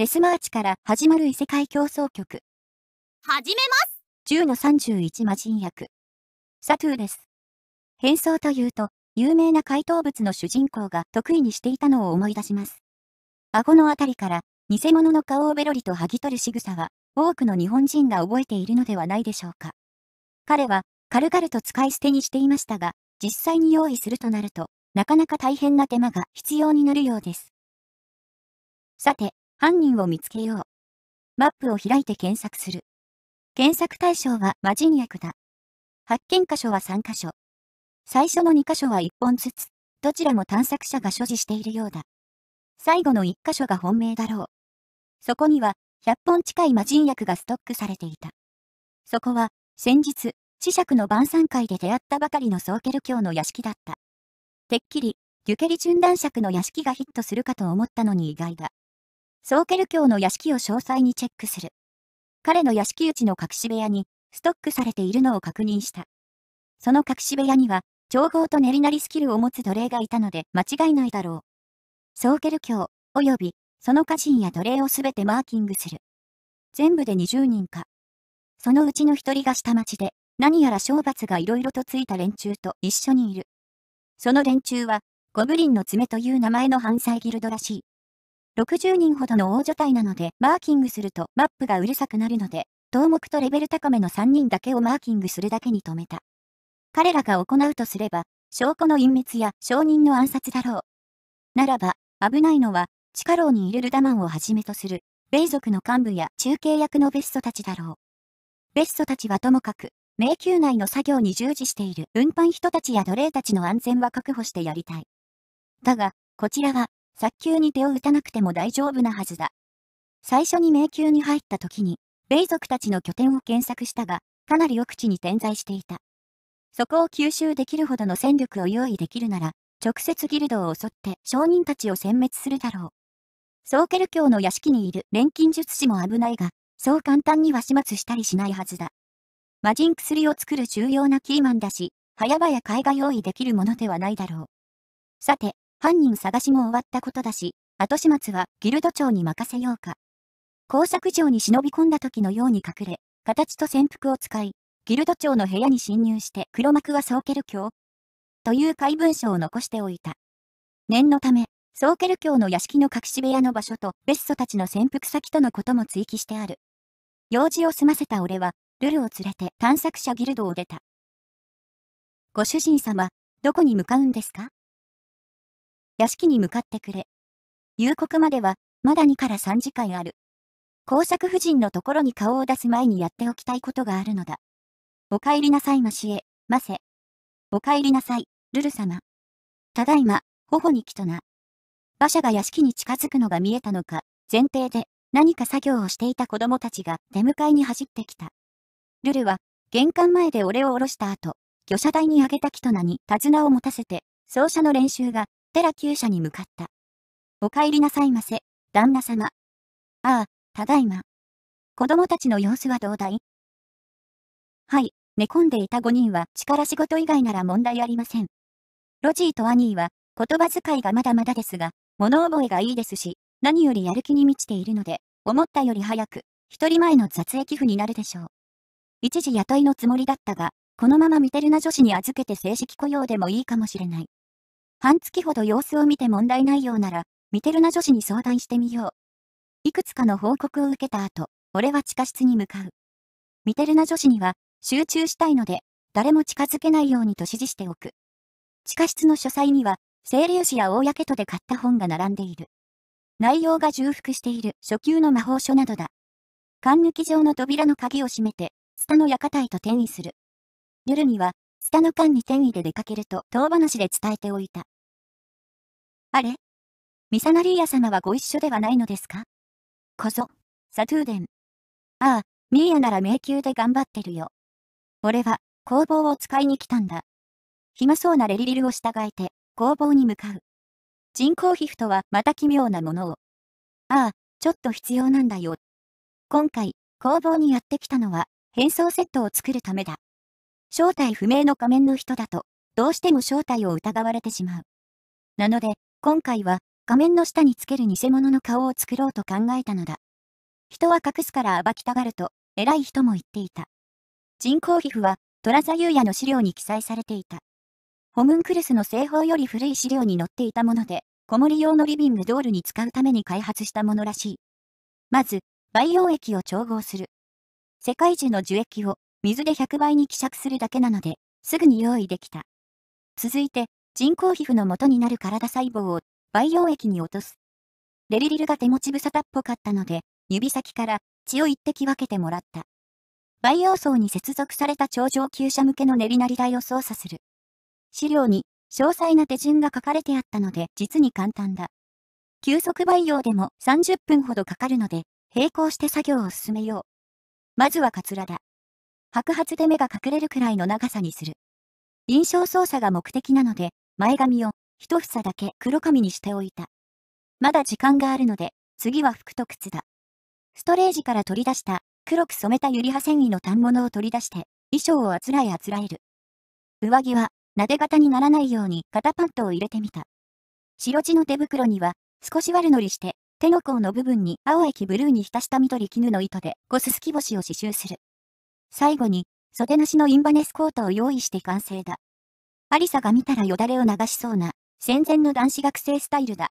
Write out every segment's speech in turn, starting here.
デスマーチから始まる異世界競争曲。始めます10の31魔人役。サトゥーです。変装というと、有名な怪盗物の主人公が得意にしていたのを思い出します。顎のあたりから、偽物の顔をベロリと剥ぎ取る仕草は、多くの日本人が覚えているのではないでしょうか。彼は、軽々と使い捨てにしていましたが、実際に用意するとなると、なかなか大変な手間が必要になるようです。さて、犯人を見つけよう。マップを開いて検索する。検索対象は魔人薬だ。発見箇所は3箇所。最初の2箇所は1本ずつ、どちらも探索者が所持しているようだ。最後の1箇所が本命だろう。そこには、100本近い魔人薬がストックされていた。そこは、先日、磁石の晩餐会で出会ったばかりのソーケル教の屋敷だった。てっきり、デュケリ純断ン男爵の屋敷がヒットするかと思ったのに意外だ。ソーケル教の屋敷を詳細にチェックする。彼の屋敷内の隠し部屋に、ストックされているのを確認した。その隠し部屋には、調合と練りなりスキルを持つ奴隷がいたので間違いないだろう。ソーケル教、及び、その家人や奴隷をすべてマーキングする。全部で20人か。そのうちの一人が下町で、何やら懲罰がいろいろとついた連中と一緒にいる。その連中は、ゴブリンの爪という名前の反罪ギルドらしい。60人ほどの大所帯なので、マーキングするとマップがうるさくなるので、盗目とレベル高めの3人だけをマーキングするだけに止めた。彼らが行うとすれば、証拠の隠滅や証人の暗殺だろう。ならば、危ないのは、地下牢にいるルダマンをはじめとする、米族の幹部や中継役のベストたちだろう。ベストたちはともかく、迷宮内の作業に従事している運搬人たちや奴隷たちの安全は確保してやりたい。だが、こちらは、早急に手を打たなくても大丈夫なはずだ。最初に迷宮に入った時に、米族たちの拠点を検索したが、かなり奥地に点在していた。そこを吸収できるほどの戦力を用意できるなら、直接ギルドを襲って商人たちを殲滅するだろう。ソーケル教の屋敷にいる錬金術師も危ないが、そう簡単には始末したりしないはずだ。魔人薬を作る重要なキーマンだし、早々買いが用意できるものではないだろう。さて、犯人探しも終わったことだし、後始末はギルド長に任せようか。工作場に忍び込んだ時のように隠れ、形と潜伏を使い、ギルド長の部屋に侵入して黒幕はソーケル教という怪文書を残しておいた。念のため、ソーケル教の屋敷の隠し部屋の場所と別荘たちの潜伏先とのことも追記してある。用事を済ませた俺は、ルルを連れて探索者ギルドを出た。ご主人様、どこに向かうんですか屋敷に向かってくれ。夕刻までは、まだ2から3時間ある。工爵夫人のところに顔を出す前にやっておきたいことがあるのだ。お帰りなさいましえ、ませ。お帰りなさい、ルル様。ただいま、頬に来とな。馬車が屋敷に近づくのが見えたのか、前提で何か作業をしていた子供たちが出迎えに走ってきた。ルルは、玄関前で俺を下ろした後、魚車台に上げたキトナに手綱を持たせて、走者の練習が寺厩舎に向かった。お帰りなさいませ、旦那様。ああ、ただいま。子供たちの様子はどうだいはい、寝込んでいた5人は力仕事以外なら問題ありません。ロジーとアニーは言葉遣いがまだまだですが、物覚えがいいですし、何よりやる気に満ちているので、思ったより早く、一人前の雑役婦になるでしょう。一時雇いのつもりだったが、このまま見てるな女子に預けて正式雇用でもいいかもしれない。半月ほど様子を見て問題ないようなら、見てるな女子に相談してみよう。いくつかの報告を受けた後、俺は地下室に向かう。見てるな女子には、集中したいので、誰も近づけないようにと指示しておく。地下室の書斎には、清流紙や大やけとで買った本が並んでいる。内容が重複している初級の魔法書などだ。勘抜き状の扉の鍵を閉めて、スタの館へと転移する。夜には、スタの間に転移で出かけると遠話で伝えておいた。あれミサナリーヤ様はご一緒ではないのですかこぞ、サトゥーデン。ああ、ミーヤなら迷宮で頑張ってるよ。俺は、工房を使いに来たんだ。暇そうなレリリルを従えて、工房に向かう。人工皮膚とはまた奇妙なものを。ああ、ちょっと必要なんだよ。今回、工房にやってきたのは、変装セットを作るためだ。正体不明の仮面の人だと、どうしても正体を疑われてしまう。なので、今回は画面の下につける偽物の顔を作ろうと考えたのだ。人は隠すから暴きたがると、偉い人も言っていた。人工皮膚は、虎座優也の資料に記載されていた。ホムンクルスの製法より古い資料に載っていたもので、子守用のリビングドールに使うために開発したものらしい。まず、培養液を調合する。世界中の樹液を水で100倍に希釈するだけなので、すぐに用意できた。続いて、人工皮膚の元になる体細胞を培養液に落とす。レリリルが手持ち無沙汰っぽかったので、指先から血を一滴分けてもらった。培養層に接続された超上級者向けの練りなり台を操作する。資料に詳細な手順が書かれてあったので実に簡単だ。急速培養でも30分ほどかかるので、並行して作業を進めよう。まずはカツラだ。白髪で目が隠れるくらいの長さにする。印象操作が目的なので、前髪を一房だけ黒髪にしておいた。まだ時間があるので、次は服と靴だ。ストレージから取り出した黒く染めたゆりは繊維の反物を取り出して、衣装をあつらえあつらえる。上着は、なで型にならないように肩パットを入れてみた。白地の手袋には、少し悪乗りして、手の甲の部分に青液ブルーに浸した緑絹の糸でゴスすき星を刺繍する。最後に、袖なしのインバネスコートを用意して完成だ。アリサが見たらよだれを流しそうな、戦前の男子学生スタイルだ。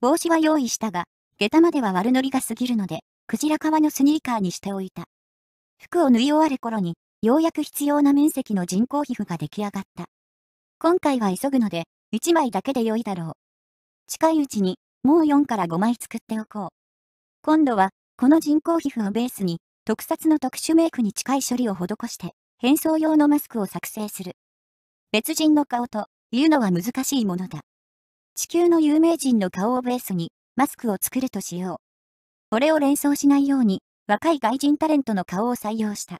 帽子は用意したが、下駄までは悪ノリが過ぎるので、クジラ革のスニーカーにしておいた。服を縫い終わる頃に、ようやく必要な面積の人工皮膚が出来上がった。今回は急ぐので、1枚だけで良いだろう。近いうちに、もう4から5枚作っておこう。今度は、この人工皮膚をベースに、特撮の特殊メイクに近い処理を施して、変装用のマスクを作成する。別人の顔というのは難しいものだ。地球の有名人の顔をベースにマスクを作るとしよう。これを連想しないように若い外人タレントの顔を採用した。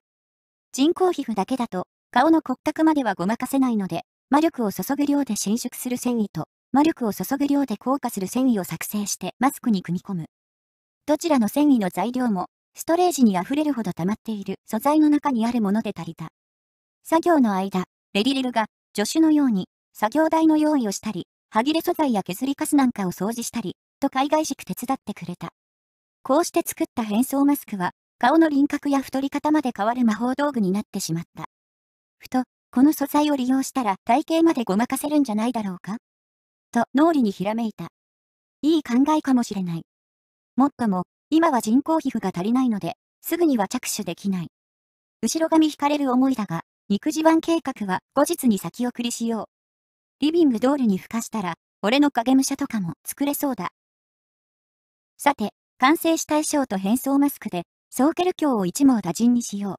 人工皮膚だけだと顔の骨格まではごまかせないので、魔力を注ぐ量で伸縮する繊維と魔力を注ぐ量で硬化する繊維を作成してマスクに組み込む。どちらの繊維の材料もストレージに溢れるほど溜まっている素材の中にあるもので足りた。作業の間、レリレルが助手のように、作業台の用意をしたり、歯切れ素材や削りカスなんかを掃除したり、と海外く手伝ってくれた。こうして作った変装マスクは、顔の輪郭や太り方まで変わる魔法道具になってしまった。ふと、この素材を利用したら体型までごまかせるんじゃないだろうかと脳裏にひらめいた。いい考えかもしれない。もっとも、今は人工皮膚が足りないので、すぐには着手できない。後ろ髪引かれる思いだが、肉自慢計画は後日に先送りしよう。リビングドールに孵化したら、俺の影武者とかも作れそうだ。さて、完成した衣装と変装マスクで、ソーケル教を一網打尽にしよう。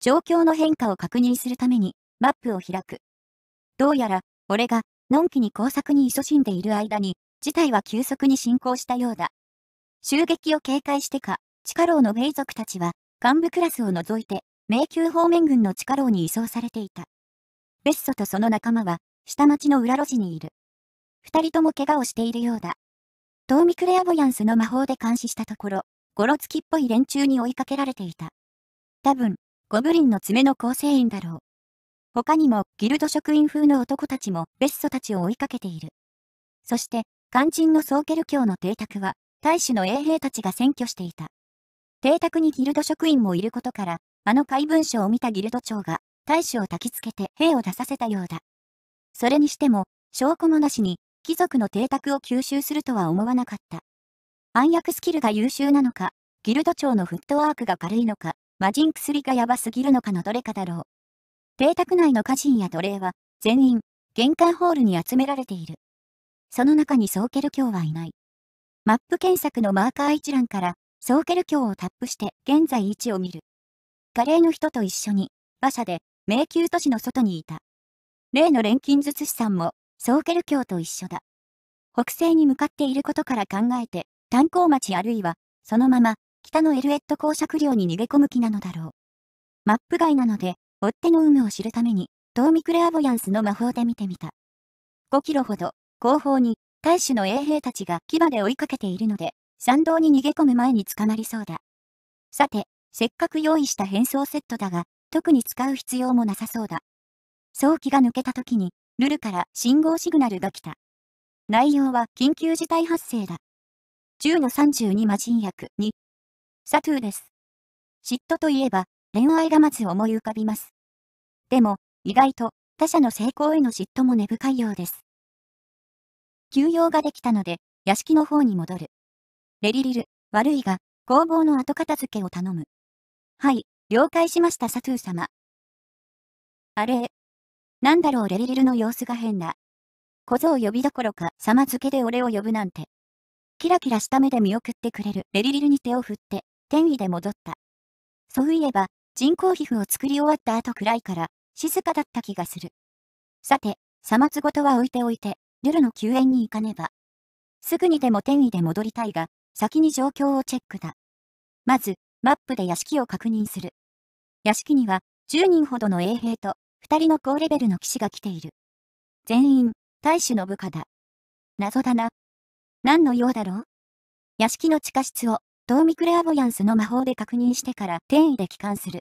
状況の変化を確認するために、マップを開く。どうやら、俺が、のんきに工作に勤しんでいる間に、事態は急速に進行したようだ。襲撃を警戒してか、地下牢の米族たちは、幹部クラスを除いて、迷宮方面軍の地下牢に移送されていた。ベッソとその仲間は、下町の裏路地にいる。二人とも怪我をしているようだ。トーミクレアボヤンスの魔法で監視したところ、ゴロつきっぽい連中に追いかけられていた。多分、ゴブリンの爪の構成員だろう。他にも、ギルド職員風の男たちも、ベッソたちを追いかけている。そして、肝心のソーケル教の邸宅は、大使の衛兵たちが占拠していた。邸宅にギルド職員もいることから、あの怪文書を見たギルド長が、大使を焚きつけて兵を出させたようだ。それにしても、証拠もなしに、貴族の邸宅を吸収するとは思わなかった。暗躍スキルが優秀なのか、ギルド長のフットワークが軽いのか、魔人薬がやばすぎるのかのどれかだろう。邸宅内の家人や奴隷は、全員、玄関ホールに集められている。その中にソーケル卿はいない。マップ検索のマーカー一覧から、ソーケル卿をタップして現在位置を見る。カレーの人と一緒に、馬車で迷宮都市の外にいた。例の錬金術師さんも、ソーケル教と一緒だ。北西に向かっていることから考えて、炭鉱町あるいは、そのまま、北のエルエット公爵領に逃げ込む気なのだろう。マップ外なので、追っ手の有無を知るために、トーミクレアボヤンスの魔法で見てみた。5キロほど、後方に、大衆の衛兵たちが牙で追いかけているので、山道に逃げ込む前に捕まりそうだ。さて、せっかく用意した変装セットだが、特に使う必要もなさそうだ。早期が抜けた時に、ルルから信号シグナルが来た。内容は緊急事態発生だ。10の32魔人薬2。サトゥーです。嫉妬といえば、恋愛がまず思い浮かびます。でも、意外と、他者の成功への嫉妬も根深いようです。休養ができたので、屋敷の方に戻る。レリリル、悪いが、工房の後片付けを頼む。はい、了解しましたサトゥー様。あれ。なんだろうレリリルの様子が変だ。小僧呼びどころか、様付けで俺を呼ぶなんて。キラキラした目で見送ってくれるレリリルに手を振って、天意で戻った。そういえば、人工皮膚を作り終わった後くらいから、静かだった気がする。さて、さまつごとは置いておいて、ルルの救援に行かねば。すぐにでも転移で戻りたいが、先に状況をチェックだ。まず、マップで屋敷を確認する。屋敷には10人ほどの衛兵と2人の高レベルの騎士が来ている。全員、大使の部下だ。謎だな。何の用だろう屋敷の地下室を、ドーミクレアボヤンスの魔法で確認してから転移で帰還する。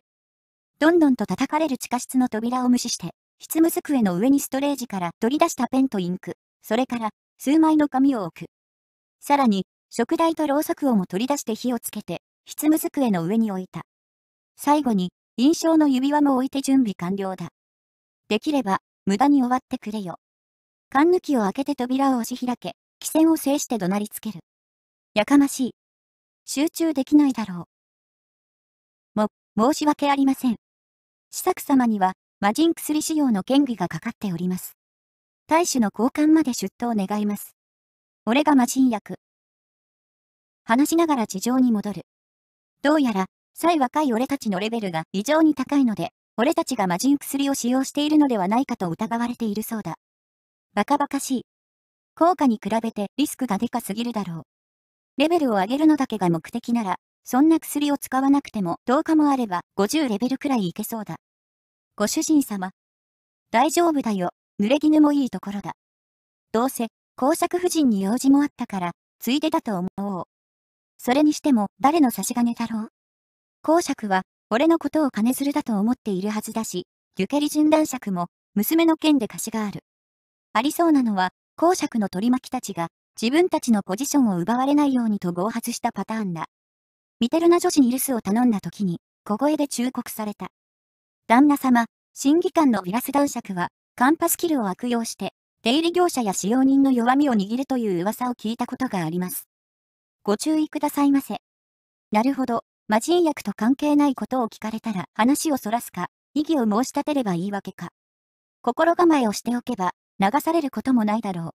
どんどんと叩かれる地下室の扉を無視して、執務机の上にストレージから取り出したペンとインク、それから数枚の紙を置く。さらに、食台とろうそくをも取り出して火をつけて、執務机の上に置いた。最後に、印象の指輪も置いて準備完了だ。できれば、無駄に終わってくれよ。缶抜きを開けて扉を押し開け、汽船を制して怒鳴りつける。やかましい。集中できないだろう。も、申し訳ありません。試作様には、魔人薬使用の権利がかかっております。大使の交換まで出頭願います。俺が魔人役。話しながら地上に戻る。どうやら、最若い俺たちのレベルが異常に高いので、俺たちが魔人薬を使用しているのではないかと疑われているそうだ。バカバカしい。効果に比べてリスクがでかすぎるだろう。レベルを上げるのだけが目的なら、そんな薬を使わなくても10日もあれば50レベルくらいいけそうだ。ご主人様。大丈夫だよ、濡れ衣もいいところだ。どうせ、工作夫人に用事もあったから、ついでだと思う。それにしても、誰の差し金だろう。公爵は、俺のことを金づるだと思っているはずだし、ゆけり順男爵も、娘の件で貸しがある。ありそうなのは、公爵の取り巻きたちが、自分たちのポジションを奪われないようにと暴発したパターンだ。ミテルナ女子に留守を頼んだ時に、小声で忠告された。旦那様、審議官のヴィラス男爵は、カンパスキルを悪用して、出入り業者や使用人の弱みを握るという噂を聞いたことがあります。ご注意くださいませ。なるほど、魔人薬と関係ないことを聞かれたら話をそらすか、異議を申し立てればいいわけか。心構えをしておけば、流されることもないだろう。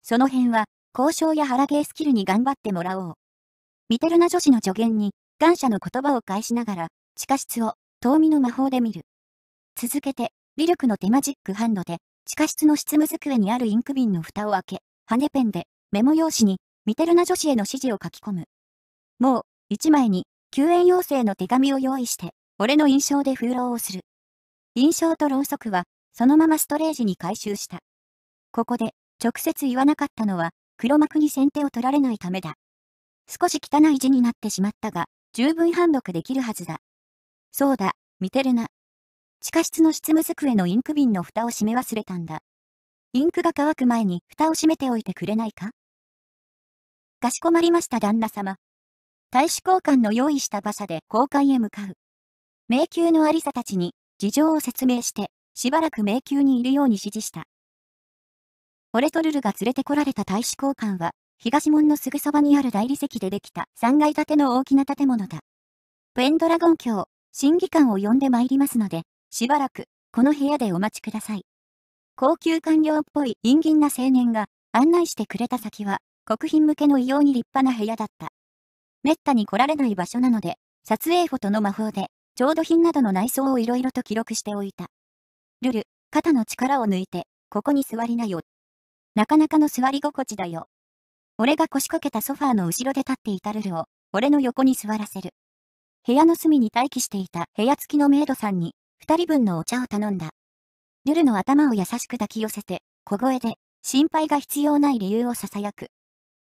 その辺は、交渉や腹芸スキルに頑張ってもらおう。見てるな女子の助言に、感謝の言葉を返しながら、地下室を、遠見の魔法で見る。続けて、ミルクの手マジックハンドで、地下室の執務机にあるインク瓶の蓋を開け、羽ペンで、メモ用紙に、ミテルナ女子への指示を書き込む。もう、一枚に、救援要請の手紙を用意して、俺の印象で風浪をする。印象とろうそくは、そのままストレージに回収した。ここで、直接言わなかったのは、黒幕に先手を取られないためだ。少し汚い字になってしまったが、十分判読できるはずだ。そうだ、見てるな。地下室の執務机のインク瓶の蓋を閉め忘れたんだ。インクが乾く前に蓋を閉めておいてくれないかかしこまりました旦那様。大使交換の用意した馬車で公換へ向かう。迷宮のありさたちに事情を説明して、しばらく迷宮にいるように指示した。オレトルルが連れてこられた大使交換は、東門のすぐそばにある大理石でできた3階建ての大きな建物だ。ペンドラゴン卿、審議官を呼んで参りますので、しばらく、この部屋でお待ちください。高級官僚っぽい陰銀な青年が案内してくれた先は、国賓向けの異様に立派な部屋だった。めったに来られない場所なので、撮影フォトの魔法で、調度品などの内装をいろいろと記録しておいた。ルル、肩の力を抜いて、ここに座りなよ。なかなかの座り心地だよ。俺が腰掛けたソファーの後ろで立っていたルルを、俺の横に座らせる。部屋の隅に待機していた部屋付きのメイドさんに、二人分のお茶を頼んだ。ルルの頭を優しく抱き寄せて、小声で、心配が必要ない理由を囁く。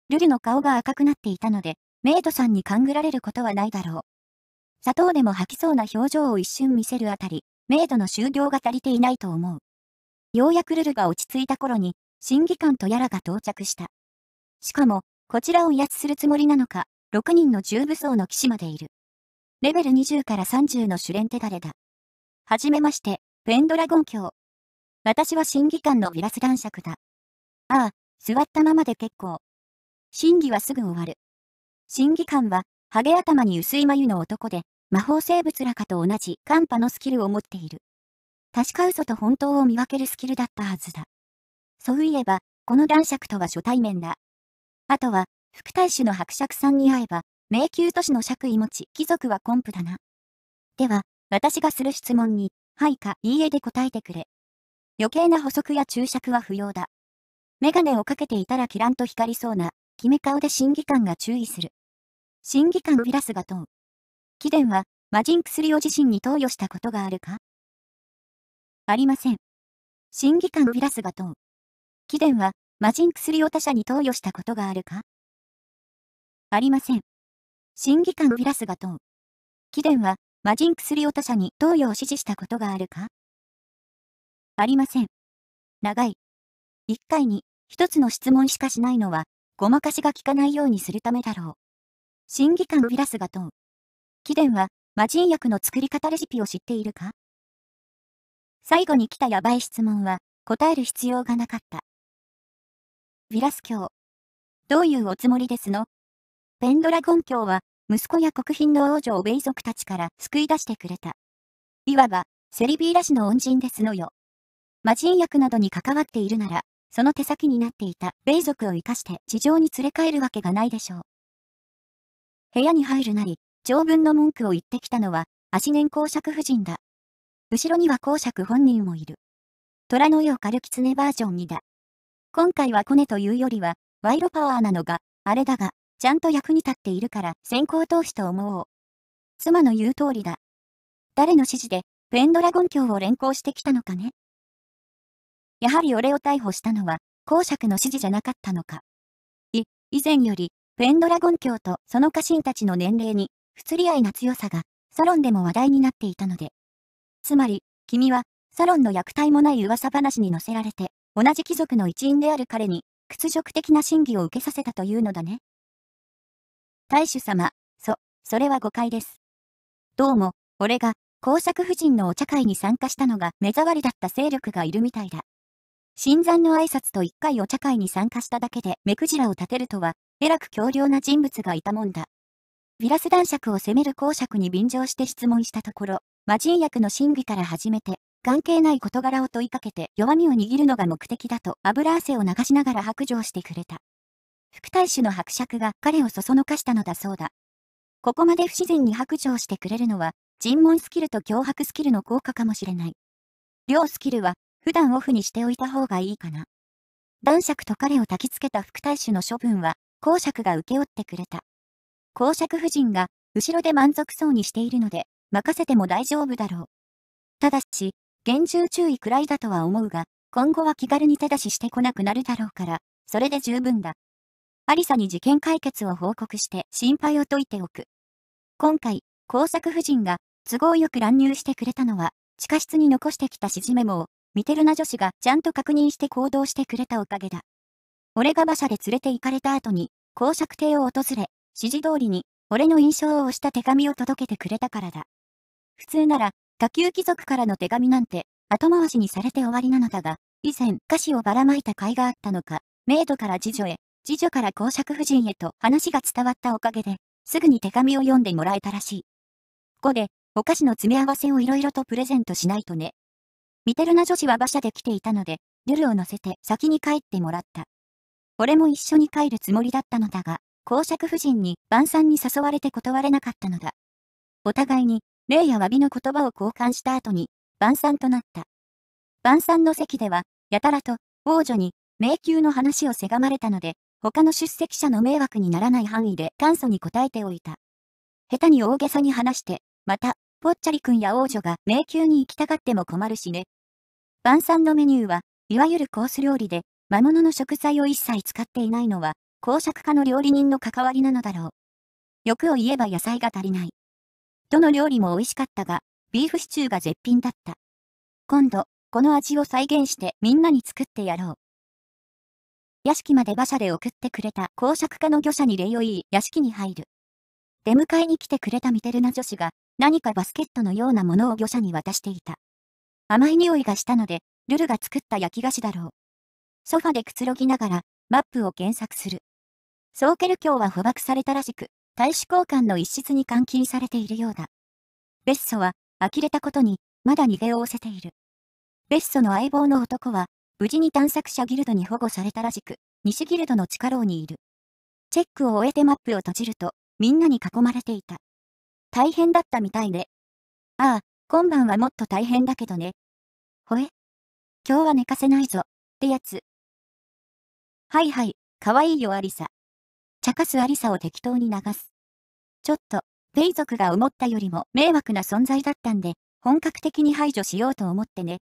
ルルの顔が赤くなっていたので、メイドさんに勘ぐられることはないだろう。砂糖でも吐きそうな表情を一瞬見せるあたり、メイドの修了が足りていないと思う。ようやくルルが落ち着いた頃に、審議官とやらが到着した。しかも、こちらを威圧するつもりなのか、6人の重武装の騎士までいる。レベル20から30の主練手だれだ。はじめまして、ペンドラゴン卿。私は審議官のヴィラス男爵だ。ああ、座ったままで結構。審議はすぐ終わる。審議官は、ハゲ頭に薄い眉の男で、魔法生物らかと同じ寒波のスキルを持っている。確か嘘と本当を見分けるスキルだったはずだ。そういえば、この男爵とは初対面だ。あとは、副大主の伯爵さんに会えば、迷宮都市の爵位持ち、貴族はコンプだな。では、私がする質問に、はいかいいえで答えてくれ。余計な補足や注釈は不要だ。メガネをかけていたらキランと光りそうな、決め顔で審議官が注意する。審議官ヴラスが問う。貴殿は、魔人薬を自身に投与したことがあるかありません。審議官ヴラスが問う。貴殿は、魔人薬を他者に投与したことがあるかありません。審議官ヴラスが問う。貴殿は、魔人薬を他者に投与を指示したことがあるかありません。長い。一回に、一つの質問しかしないのは、ごまかしが効かないようにするためだろう。審議官ヴィラスが問う。貴殿は、魔人薬の作り方レシピを知っているか最後に来たやばい質問は、答える必要がなかった。ヴィラス教。どういうおつもりですのペンドラゴン教は、息子や国賓の王女を米族たちから救い出してくれた。いわば、セリビーラ氏の恩人ですのよ。魔人薬などに関わっているなら、その手先になっていた米族を生かして地上に連れ帰るわけがないでしょう。部屋に入るなり、長文の文句を言ってきたのは、足年公爵夫人だ。後ろには公爵本人もいる。虎の絵を狩る狐バージョン2だ。今回はコネというよりは、ワイロパワーなのが、あれだが、ちゃんと役に立っているから先行投資と思おう。妻の言う通りだ。誰の指示で、ペンドラゴン卿を連行してきたのかねやはり俺を逮捕したのは、公爵の指示じゃなかったのか。い、以前より、フェンドラゴン教とその家臣たちの年齢に、不釣り合いな強さが、サロンでも話題になっていたので。つまり、君は、サロンの虐待もない噂話に乗せられて、同じ貴族の一員である彼に、屈辱的な審議を受けさせたというのだね。大主様、そ、それは誤解です。どうも、俺が、公爵夫人のお茶会に参加したのが目障りだった勢力がいるみたいだ。新参の挨拶と一回お茶会に参加しただけで目くじらを立てるとは、えらく強量な人物がいたもんだ。ヴィラス男爵を責める公爵に便乗して質問したところ、魔人薬の審議から始めて、関係ない事柄を問いかけて弱みを握るのが目的だと油汗を流しながら白状してくれた。副大使の伯爵が彼をそそのかしたのだそうだ。ここまで不自然に白状してくれるのは、尋問スキルと脅迫スキルの効果かもしれない。両スキルは普段オフにしておいた方がいいかな。男爵と彼を焚きつけた副大使の処分は、公爵が請け負ってくれた。公爵夫人が、後ろで満足そうにしているので、任せても大丈夫だろう。ただし、厳重注意くらいだとは思うが、今後は気軽に手出ししてこなくなるだろうから、それで十分だ。アリサに事件解決を報告して心配を解いておく。今回、工作夫人が都合よく乱入してくれたのは、地下室に残してきた指示メモを見てるな女子がちゃんと確認して行動してくれたおかげだ。俺が馬車で連れて行かれた後に、公爵邸を訪れ、指示通りに、俺の印象を押した手紙を届けてくれたからだ。普通なら、下級貴族からの手紙なんて、後回しにされて終わりなのだが、以前、歌詞をばらまいた甲斐があったのか、メイドから次女へ、次女から公爵夫人へと話が伝わったおかげで、すぐに手紙を読んでもらえたらしい。ここで、お菓子の詰め合わせをいろいろとプレゼントしないとね。ミテルナ女子は馬車で来ていたので、ルルを乗せて先に帰ってもらった。俺も一緒に帰るつもりだったのだが、公爵夫人に晩餐に誘われて断れなかったのだ。お互いに、礼や詫びの言葉を交換した後に、晩餐となった。晩餐の席では、やたらと、王女に、迷宮の話をせがまれたので、他の出席者の迷惑にならない範囲で簡素に答えておいた。下手に大げさに話して、また、ぽっちゃりくんや王女が迷宮に行きたがっても困るしね、晩餐のメニューは、いわゆるコース料理で、魔物の食材を一切使っていないのは、公爵家の料理人の関わりなのだろう。欲を言えば野菜が足りない。どの料理も美味しかったが、ビーフシチューが絶品だった。今度、この味を再現してみんなに作ってやろう。屋敷まで馬車で送ってくれた公爵家の御者に礼を言い屋敷に入る。出迎えに来てくれたミテルナ女子が何かバスケットのようなものを御者に渡していた。甘い匂いがしたので、ルルが作った焼き菓子だろう。ソファでくつろぎながら、マップを検索する。ソーケル教は捕獲されたらしく、大使交換の一室に監禁されているようだ。ベッソは、呆れたことに、まだ逃げをおせている。ベッソの相棒の男は、無事に探索者ギルドに保護されたらしく、西ギルドの地下牢にいる。チェックを終えてマップを閉じると、みんなに囲まれていた。大変だったみたいで。ああ、今晩はもっと大変だけどね。ほえ今日は寝かせないぞ、ってやつ。はいはい、かわいいよアリサ。茶化すアリサを適当に流す。ちょっと、イ族が思ったよりも迷惑な存在だったんで、本格的に排除しようと思ってね。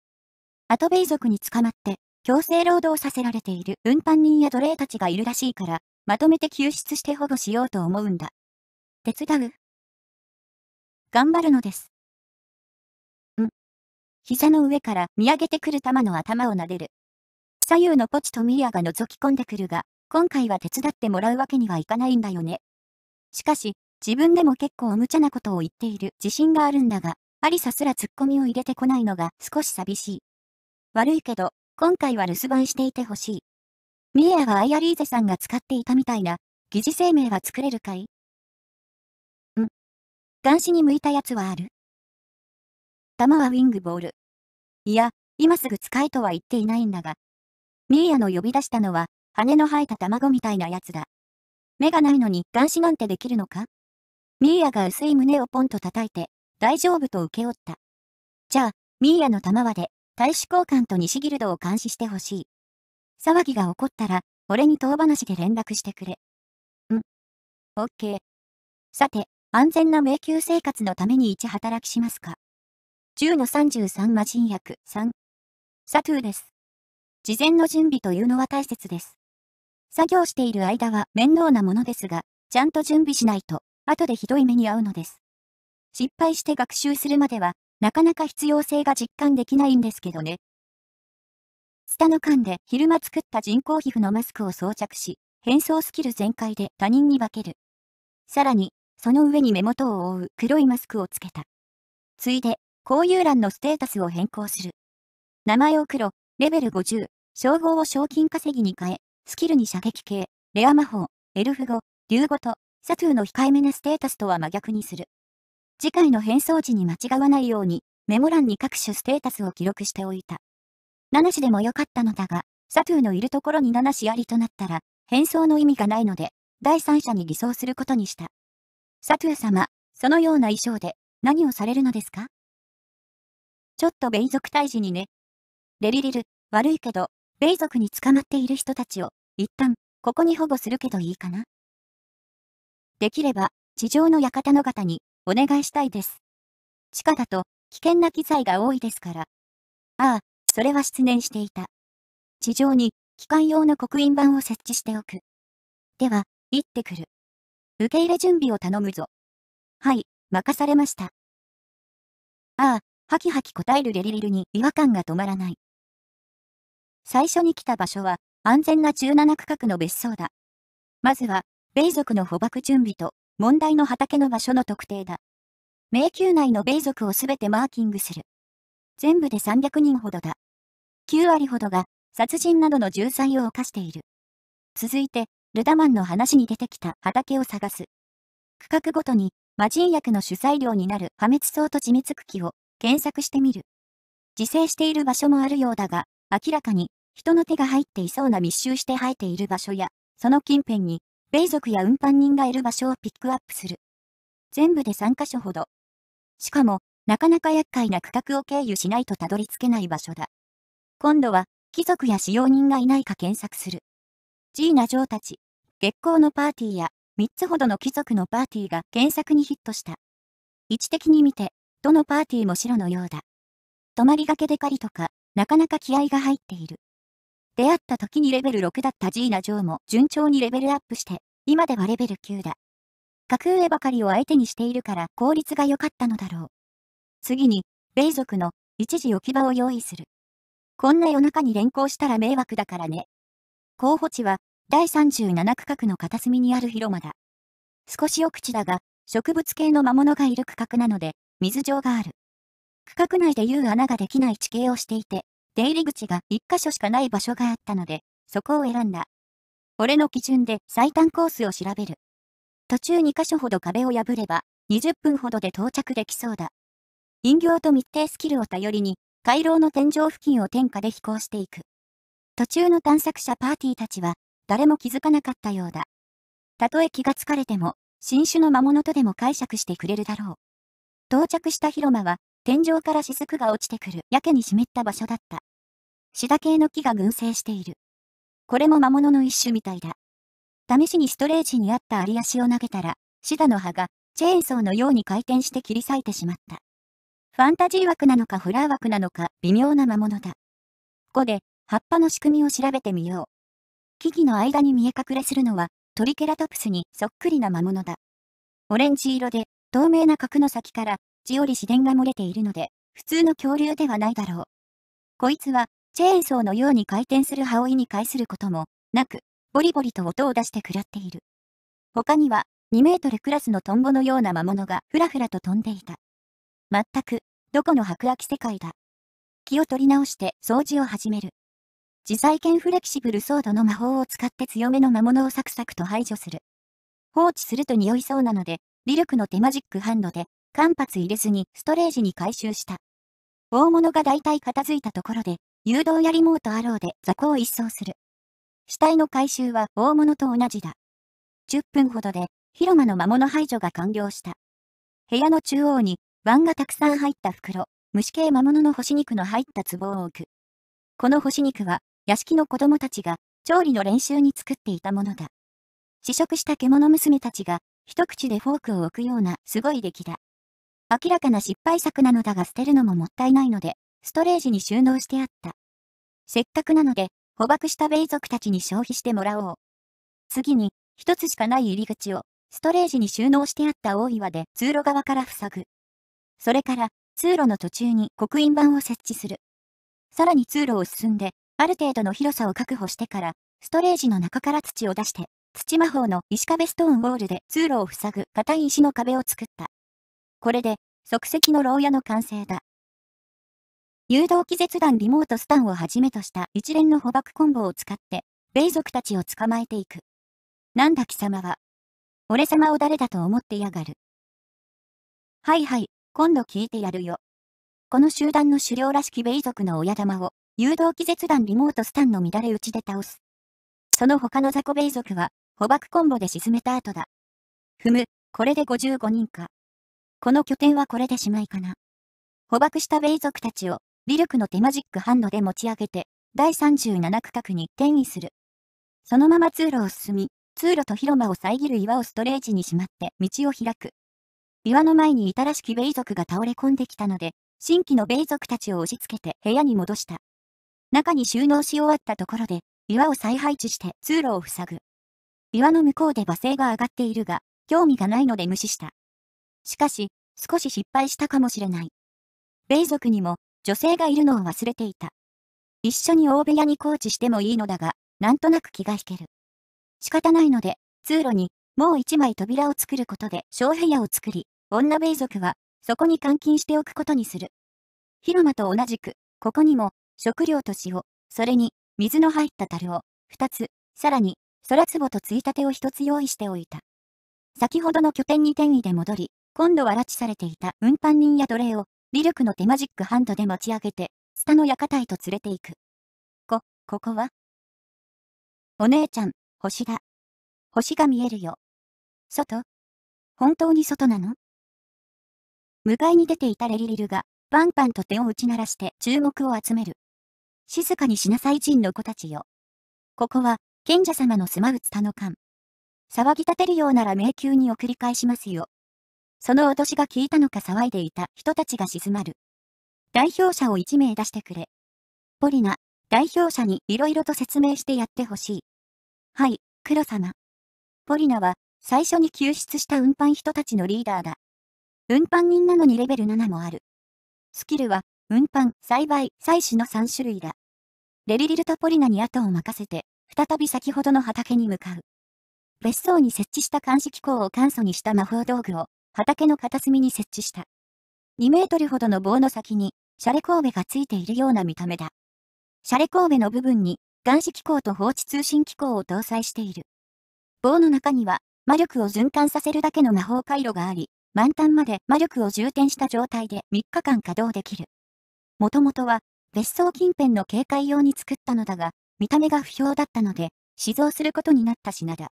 あベ米族に捕まって、強制労働させられている運搬人や奴隷たちがいるらしいから、まとめて救出して保護しようと思うんだ。手伝う。頑張るのです。膝の上から見上げてくる玉の頭を撫でる。左右のポチとミリアが覗き込んでくるが、今回は手伝ってもらうわけにはいかないんだよね。しかし、自分でも結構無茶なことを言っている自信があるんだが、アリサすらツッコミを入れてこないのが少し寂しい。悪いけど、今回は留守番していてほしい。ミーアはアイアリーゼさんが使っていたみたいな、疑似生命は作れるかいん。男子に向いたやつはある弾はウィングボール。いや、今すぐ使えとは言っていないんだが。ミーヤの呼び出したのは、羽の生えた卵みたいなやつだ。目がないのに監視なんてできるのかミーヤが薄い胸をポンと叩いて、大丈夫と請け負った。じゃあ、ミーヤの玉はで、大使交換と西ギルドを監視してほしい。騒ぎが起こったら、俺に遠話で連絡してくれ。ん。オッケー。さて、安全な迷宮生活のために一働きしますか。10の33魔人薬3。サトゥーです。事前の準備というのは大切です。作業している間は面倒なものですが、ちゃんと準備しないと、後でひどい目に遭うのです。失敗して学習するまでは、なかなか必要性が実感できないんですけどね。スタの間で昼間作った人工皮膚のマスクを装着し、変装スキル全開で他人に化ける。さらに、その上に目元を覆う黒いマスクをつけた。ついで、交友欄のステータスを変更する。名前を黒、レベル50、称号を賞金稼ぎに変え、スキルに射撃系、レア魔法、エルフ語、竜語と、サトゥーの控えめなステータスとは真逆にする。次回の変装時に間違わないように、メモ欄に各種ステータスを記録しておいた。7種でもよかったのだが、サトゥーのいるところに7種ありとなったら、変装の意味がないので、第三者に偽装することにした。サトゥー様、そのような衣装で何をされるのですかちょっと米族退治にね。レリリル、悪いけど、米族に捕まっている人たちを、一旦、ここに保護するけどいいかなできれば、地上の館の方に、お願いしたいです。地下だと、危険な機材が多いですから。ああ、それは失念していた。地上に、機関用の刻印板を設置しておく。では、行ってくる。受け入れ準備を頼むぞ。はい、任されました。ああ、ハキハキ答えるレリリルに違和感が止まらない。最初に来た場所は、安全な17区画の別荘だ。まずは、米族の捕獲準備と、問題の畑の場所の特定だ。迷宮内の米族をすべてマーキングする。全部で300人ほどだ。9割ほどが、殺人などの重罪を犯している。続いて、ルダマンの話に出てきた畑を探す。区画ごとに、魔人薬の主材料になる破滅草と地密茎を検索してみる。自生している場所もあるようだが、明らかに人の手が入っていそうな密集して生えている場所や、その近辺に、米族や運搬人がいる場所をピックアップする。全部で3カ所ほど。しかも、なかなか厄介な区画を経由しないとたどり着けない場所だ。今度は、貴族や使用人がいないか検索する。ジーナ・ジョーたち、月光のパーティーや、3つほどの貴族のパーティーが検索にヒットした。位置的に見て、どのパーティーも白のようだ。泊まりがけで狩りとか、なかなか気合が入っている。出会った時にレベル6だったジーナ・ジョーも順調にレベルアップして、今ではレベル9だ。格上ばかりを相手にしているから効率が良かったのだろう。次に、米族の一時置き場を用意する。こんな夜中に連行したら迷惑だからね。候補地は第37区画の片隅にある広間だ。少し奥地だが、植物系の魔物がいる区画なので、水上がある。区画内でう穴ができない地形をしていて、出入り口が1箇所しかない場所があったので、そこを選んだ。俺の基準で最短コースを調べる。途中2箇所ほど壁を破れば、20分ほどで到着できそうだ。人形と密定スキルを頼りに、回廊の天井付近を天下で飛行していく。途中の探索者パーティーたちは、誰も気づかなかったようだ。たとえ気がつかれても、新種の魔物とでも解釈してくれるだろう。到着した広間は、天井から雫が落ちてくるやけに湿った場所だった。シダ系の木が群生している。これも魔物の一種みたいだ。試しにストレージにあったアリ足を投げたら、シダの葉が、チェーンソーのように回転して切り裂いてしまった。ファンタジー枠なのかホラー枠なのか微妙な魔物だ。ここで、葉っぱの仕組みを調べてみよう。木々の間に見え隠れするのは、トリケラトプスにそっくりな魔物だ。オレンジ色で透明な核の先から、地より自然が漏れているので、普通の恐竜ではないだろう。こいつは、チェーンソーのように回転する羽織に介することも、なく、ボリボリと音を出して食らっている。他には、2メートルクラスのトンボのような魔物がふらふらと飛んでいた。まったく、どこの白亜紀世界だ。気を取り直して掃除を始める。自在剣フレキシブルソードの魔法を使って強めの魔物をサクサクと排除する。放置すると匂いそうなので、リルクの手マジックハンドで、間髪入れずにストレージに回収した。大物が大体片付いたところで、誘導やリモートアローで雑魚を一掃する。死体の回収は大物と同じだ。10分ほどで、広間の魔物排除が完了した。部屋の中央に、腕がたくさん入った袋、虫系魔物の干し肉の入った壺を置く。この干し肉は、屋敷の子供たちが、調理の練習に作っていたものだ。試食した獣娘たちが、一口でフォークを置くようなすごい出来だ。明らかな失敗作なのだが捨てるのももったいないので、ストレージに収納してあった。せっかくなので、捕獲した米族たちに消費してもらおう。次に、一つしかない入り口を、ストレージに収納してあった大岩で通路側から塞ぐ。それから、通路の途中に刻印板を設置する。さらに通路を進んで、ある程度の広さを確保してから、ストレージの中から土を出して、土魔法の石壁ストーンウォールで通路を塞ぐ硬い石の壁を作った。これで、即席の牢屋の完成だ。誘導気絶弾リモートスタンをはじめとした一連の捕獲コンボを使って、米族たちを捕まえていく。なんだ貴様は。俺様を誰だと思ってやがる。はいはい、今度聞いてやるよ。この集団の狩猟らしき米族の親玉を、誘導気絶弾リモートスタンの乱れ打ちで倒す。その他の雑魚米族は、捕獲コンボで沈めた後だ。踏む、これで55人か。この拠点はこれでしまいかな。捕獲した米族たちを、ビルクの手マジックハンドで持ち上げて、第37区画に転移する。そのまま通路を進み、通路と広間を遮る岩をストレージにしまって道を開く。岩の前にいたらしき米族が倒れ込んできたので、新規の米族たちを押し付けて部屋に戻した。中に収納し終わったところで、岩を再配置して通路を塞ぐ。岩の向こうで罵声が上がっているが、興味がないので無視した。しかし、少し失敗したかもしれない。米族にも、女性がいるのを忘れていた。一緒に大部屋にコーチしてもいいのだが、なんとなく気が引ける。仕方ないので、通路に、もう一枚扉を作ることで小部屋を作り、女米族は、そこに監禁しておくことにする。広間と同じく、ここにも、食料と塩、それに、水の入った樽を、二つ、さらに、そら壺とついたてを一つ用意しておいた。先ほどの拠点に転移で戻り、今度は拉致されていた運搬人や奴隷を、リルクの手マジックハンドで持ち上げて、スタの館へと連れて行く。こ、ここはお姉ちゃん、星だ。星が見えるよ。外本当に外なの迎えに出ていたレリリルが、パンパンと手を打ち鳴らして注目を集める。静かにしなさい人の子たちよ。ここは、賢者様の住まうツタの間。騒ぎ立てるようなら迷宮に送り返しますよ。その脅しが効いたのか騒いでいた人たちが静まる。代表者を一名出してくれ。ポリナ、代表者に色々と説明してやってほしい。はい、黒様。ポリナは、最初に救出した運搬人たちのリーダーだ。運搬人なのにレベル7もある。スキルは、運搬、栽培、採取の3種類だ。レリリルとポリナに後を任せて、再び先ほどの畑に向かう。別荘に設置した監視機構を簡素にした魔法道具を畑の片隅に設置した。2メートルほどの棒の先に、シャレ神戸がついているような見た目だ。シャレ神戸の部分に、監視機構と放置通信機構を搭載している。棒の中には、魔力を循環させるだけの魔法回路があり、満タンまで魔力を充填した状態で3日間稼働できる。もともとは、別荘近辺の警戒用に作ったのだが、見た目が不評だったので、死蔵することになった品だ。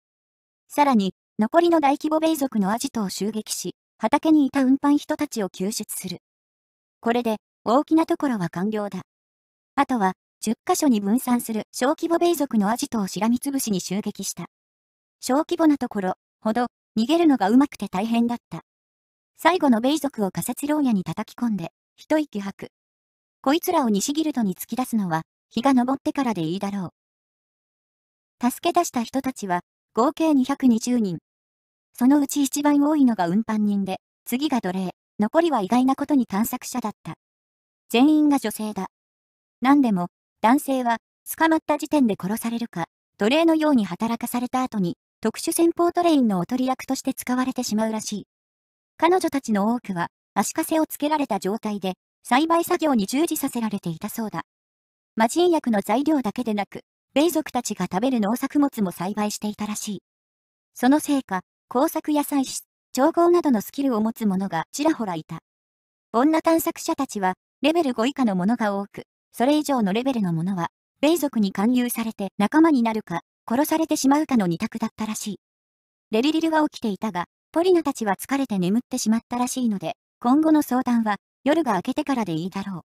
さらに、残りの大規模米族のアジトを襲撃し、畑にいた運搬人たちを救出する。これで、大きなところは完了だ。あとは、10カ所に分散する小規模米族のアジトをしらみつぶしに襲撃した。小規模なところほど逃げるのがうまくて大変だった。最後の米族を仮設牢屋に叩き込んで、一息吐く。こいつらを西ギルドに突き出すのは日が昇ってからでいいだろう。助け出した人たちは、合計220人。そのうち一番多いのが運搬人で、次が奴隷、残りは意外なことに探索者だった。全員が女性だ。何でも、男性は、捕まった時点で殺されるか、奴隷のように働かされた後に、特殊戦法トレインのおとり役として使われてしまうらしい。彼女たちの多くは、足かせをつけられた状態で、栽培作業に従事させられていたそうだ。魔人薬の材料だけでなく、米族たちが食べる農作物も栽培していたらしい。そのせいか、工作や採取、調合などのスキルを持つ者がちらほらいた。女探索者たちは、レベル5以下のものが多く、それ以上のレベルのものは、米族に勧誘されて仲間になるか、殺されてしまうかの二択だったらしい。レリリルは起きていたが、ポリナたちは疲れて眠ってしまったらしいので、今後の相談は、夜が明けてからでいいだろう。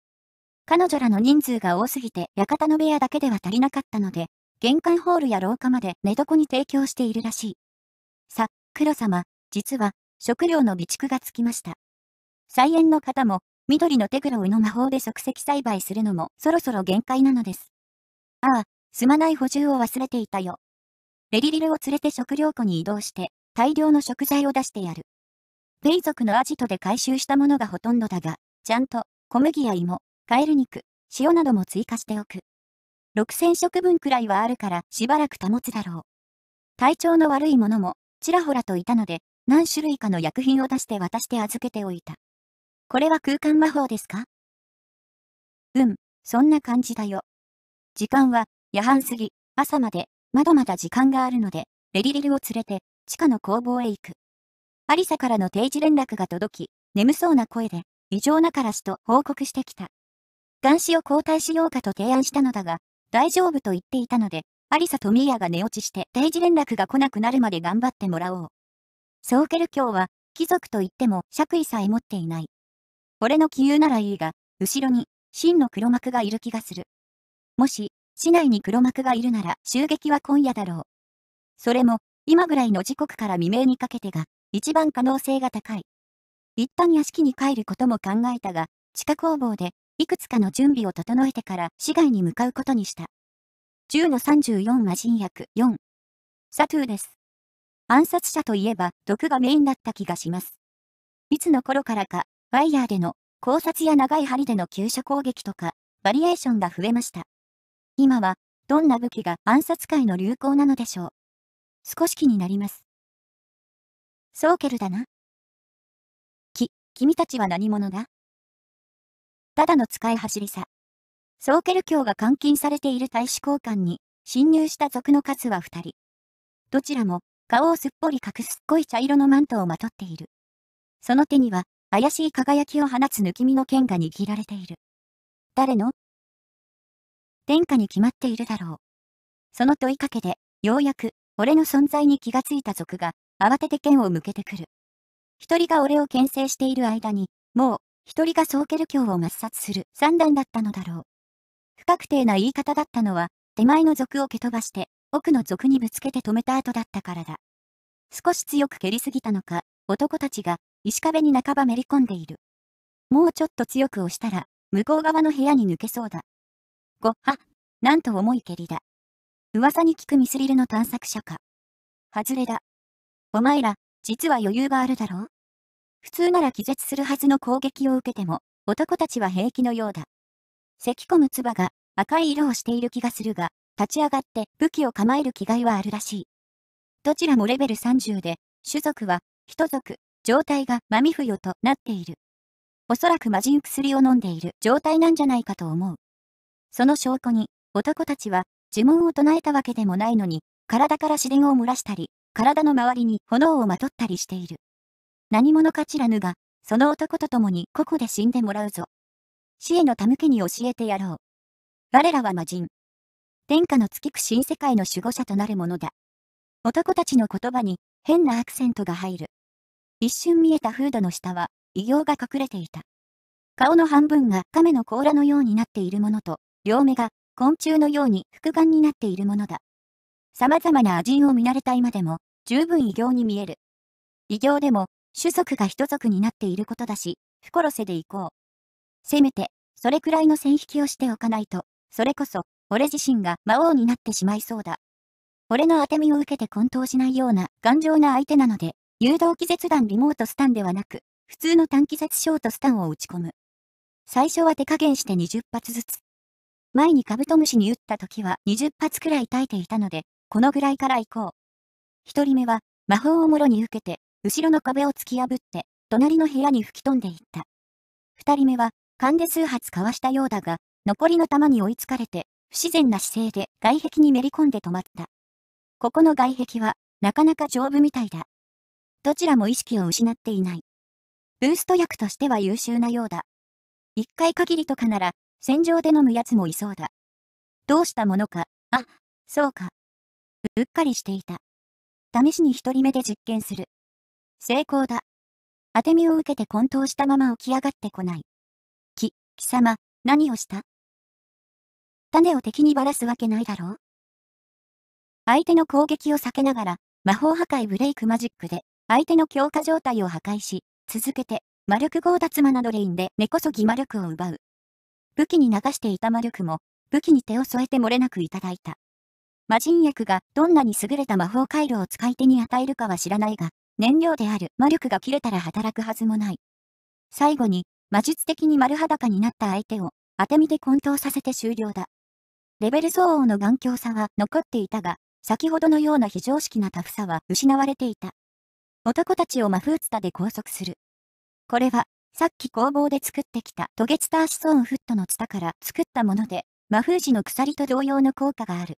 彼女らの人数が多すぎて館の部屋だけでは足りなかったので、玄関ホールや廊下まで寝床に提供しているらしい。さ、黒様、実は、食料の備蓄がつきました。菜園の方も、緑の手黒ロの魔法で即席栽培するのもそろそろ限界なのです。ああ、すまない補充を忘れていたよ。レリリルを連れて食料庫に移動して、大量の食材を出してやる。ペイ族のアジトで回収したものがほとんどだが、ちゃんと小麦や芋、カエル肉、塩なども追加しておく。6000食分くらいはあるからしばらく保つだろう。体調の悪いものもちらほらといたので、何種類かの薬品を出して渡して預けておいた。これは空間魔法ですかうん、そんな感じだよ。時間は夜半過ぎ、朝まで、まだまだ時間があるので、レリリルを連れて地下の工房へ行く。アリサからの定時連絡が届き、眠そうな声で、異常なからしと報告してきた。監視を交代しようかと提案したのだが、大丈夫と言っていたので、アリサとミーアが寝落ちして定時連絡が来なくなるまで頑張ってもらおう。ソーケル教は、貴族と言っても爵位さえ持っていない。俺の気有ならいいが、後ろに、真の黒幕がいる気がする。もし、市内に黒幕がいるなら襲撃は今夜だろう。それも、今ぐらいの時刻から未明にかけてが、一番可能性が高い。一旦屋敷に帰ることも考えたが、地下工房でいくつかの準備を整えてから市外に向かうことにした。10の34魔人薬4。サトゥーです。暗殺者といえば毒がメインだった気がします。いつの頃からか、ワイヤーでの考察や長い針での急所攻撃とか、バリエーションが増えました。今は、どんな武器が暗殺界の流行なのでしょう。少し気になります。ソーケルだな。き、君たちは何者だただの使い走りさ。ソーケルが監禁されている大使公館に侵入した族の数は2人。どちらも顔をすっぽり隠すっごい茶色のマントをまとっている。その手には怪しい輝きを放つ抜き身の剣が握られている。誰の天下に決まっているだろう。その問いかけで、ようやく俺の存在に気がついた族が慌てて剣を向けてくる。一人が俺を牽制している間に、もう一人が総ケル教を抹殺する三段だったのだろう。不確定な言い方だったのは、手前の賊を蹴飛ばして、奥の賊にぶつけて止めた後だったからだ。少し強く蹴りすぎたのか、男たちが石壁に半ばめり込んでいる。もうちょっと強く押したら、向こう側の部屋に抜けそうだ。ごっは、なんと重い蹴りだ。噂に聞くミスリルの探索者か。外れだ。お前ら、実は余裕があるだろう普通なら気絶するはずの攻撃を受けても、男たちは平気のようだ。咳込む唾が赤い色をしている気がするが、立ち上がって武器を構える気概はあるらしい。どちらもレベル30で、種族は、人族、状態がマミフヨとなっている。おそらく魔人薬を飲んでいる状態なんじゃないかと思う。その証拠に、男たちは、呪文を唱えたわけでもないのに、体から自然を漏らしたり、体の周りに炎をまとったりしている。何者か知らぬが、その男と共にここで死んでもらうぞ。死への手向けに教えてやろう。我らは魔人。天下の月く新世界の守護者となるものだ。男たちの言葉に変なアクセントが入る。一瞬見えたフードの下は異形が隠れていた。顔の半分が亀の甲羅のようになっているものと、両目が昆虫のように複眼になっているものだ。様々な人を見慣れた今でも十分異形に見える。異形でも種族が一族になっていることだし、不殺せでいこう。せめて、それくらいの線引きをしておかないと、それこそ、俺自身が魔王になってしまいそうだ。俺の当て身を受けて混沌しないような頑丈な相手なので、誘導気絶弾リモートスタンではなく、普通の短気絶ショートスタンを打ち込む。最初は手加減して20発ずつ。前にカブトムシに打った時は20発くらい耐えていたので、このぐらいから行こう。一人目は、魔法をもろに受けて、後ろの壁を突き破って、隣の部屋に吹き飛んでいった。二人目は、勘で数発かわしたようだが、残りの弾に追いつかれて、不自然な姿勢で外壁にめり込んで止まった。ここの外壁は、なかなか丈夫みたいだ。どちらも意識を失っていない。ブースト薬としては優秀なようだ。一回限りとかなら、戦場で飲む奴もいそうだ。どうしたものか、あ、そうか。うっかりしていた。試しに一人目で実験する。成功だ。当て身を受けて混沌したまま起き上がってこない。き、貴様、何をした種を敵にばらすわけないだろう相手の攻撃を避けながら、魔法破壊ブレイクマジックで、相手の強化状態を破壊し、続けて、魔力強奪魔などレインで根こそぎ魔力を奪う。武器に流していた魔力も、武器に手を添えて漏れなくいただいた。魔人薬がどんなに優れた魔法回路を使い手に与えるかは知らないが、燃料である魔力が切れたら働くはずもない。最後に、魔術的に丸裸になった相手を、当て身で混沌させて終了だ。レベル相応の頑強さは残っていたが、先ほどのような非常識なタフさは失われていた。男たちをマフーツタで拘束する。これは、さっき工房で作ってきたトゲツターシソーンフットのツタから作ったもので、魔風じの鎖と同様の効果がある。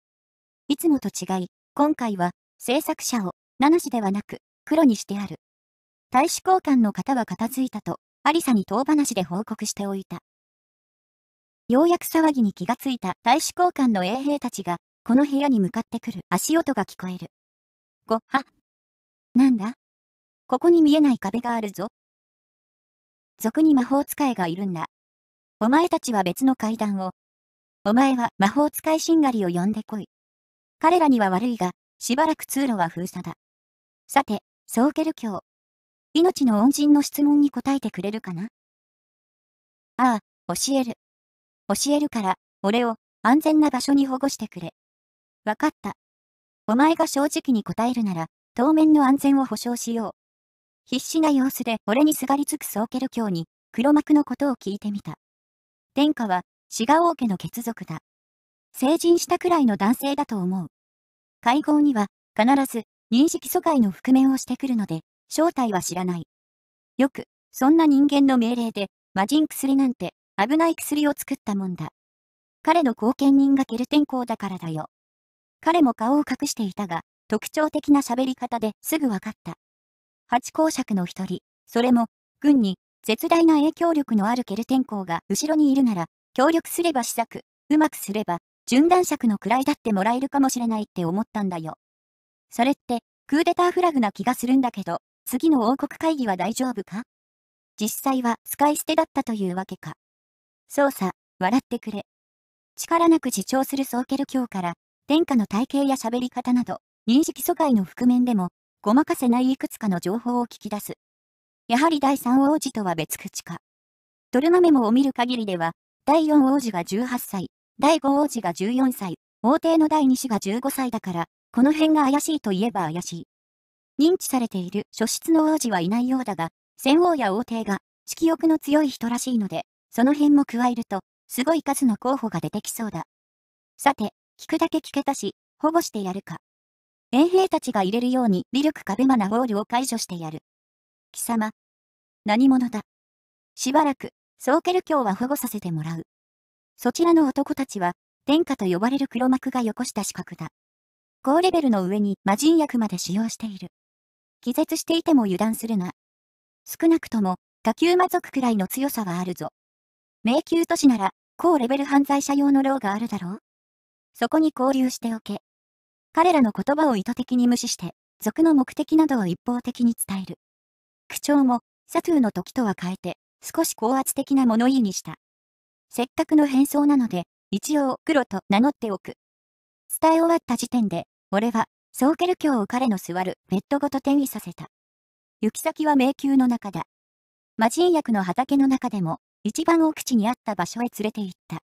いつもと違い、今回は、制作者を、ナナジではなく、黒にしてある。大使交換の方は片付いたと、アリサに遠話で報告しておいた。ようやく騒ぎに気がついた大使交換の衛兵たちが、この部屋に向かってくる足音が聞こえる。ごは。なんだここに見えない壁があるぞ。俗に魔法使いがいるんだ。お前たちは別の階段を。お前は魔法使いしんがりを呼んでこい。彼らには悪いが、しばらく通路は封鎖だ。さて、総ケル教。命の恩人の質問に答えてくれるかなああ、教える。教えるから、俺を安全な場所に保護してくれ。わかった。お前が正直に答えるなら、当面の安全を保証しよう。必死な様子で俺にすがりつくソーケル教に、黒幕のことを聞いてみた。天下は、志賀王家の血族だ。成人したくらいの男性だと思う。会合には、必ず、認識疎開の覆面をしてくるので、正体は知らない。よく、そんな人間の命令で、魔人薬なんて、危ない薬を作ったもんだ。彼の後見人がケルテンだからだよ。彼も顔を隠していたが、特徴的な喋り方ですぐ分かった。八公爵の一人、それも、軍に、絶大な影響力のあるケルテンが後ろにいるなら、協力すれば試作、うまくすれば、順断尺の位だってもらえるかもしれないって思ったんだよ。それって、クーデターフラグな気がするんだけど、次の王国会議は大丈夫か実際は使い捨てだったというわけか。操作、笑ってくれ。力なく自重するーケル教から、天下の体系や喋り方など、認識疎開の覆面でも、ごまかせないいくつかの情報を聞き出す。やはり第3王子とは別口か。ドルマメモを見る限りでは、第4王子が18歳、第5王子が14歳、王帝の第2子が15歳だから、この辺が怪しいといえば怪しい。認知されている初出の王子はいないようだが、戦王や王帝が色欲の強い人らしいので、その辺も加えると、すごい数の候補が出てきそうだ。さて、聞くだけ聞けたし、保護してやるか。衛兵たちが入れるように微力壁マナホールを解除してやる。貴様。何者だ。しばらく、ソーケル卿は保護させてもらう。そちらの男たちは、天下と呼ばれる黒幕がよこした資格だ。高レベルの上に魔人薬まで使用している。気絶していても油断するな。少なくとも、下級魔族くらいの強さはあるぞ。迷宮都市なら、高レベル犯罪者用の牢があるだろうそこに交流しておけ。彼らの言葉を意図的に無視して、族の目的などを一方的に伝える。口調も、サトゥーの時とは変えて、少し高圧的な物言いにした。せっかくの変装なので、一応、黒と名乗っておく。伝え終わった時点で、俺は、ソーケル教を彼の座るベッドごと転移させた。行き先は迷宮の中だ。魔人薬の畑の中でも、一番奥地にあった場所へ連れて行った。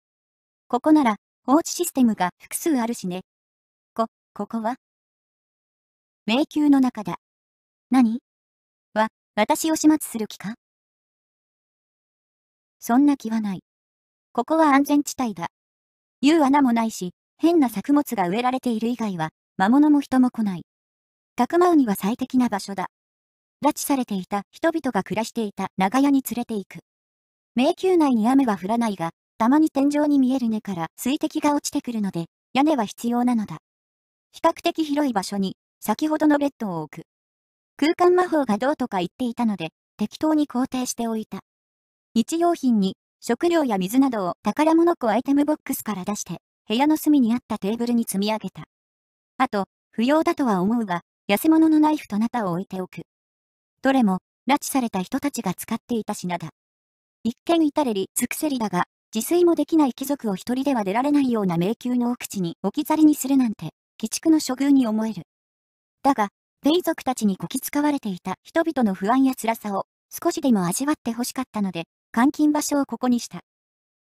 ここなら、放置システムが複数あるしね。こ、ここは迷宮の中だ。何は、私を始末する気かそんな気はない。ここは安全地帯だ。言う穴もないし、変な作物が植えられている以外は、魔物も人も来ない。たくまうには最適な場所だ。拉致されていた人々が暮らしていた長屋に連れて行く。迷宮内に雨は降らないが、たまに天井に見える根から水滴が落ちてくるので、屋根は必要なのだ。比較的広い場所に、先ほどのベッドを置く。空間魔法がどうとか言っていたので、適当に肯定しておいた。日用品に、食料や水などを宝物庫アイテムボックスから出して、部屋の隅にあったテーブルに積み上げた。あと、不要だとは思うが、痩せ物のナイフとナタを置いておく。どれも、拉致された人たちが使っていた品だ。一見至れり尽くせりだが、自炊もできない貴族を一人では出られないような迷宮の奥地に置き去りにするなんて、鬼畜の処遇に思える。だが、米イ族たちにこき使われていた人々の不安や辛さを少しでも味わってほしかったので、監禁場所をここにした。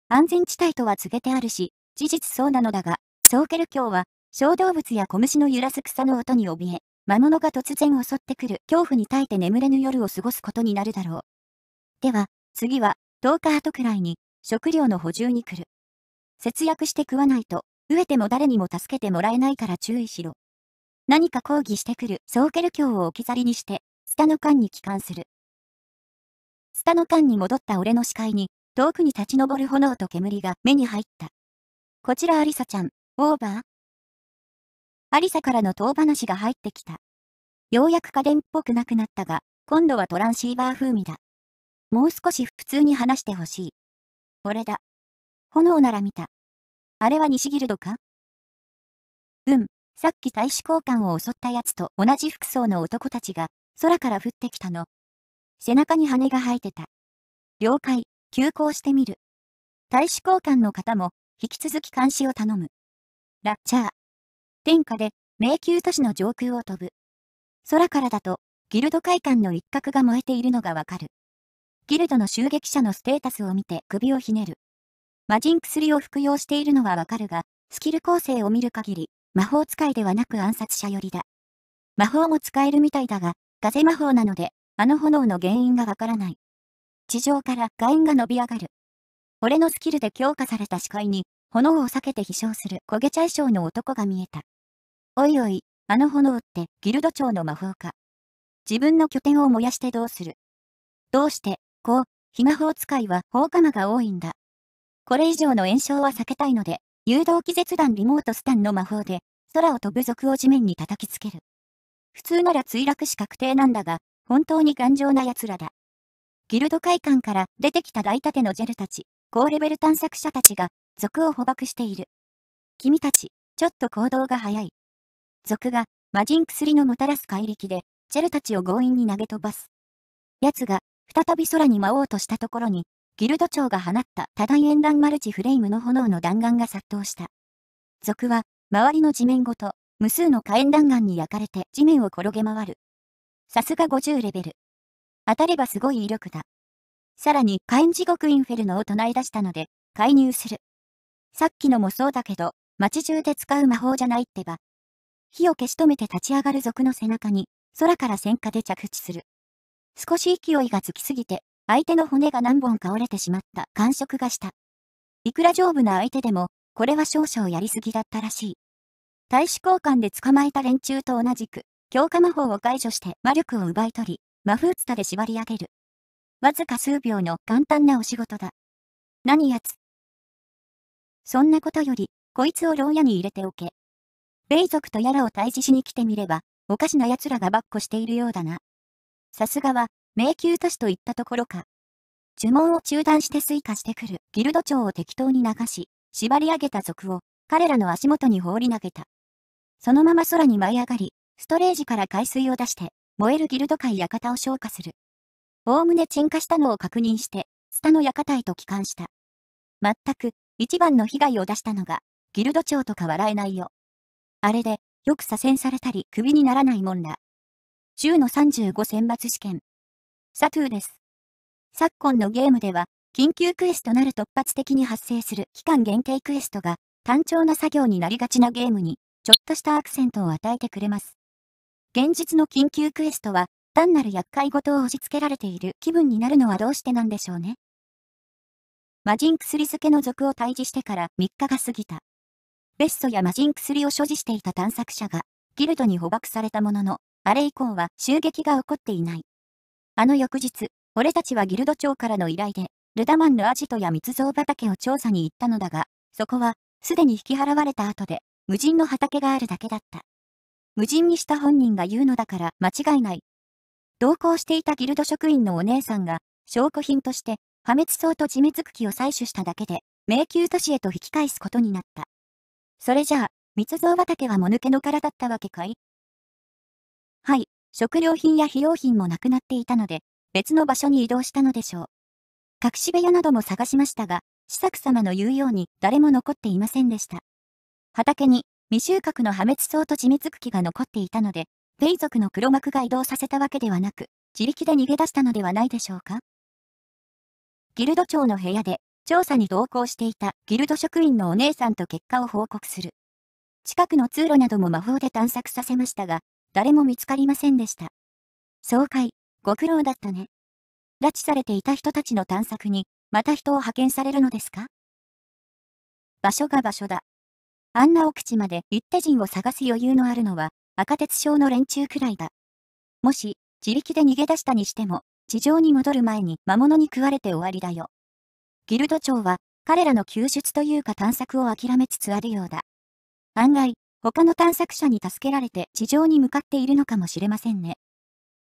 安全地帯とは告げてあるし、事実そうなのだが、ソーケル教は小動物や小虫の揺らす草の音に怯え、魔物が突然襲ってくる恐怖に耐えて眠れぬ夜を過ごすことになるだろう。では、次は、10日後くらいに、食料の補充に来る。節約して食わないと、飢えても誰にも助けてもらえないから注意しろ。何か抗議してくるソーケル教を置き去りにして、スタの間に帰還する。スタの間に戻った俺の視界に、遠くに立ち上る炎と煙が目に入った。こちらアリサちゃん、オーバーアリサからの遠話が入ってきた。ようやく家電っぽくなくなったが、今度はトランシーバー風味だ。もう少し普通に話してほしい。これだ。炎なら見た。あれは西ギルドかうん、さっき大使交換を襲ったやつと同じ服装の男たちが、空から降ってきたの。背中に羽が生えてた。了解、急行してみる。大使交換の方も、引き続き監視を頼む。ラッチャー。天下で迷宮都市の上空を飛ぶ。空からだと、ギルド会館の一角が燃えているのがわかる。ギルドの襲撃者のステータスを見て首をひねる。魔人薬を服用しているのはわかるが、スキル構成を見る限り、魔法使いではなく暗殺者寄りだ。魔法も使えるみたいだが、風魔法なので、あの炎の原因がわからない。地上から火炎が伸び上がる。俺のスキルで強化された視界に、炎を避けて飛翔する焦げ茶衣装の男が見えた。おいおい、あの炎ってギルド長の魔法か。自分の拠点を燃やしてどうする。どうして、こう、非魔法使いは放火魔が多いんだ。これ以上の炎症は避けたいので、誘導気絶弾リモートスタンの魔法で、空を飛ぶ族を地面に叩きつける。普通なら墜落死確定なんだが、本当に頑丈な奴らだ。ギルド会館から出てきた大盾のジェルたち、高レベル探索者たちが族を捕獲している。君たち、ちょっと行動が早い。族が、魔人薬のもたらす怪力で、ジェルたちを強引に投げ飛ばす。奴が、再び空に舞おうとしたところに、ギルド長が放った多大円弾マルチフレームの炎の弾丸が殺到した。族は、周りの地面ごと、無数の火炎弾丸に焼かれて地面を転げ回る。さすが50レベル。当たればすごい威力だ。さらに火炎地獄インフェルノを唱え出したので、介入する。さっきのもそうだけど、街中で使う魔法じゃないってば。火を消し止めて立ち上がる族の背中に、空から戦火で着地する。少し勢いがつきすぎて、相手の骨が何本か折れてしまった感触がした。いくら丈夫な相手でも、これは少々やりすぎだったらしい。大使交換で捕まえた連中と同じく、強化魔法を解除して魔力を奪い取り、魔風ツタで縛り上げる。わずか数秒の簡単なお仕事だ。何やつ、そんなことより、こいつを牢屋に入れておけ。米族とやらを退治しに来てみれば、おかしな奴らがばっこしているようだな。さすがは、迷宮都市といったところか。呪文を中断して追加してくるギルド長を適当に流し、縛り上げた族を彼らの足元に放り投げた。そのまま空に舞い上がり、ストレージから海水を出して、燃えるギルド界館を消化する。おおむね沈下したのを確認して、スタの館へと帰還した。全く、一番の被害を出したのが、ギルド長とか笑えないよ。あれで、よく左遷されたり、クビにならないもんら。10の35選抜試験。サトゥーです。昨今のゲームでは、緊急クエストなる突発的に発生する期間限定クエストが、単調な作業になりがちなゲームに、ちょっとしたアクセントを与えてくれます。現実の緊急クエストは、単なる厄介事を押し付けられている気分になるのはどうしてなんでしょうね。マジン薬漬けの族を退治してから3日が過ぎた。ベストやマジン薬を所持していた探索者が、ギルドに捕獲されたものの、あれ以降は襲撃が起こっていない。あの翌日、俺たちはギルド長からの依頼で、ルダマンのアジトや密造畑を調査に行ったのだが、そこは、すでに引き払われた後で、無人の畑があるだけだった。無人にした本人が言うのだから間違いない。同行していたギルド職員のお姉さんが、証拠品として破滅草と地滅茎を採取しただけで、迷宮都市へと引き返すことになった。それじゃあ、密造畑はもぬけの殻だったわけかいはい、食料品や費用品もなくなっていたので、別の場所に移動したのでしょう。隠し部屋なども探しましたが、四作様の言うように誰も残っていませんでした。畑に未収穫の破滅草と地滅茎が残っていたので、ペイ族の黒幕が移動させたわけではなく、自力で逃げ出したのではないでしょうかギルド長の部屋で、調査に同行していたギルド職員のお姉さんと結果を報告する。近くの通路なども魔法で探索させましたが、誰も見つかりませんでした。爽快、ご苦労だったね。拉致されていた人たちの探索に、また人を派遣されるのですか場所が場所だ。あんな奥地まで一手陣を探す余裕のあるのは、赤鉄症の連中くらいだ。もし、自力で逃げ出したにしても、地上に戻る前に魔物に食われて終わりだよ。ギルド長は、彼らの救出というか探索を諦めつつあるようだ。案外、他の探索者に助けられて地上に向かっているのかもしれませんね。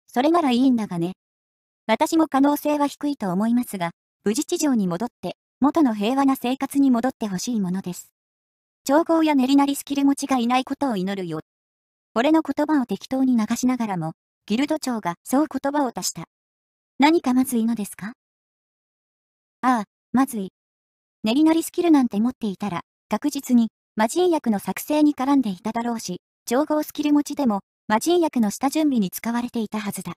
それならいいんだがね。私も可能性は低いと思いますが、無事地上に戻って、元の平和な生活に戻ってほしいものです。調合や練りなりスキル持ちがいないことを祈るよ。俺の言葉を適当に流しながらも、ギルド長がそう言葉を出した。何かまずいのですかああ、まずい。練りなりスキルなんて持っていたら、確実に、魔人薬の作成に絡んでいただろうし、調合スキル持ちでも、魔人薬の下準備に使われていたはずだ。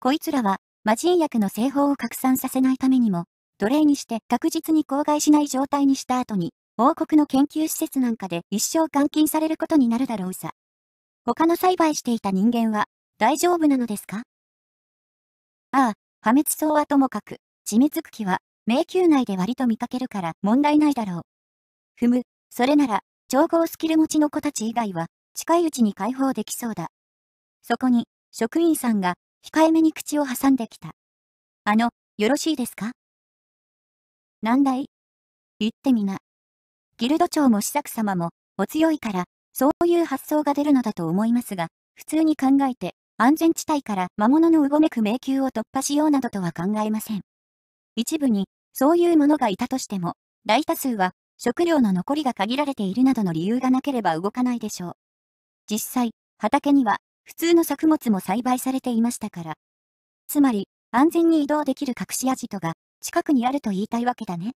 こいつらは、魔人薬の製法を拡散させないためにも、奴隷にして確実に口外しない状態にした後に、王国の研究施設なんかで一生監禁されることになるだろうさ。他の栽培していた人間は、大丈夫なのですかああ、破滅層はともかく、地滅茎は、迷宮内で割と見かけるから問題ないだろう。ふむ、それなら、調合スキル持ちの子たち以外は、近いうちに解放できそうだ。そこに、職員さんが、控えめに口を挟んできた。あの、よろしいですか何だい言ってみな。ギルド長も試作様も、お強いから、そういう発想が出るのだと思いますが、普通に考えて、安全地帯から魔物のうごめく迷宮を突破しようなどとは考えません。一部に、そういうものがいたとしても、大多数は、食料の残りが限られているなどの理由がなければ動かないでしょう。実際、畑には、普通の作物も栽培されていましたから。つまり、安全に移動できる隠し味とが、近くにあると言いたいわけだね。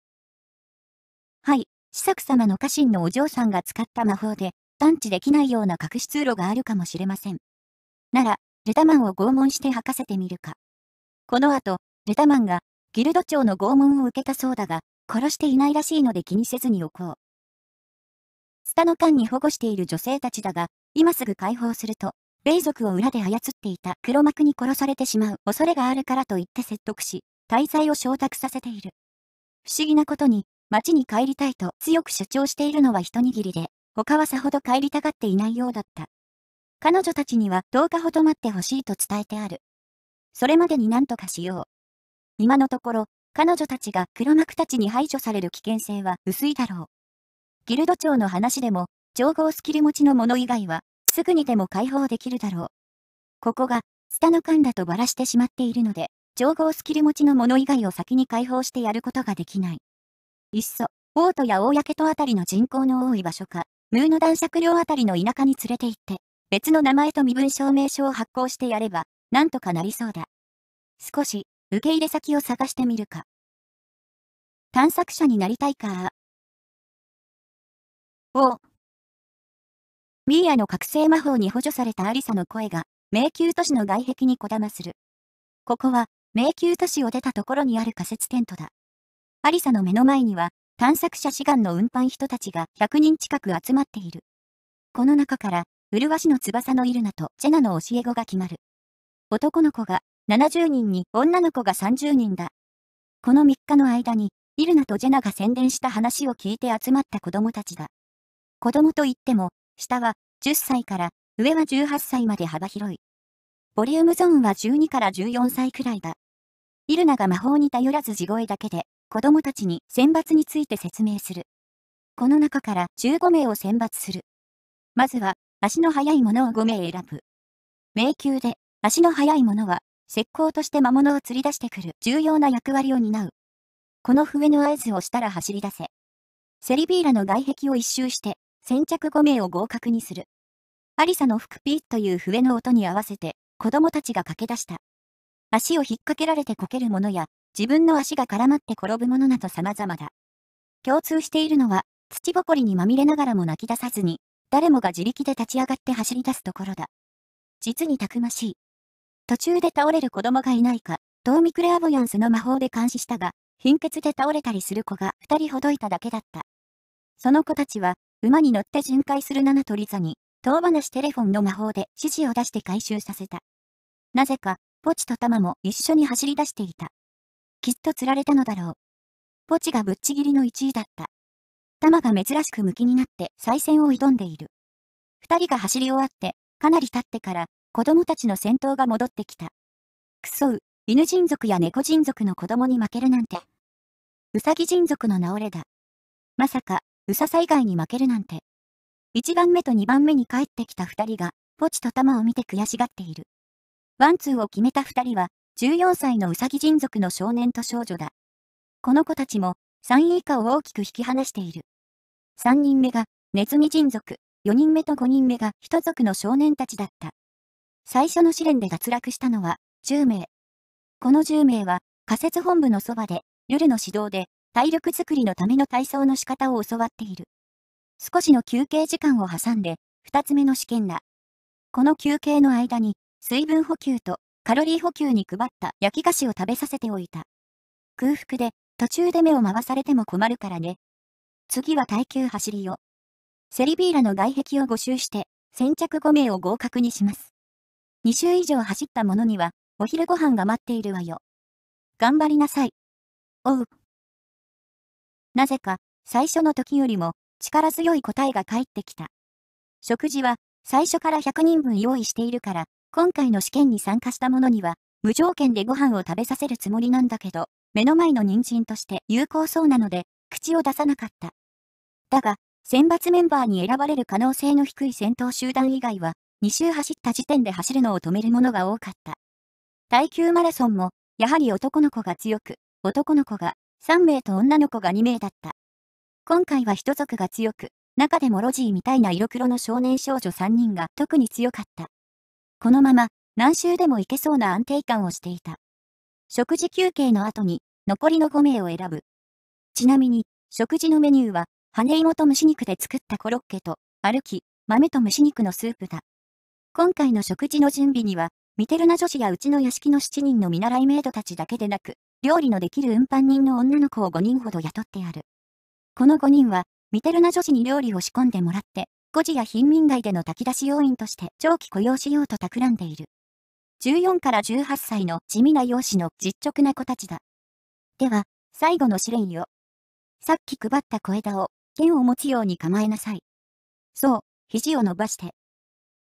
はい、四作様の家臣のお嬢さんが使った魔法で、探知できないような隠し通路があるかもしれません。なら、ルタマンを拷問して吐かせてみるか。この後、ルタマンが、ギルド長の拷問を受けたそうだが、殺していないらしいので気にせずにおこう。スタの間に保護している女性たちだが、今すぐ解放すると、霊族を裏で操っていた黒幕に殺されてしまう恐れがあるからと言って説得し、滞在を承諾させている。不思議なことに、町に帰りたいと強く主張しているのは一握りで、他はさほど帰りたがっていないようだった。彼女たちには10日ほど待ってほしいと伝えてある。それまでに何とかしよう。今のところ、彼女たちが黒幕たちに排除される危険性は薄いだろう。ギルド長の話でも、調合スキル持ちの者以外は、すぐにでも解放できるだろう。ここが、スタの缶だとばらしてしまっているので、調合スキル持ちの者以外を先に解放してやることができない。いっそ、ボートや大やけとあたりの人口の多い場所か、ムーの男爵寮あたりの田舎に連れて行って、別の名前と身分証明書を発行してやれば、なんとかなりそうだ。少し、受け入れ先を探してみるか。探索者になりたいかおミーアの覚醒魔法に補助されたアリサの声が、迷宮都市の外壁にこだまする。ここは、迷宮都市を出たところにある仮設テントだ。アリサの目の前には、探索者志願の運搬人たちが100人近く集まっている。この中から、麗しの翼のイルナとチェナの教え子が決まる。男の子が70人に女の子が30人だ。この3日の間に、イルナとジェナが宣伝した話を聞いて集まった子供たちだ。子供といっても、下は10歳から上は18歳まで幅広い。ボリュームゾーンは12から14歳くらいだ。イルナが魔法に頼らず地声だけで、子供たちに選抜について説明する。この中から15名を選抜する。まずは、足の速いものを5名選ぶ。迷宮で、足の速いものは、石膏として魔物を釣り出してくる重要な役割を担う。この笛の合図をしたら走り出せ。セリビーラの外壁を一周して、先着5名を合格にする。アリサの吹くピーという笛の音に合わせて、子供たちが駆け出した。足を引っ掛けられてこけるものや、自分の足が絡まって転ぶものなど様々だ。共通しているのは、土ぼこりにまみれながらも泣き出さずに、誰もが自力で立ち上がって走り出すところだ。実にたくましい。途中で倒れる子供がいないか、トーミクレアボヤンスの魔法で監視したが、貧血で倒れたりする子が二人ほどいただけだった。その子たちは、馬に乗って巡回する七リ座に、遠話テレフォンの魔法で指示を出して回収させた。なぜか、ポチとタマも一緒に走り出していた。きっと釣られたのだろう。ポチがぶっちぎりの1位だった。玉が珍しく向きになって再戦を挑んでいる。二人が走り終わって、かなり経ってから、子供たちの戦闘が戻ってきた。くそう、犬人族や猫人族の子供に負けるなんて。うさぎ人族の直れだ。まさか、うささ以外に負けるなんて。一番目と二番目に帰ってきた二人が、ポチと玉を見て悔しがっている。ワンツーを決めた二人は、14歳のうさぎ人族の少年と少女だ。この子たちも、3位以下を大きく引き離している。3人目が、ネズミ人族、4人目と5人目が、人族の少年たちだった。最初の試練で脱落したのは、10名。この10名は、仮設本部のそばで、夜の指導で、体力づくりのための体操の仕方を教わっている。少しの休憩時間を挟んで、2つ目の試験だ。この休憩の間に、水分補給とカロリー補給に配った焼き菓子を食べさせておいた。空腹で、途中で目を回されても困るからね、次は耐久走りを。セリビーラの外壁を募集して、先着5名を合格にします。2周以上走った者には、お昼ご飯が待っているわよ。頑張りなさい。おう。なぜか、最初の時よりも、力強い答えが返ってきた。食事は、最初から100人分用意しているから、今回の試験に参加した者には、無条件でご飯を食べさせるつもりなんだけど、目の前の人参として有効そうなので、口を出さなかった。だが、選抜メンバーに選ばれる可能性の低い戦闘集団以外は、2周走った時点で走るのを止めるものが多かった。耐久マラソンも、やはり男の子が強く、男の子が3名と女の子が2名だった。今回は人族が強く、中でもロジーみたいな色黒の少年少女3人が特に強かった。このまま、何周でも行けそうな安定感をしていた。食事休憩の後に、残りの5名を選ぶちなみに、食事のメニューは、羽芋と蒸し肉で作ったコロッケと、歩き、豆と蒸し肉のスープだ。今回の食事の準備には、ミテルナ女子やうちの屋敷の7人の見習いメイドたちだけでなく、料理のできる運搬人の女の子を5人ほど雇ってある。この5人は、ミテルナ女子に料理を仕込んでもらって、孤児や貧民街での炊き出し要員として長期雇用しようと企んでいる。14から18歳の地味な容姿の実直な子たちだ。では、最後の試練よ。さっき配った小枝を、剣を持つように構えなさい。そう、肘を伸ばして。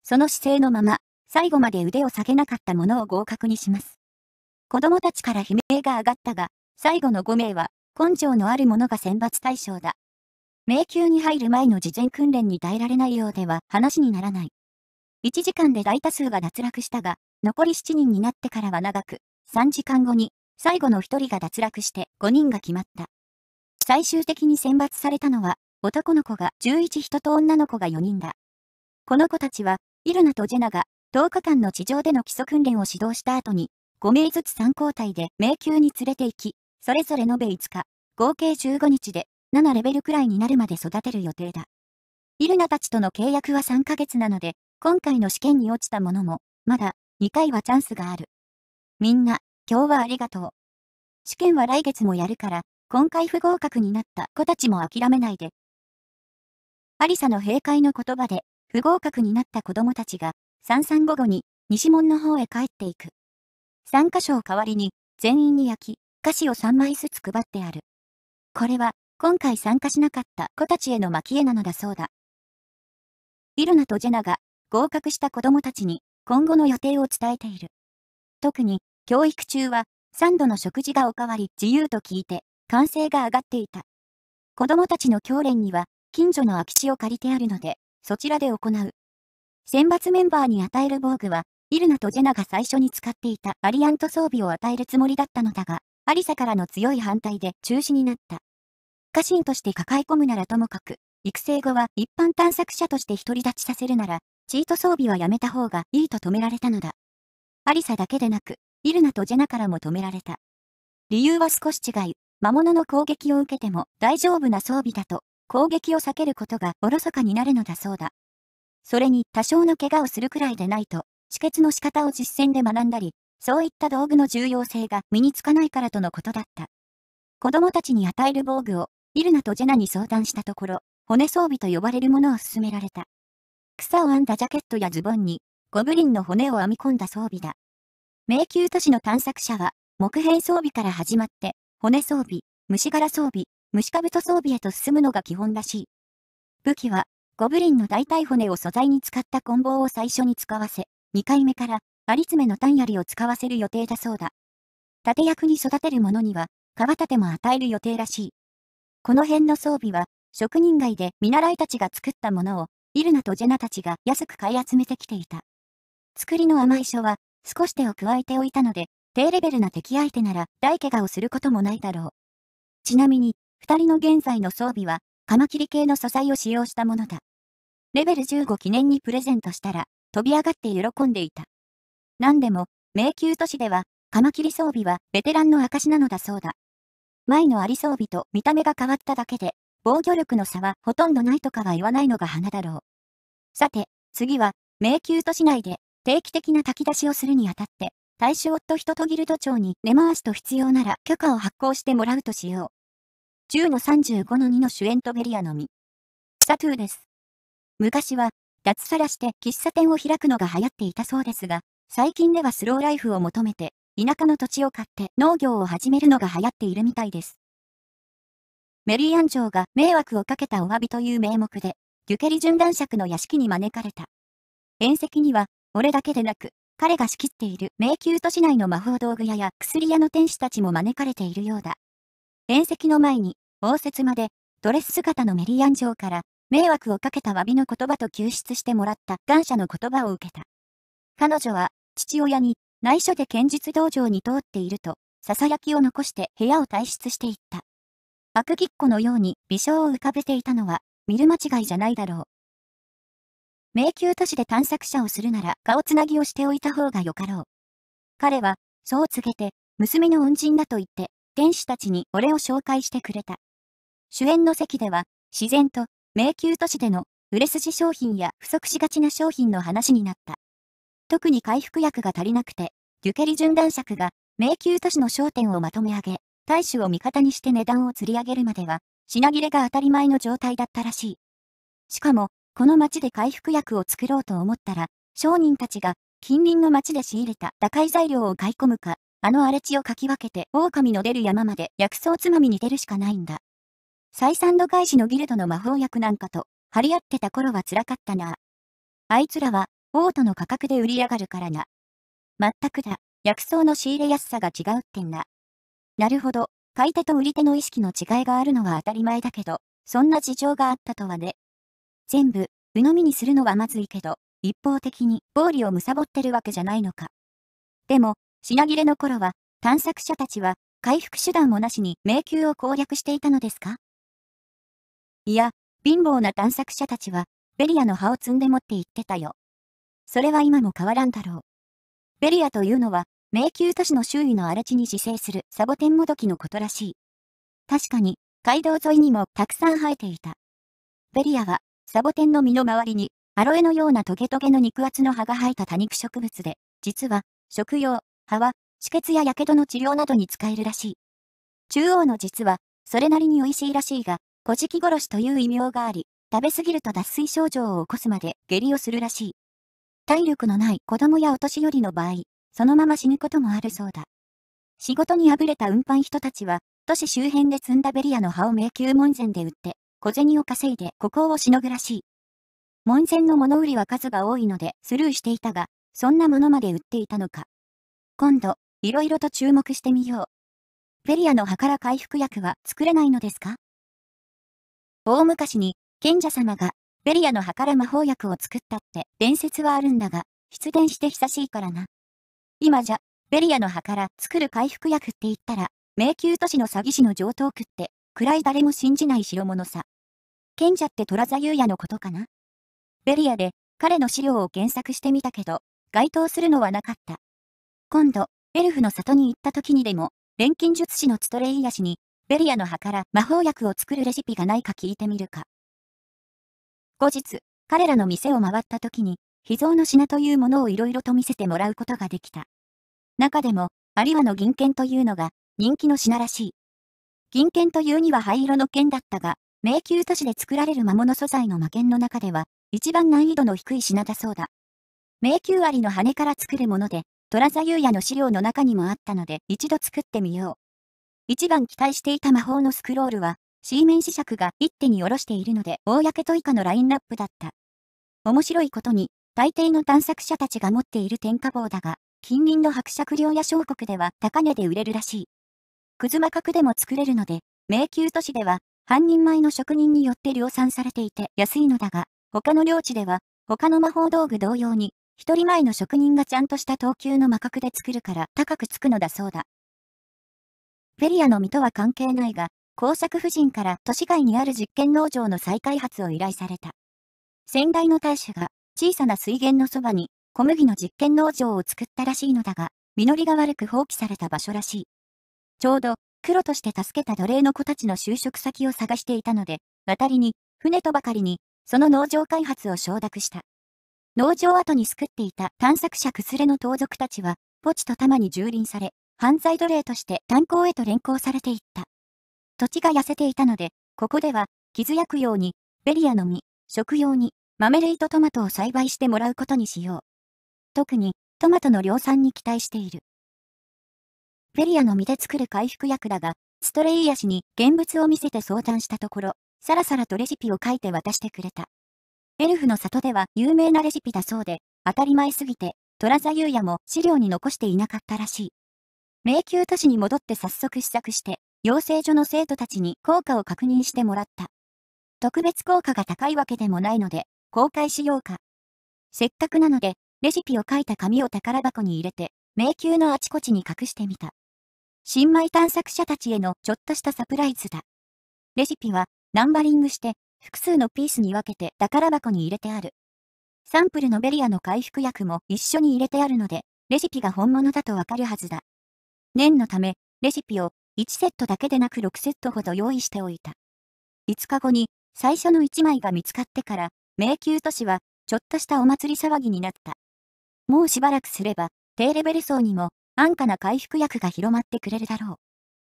その姿勢のまま、最後まで腕を下げなかったものを合格にします。子供たちから悲鳴が上がったが、最後の5名は、根性のある者が選抜対象だ。迷宮に入る前の事前訓練に耐えられないようでは話にならない。1時間で大多数が脱落したが、残り7人になってからは長く、3時間後に、最後の1人が脱落して5人が決まった。最終的に選抜されたのは、男の子が11人と女の子が4人だ。この子たちは、イルナとジェナが10日間の地上での基礎訓練を指導した後に、5名ずつ3交代で迷宮に連れて行き、それぞれ延べ5日、合計15日で7レベルくらいになるまで育てる予定だ。イルナたちとの契約は3ヶ月なので、今回の試験に落ちたものも、まだ2回はチャンスがある。みんな、今日はありがとう。試験は来月もやるから、今回不合格になった子たちも諦めないで。アリサの閉会の言葉で、不合格になった子供たちが、三三午後に西門の方へ帰っていく。参加所を代わりに、全員に焼き、菓子を3枚ずつ配ってある。これは、今回参加しなかった子たちへの蒔絵なのだそうだ。イルナとジェナが、合格した子供たちに、今後の予定を伝えている。特に、教育中は、3度の食事がおかわり自由と聞いて、歓声が上がっていた。子供たちの教練には、近所の空き地を借りてあるので、そちらで行う。選抜メンバーに与える防具は、イルナとジェナが最初に使っていたアリアント装備を与えるつもりだったのだが、アリサからの強い反対で中止になった。家臣として抱え込むならともかく、育成後は一般探索者として独り立ちさせるなら、チート装備はやめた方がいいと止められたのだ。アリサだけでなく、イルナとジェナからも止められた。理由は少し違い、魔物の攻撃を受けても大丈夫な装備だと、攻撃を避けることがおろそかになるのだそうだ。それに多少の怪我をするくらいでないと、止血の仕方を実践で学んだり、そういった道具の重要性が身につかないからとのことだった。子供たちに与える防具を、イルナとジェナに相談したところ、骨装備と呼ばれるものを勧められた。草を編んだジャケットやズボンに、ゴブリンの骨を編み込んだ装備だ。迷宮都市の探索者は、木片装備から始まって、骨装備、虫柄装備、虫兜装備へと進むのが基本らしい。武器は、ゴブリンの代替骨を素材に使った棍棒を最初に使わせ、2回目から、アリ爪の単槍を使わせる予定だそうだ。盾役に育てる者には、皮盾も与える予定らしい。この辺の装備は、職人街で見習いたちが作ったものを、イルナとジェナたちが安く買い集めてきていた。作りの甘い書は、少し手を加えておいたので、低レベルな敵相手なら大怪我をすることもないだろう。ちなみに、2人の現在の装備は、カマキリ系の素材を使用したものだ。レベル15記念にプレゼントしたら、飛び上がって喜んでいた。何でも、迷宮都市では、カマキリ装備はベテランの証なのだそうだ。前のあり装備と見た目が変わっただけで、防御力の差はほとんどないとかは言わないのが花だろう。さて、次は、迷宮都市内で定期的な炊き出しをするにあたって、大衆夫人とギルド長に根回しと必要なら許可を発行してもらうとしよう。10の35の2の主演とベリアのみ。サトゥーです。昔は、脱サラして喫茶店を開くのが流行っていたそうですが、最近ではスローライフを求めて、田舎の土地を買って農業を始めるのが流行っているみたいです。メリーアン城が迷惑をかけたお詫びという名目で、デュケリ準男爵の屋敷に招かれた。宴席には、俺だけでなく、彼が仕切っている迷宮都市内の魔法道具屋や薬屋の天使たちも招かれているようだ。宴席の前に、応接まで、ドレス姿のメリアン城から、迷惑をかけた詫びの言葉と救出してもらった感謝の言葉を受けた。彼女は、父親に、内緒で剣術道場に通っていると、囁きを残して部屋を退出していった。悪ぎっ子のように微笑を浮かべていたのは、見る間違いじゃないだろう。迷宮都市で探索者をするなら顔つなぎをしておいた方がよかろう。彼は、そう告げて、娘の恩人だと言って、天使たちに俺を紹介してくれた。主演の席では、自然と、迷宮都市での、売れ筋商品や不足しがちな商品の話になった。特に回復薬が足りなくて、デュケリ準断爵が、迷宮都市の焦点をまとめ上げ、大衆を味方にして値段を釣り上げるまでは、品切れが当たり前の状態だったらしい。しかも、この町で回復薬を作ろうと思ったら、商人たちが近隣の町で仕入れた打開材料を買い込むか、あの荒れ地をかき分けて狼の出る山まで薬草つまみに出るしかないんだ。採算度返しのギルドの魔法薬なんかと張り合ってた頃は辛かったな。あいつらは、王都の価格で売り上がるからな。まったくだ、薬草の仕入れやすさが違うってんな。なるほど、買い手と売り手の意識の違いがあるのは当たり前だけど、そんな事情があったとはね。全部、鵜呑みにするのはまずいけど、一方的に暴利を貪ってるわけじゃないのか。でも、品切れの頃は、探索者たちは、回復手段もなしに迷宮を攻略していたのですかいや、貧乏な探索者たちは、ベリアの葉を摘んで持って行ってたよ。それは今も変わらんだろう。ベリアというのは、迷宮都市の周囲の荒地に自生するサボテンもどきのことらしい。確かに、街道沿いにもたくさん生えていた。ベリアはサボテンの実の周りに、アロエのようなトゲトゲの肉厚の葉が生えた多肉植物で、実は、食用、葉は、止血や火傷の治療などに使えるらしい。中央の実は、それなりに美味しいらしいが、小じき殺しという異名があり、食べ過ぎると脱水症状を起こすまで下痢をするらしい。体力のない子供やお年寄りの場合、そのまま死ぬこともあるそうだ。仕事にあぶれた運搬人たちは、都市周辺で積んだベリアの葉を迷宮門前で売って、小銭を稼いで孤高をしのぐらしい。門前の物売りは数が多いのでスルーしていたが、そんなものまで売っていたのか。今度、いろいろと注目してみよう。フェリアの葉から回復薬は作れないのですか大昔に、賢者様が、フェリアの葉から魔法薬を作ったって伝説はあるんだが、出現して久しいからな。今じゃ、フェリアの葉から作る回復薬って言ったら、迷宮都市の詐欺師の上等区って暗い誰も信じない代物さ。賢者って虎座優也のことかなベリアで彼の資料を検索してみたけど、該当するのはなかった。今度、エルフの里に行った時にでも、錬金術師のツトレイヤ氏に、ベリアの葉から魔法薬を作るレシピがないか聞いてみるか。後日、彼らの店を回った時に、秘蔵の品というものをいろいろと見せてもらうことができた。中でも、有馬の銀券というのが人気の品らしい。銀剣というには灰色の剣だったが、迷宮都市で作られる魔物素材の魔剣の中では、一番難易度の低い品だそうだ。迷宮ありの羽から作るもので、虎座優也の資料の中にもあったので、一度作ってみよう。一番期待していた魔法のスクロールは、シーメン磁石が一手に下ろしているので、公と以下のラインナップだった。面白いことに、大抵の探索者たちが持っている天下棒だが、近隣の伯爵領や小国では高値で売れるらしい。くずま角でも作れるので、迷宮都市では、半人前の職人によって量産されていて安いのだが、他の領地では、他の魔法道具同様に、一人前の職人がちゃんとした等級の魔角で作るから高くつくのだそうだ。フェリアの実とは関係ないが、工作婦人から都市外にある実験農場の再開発を依頼された。先代の大使が小さな水源のそばに小麦の実験農場を作ったらしいのだが、実りが悪く放棄された場所らしい。ちょうど、黒として助けた奴隷の子たちの就職先を探していたので、渡りに、船とばかりに、その農場開発を承諾した。農場跡に救っていた探索者崩れの盗賊たちは、ポチと玉に蹂躙され、犯罪奴隷として炭鉱へと連行されていった。土地が痩せていたので、ここでは、傷薬用に、ベリアの実、食用に、豆類とトマトを栽培してもらうことにしよう。特に、トマトの量産に期待している。フェリアの身で作る回復薬だが、ストレイヤ氏に現物を見せて相談したところ、さらさらとレシピを書いて渡してくれた。エルフの里では有名なレシピだそうで、当たり前すぎて、トラザユーヤも資料に残していなかったらしい。迷宮都市に戻って早速試作して、養成所の生徒たちに効果を確認してもらった。特別効果が高いわけでもないので、公開しようか。せっかくなので、レシピを書いた紙を宝箱に入れて、迷宮のあちこちに隠してみた。新米探索者たちへのちょっとしたサプライズだ。レシピはナンバリングして複数のピースに分けて宝箱に入れてある。サンプルのベリアの回復薬も一緒に入れてあるので、レシピが本物だとわかるはずだ。念のため、レシピを1セットだけでなく6セットほど用意しておいた。5日後に最初の1枚が見つかってから、迷宮都市はちょっとしたお祭り騒ぎになった。もうしばらくすれば、低レベル層にも安価な回復薬が広まってくれるだろう。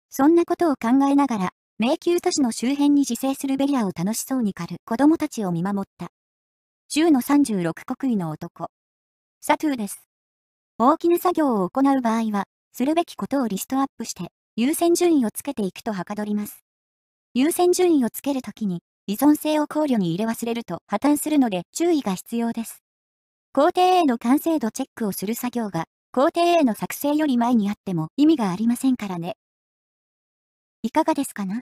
そんなことを考えながら、迷宮都市の周辺に自生するベリアを楽しそうに狩る子供たちを見守った。銃の36国威の男。サトゥーです。大きな作業を行う場合は、するべきことをリストアップして、優先順位をつけていくとはかどります。優先順位をつけるときに、依存性を考慮に入れ忘れると破綻するので注意が必要です。工程への完成度チェックをする作業が工程への作成より前にあっても意味がありませんからね。いかがですかな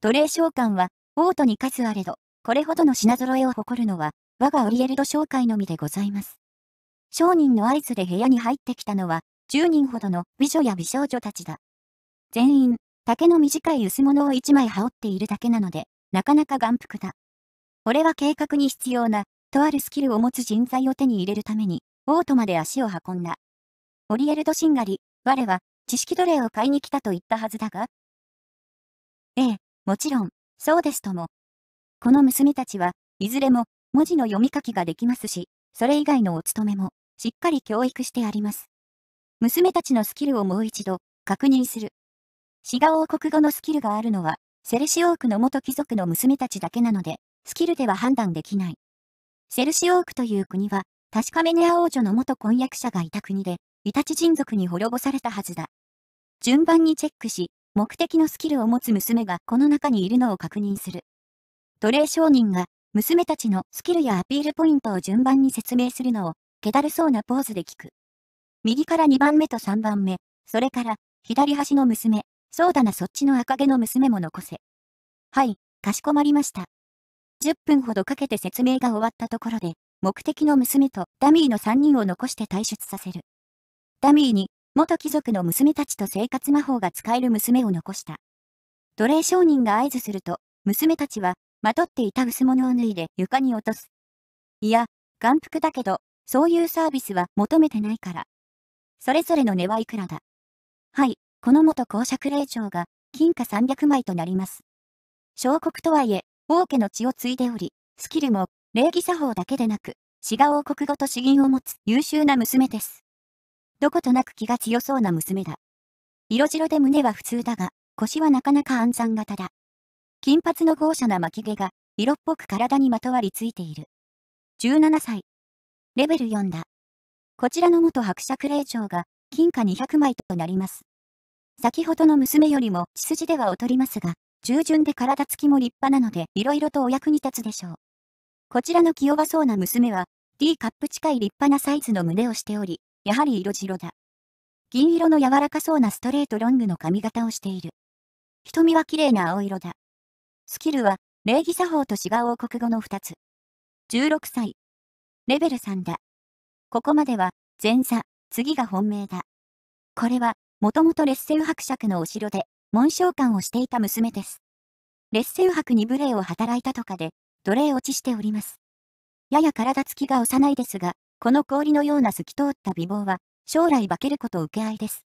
奴隷召喚は、オートに数あれど、これほどの品揃えを誇るのは、我がオリエルド商会のみでございます。商人の合図で部屋に入ってきたのは、10人ほどの美女や美少女たちだ。全員、竹の短い薄物を1枚羽織っているだけなので、なかなか眼福だ。俺は計画に必要な、とあるスキルを持つ人材を手に入れるために、オートまで足を運んだ。オリエルドシンガリ、我は、知識奴隷を買いに来たと言ったはずだがええ、もちろん、そうですとも。この娘たちは、いずれも、文字の読み書きができますし、それ以外のお勤めも、しっかり教育してあります。娘たちのスキルをもう一度、確認する。シガ王国語のスキルがあるのは、セルシオークの元貴族の娘たちだけなので、スキルでは判断できない。セルシオークという国は、確かめネア王女の元婚約者がいた国で、イタチ人族に滅ぼされたはずだ。順番にチェックし、目的のスキルを持つ娘がこの中にいるのを確認する。奴隷商人が、娘たちのスキルやアピールポイントを順番に説明するのを、気だるそうなポーズで聞く。右から2番目と3番目、それから、左端の娘、そうだなそっちの赤毛の娘も残せ。はい、かしこまりました。10分ほどかけて説明が終わったところで、目的の娘とダミーの3人を残して退出させる。ダミーに、元貴族の娘たちと生活魔法が使える娘を残した。奴隷商人が合図すると、娘たちは、まとっていた薄物を脱いで床に落とす。いや、眼福だけど、そういうサービスは求めてないから。それぞれの値はいくらだ。はい、この元公爵霊長が、金貨300枚となります。小国とはいえ、王家の血を継いでおり、スキルも、礼儀作法だけでなく、志賀王国語と詩吟を持つ優秀な娘です。どことなく気が強そうな娘だ。色白で胸は普通だが、腰はなかなか暗算型だ。金髪の豪奢な巻き毛が、色っぽく体にまとわりついている。17歳。レベル4だ。こちらの元伯爵令嬢が、金貨200枚となります。先ほどの娘よりも血筋では劣りますが、従順で体つきも立派なので、色々とお役に立つでしょう。こちらの気弱そうな娘は、D カップ近い立派なサイズの胸をしており、やはり色白だ。銀色の柔らかそうなストレートロングの髪型をしている。瞳は綺麗な青色だ。スキルは、礼儀作法と志賀王国語の2つ。16歳。レベル3だ。ここまでは、前座、次が本命だ。これは、もともと劣勢伯爵のお城で、紋章官をしていた娘です。劣勢伯に無礼を働いたとかで、奴隷落ちしております。やや体つきが幼いですが、この氷のような透き通った美貌は、将来化けること受け合いです。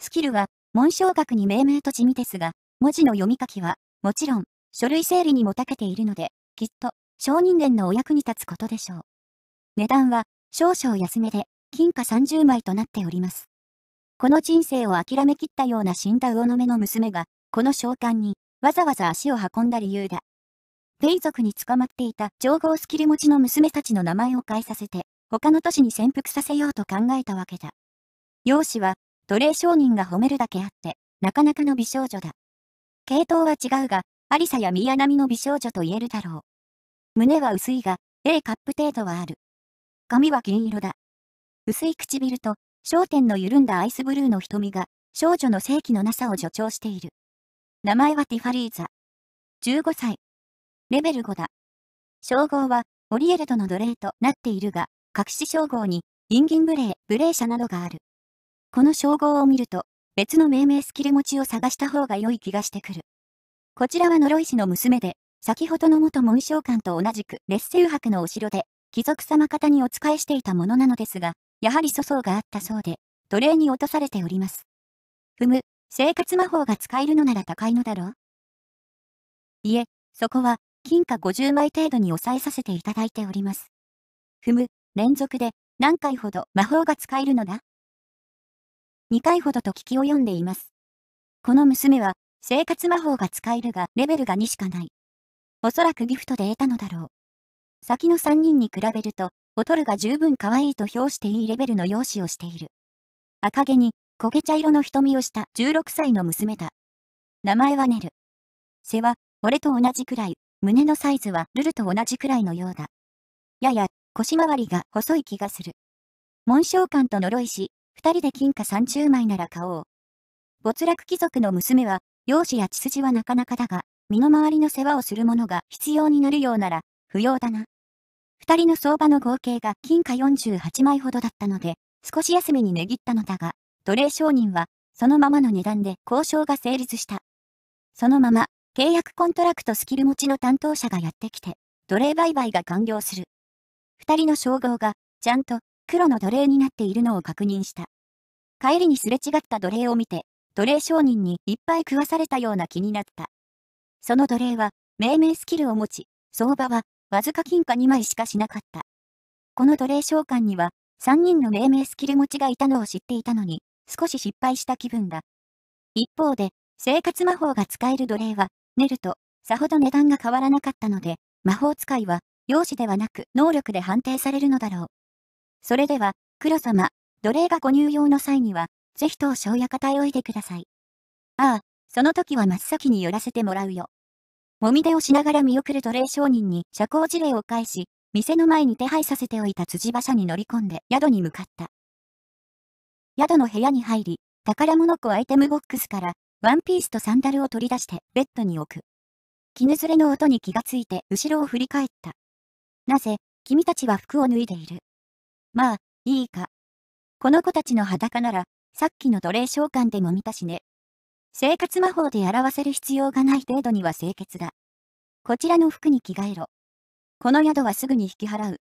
スキルは、文章学に命名と地味ですが、文字の読み書きは、もちろん、書類整理にも長けているので、きっと、小人間のお役に立つことでしょう。値段は、少々安めで、金貨30枚となっております。この人生を諦めきったような死んだ魚の目の娘が、この召喚に、わざわざ足を運んだ理由だ。ペイ族に捕まっていた情報スキル持ちの娘たちの名前を変えさせて、他の都市に潜伏させようと考えたわけだ。容姿は、奴隷商人が褒めるだけあって、なかなかの美少女だ。系統は違うが、アリサやミヤナミの美少女と言えるだろう。胸は薄いが、A カップ程度はある。髪は銀色だ。薄い唇と、焦点の緩んだアイスブルーの瞳が、少女の正気のなさを助長している。名前はティファリーザ。15歳。レベル5だ。称号は、オリエルドの奴隷となっているが、隠し称号に、インギン無礼、無礼者などがある。この称号を見ると、別の命名スキル持ちを探した方が良い気がしてくる。こちらは呪い師の娘で、先ほどの元紋章官と同じく劣勢博のお城で、貴族様方にお仕えしていたものなのですが、やはり粗相があったそうで、奴隷に落とされております。ふむ、生活魔法が使えるのなら高いのだろういえ、そこは、金貨50枚程度に抑えさせていただいております。ふむ、連続で何回ほど魔法が使えるのだ ?2 回ほどと聞き及んでいます。この娘は生活魔法が使えるがレベルが2しかない。おそらくギフトで得たのだろう。先の3人に比べると、ボトルが十分可愛いと評していいレベルの容姿をしている。赤毛に焦げ茶色の瞳をした16歳の娘だ。名前はネル。背は、俺と同じくらい、胸のサイズはルルと同じくらいのようだ。やや腰回りが細い気がする。紋章館と呪いし、二人で金貨30枚なら買おう。没落貴族の娘は、容姿や血筋はなかなかだが、身の回りの世話をする者が必要になるようなら、不要だな。二人の相場の合計が金貨48枚ほどだったので、少し休みに値切ったのだが、奴隷商人は、そのままの値段で交渉が成立した。そのまま、契約コントラクトスキル持ちの担当者がやってきて、奴隷売買が完了する。人の称号が、ちゃんと、黒の奴隷になっているのを確認した。帰りにすれ違った奴隷を見て、奴隷商人にいっぱい食わされたような気になった。その奴隷は、命名スキルを持ち、相場は、わずか金貨2枚しかしなかった。この奴隷召喚には、3人の命名スキル持ちがいたのを知っていたのに、少し失敗した気分だ。一方で、生活魔法が使える奴隷は、寝ると、さほど値段が変わらなかったので、魔法使いは、容姿ではなく能力で判定されるのだろう。それでは、黒様、奴隷がご入用の際には、ぜひ当小館へおいでください。ああ、その時は真っ先に寄らせてもらうよ。もみ出をしながら見送る奴隷商人に社交辞令を返し、店の前に手配させておいた辻馬車に乗り込んで宿に向かった。宿の部屋に入り、宝物庫アイテムボックスから、ワンピースとサンダルを取り出してベッドに置く。絹ずれの音に気がついて後ろを振り返った。なぜ、君たちは服を脱いでいる。まあ、いいか。この子たちの裸なら、さっきの奴隷召喚でも見たしね。生活魔法で表せる必要がない程度には清潔だ。こちらの服に着替えろ。この宿はすぐに引き払う。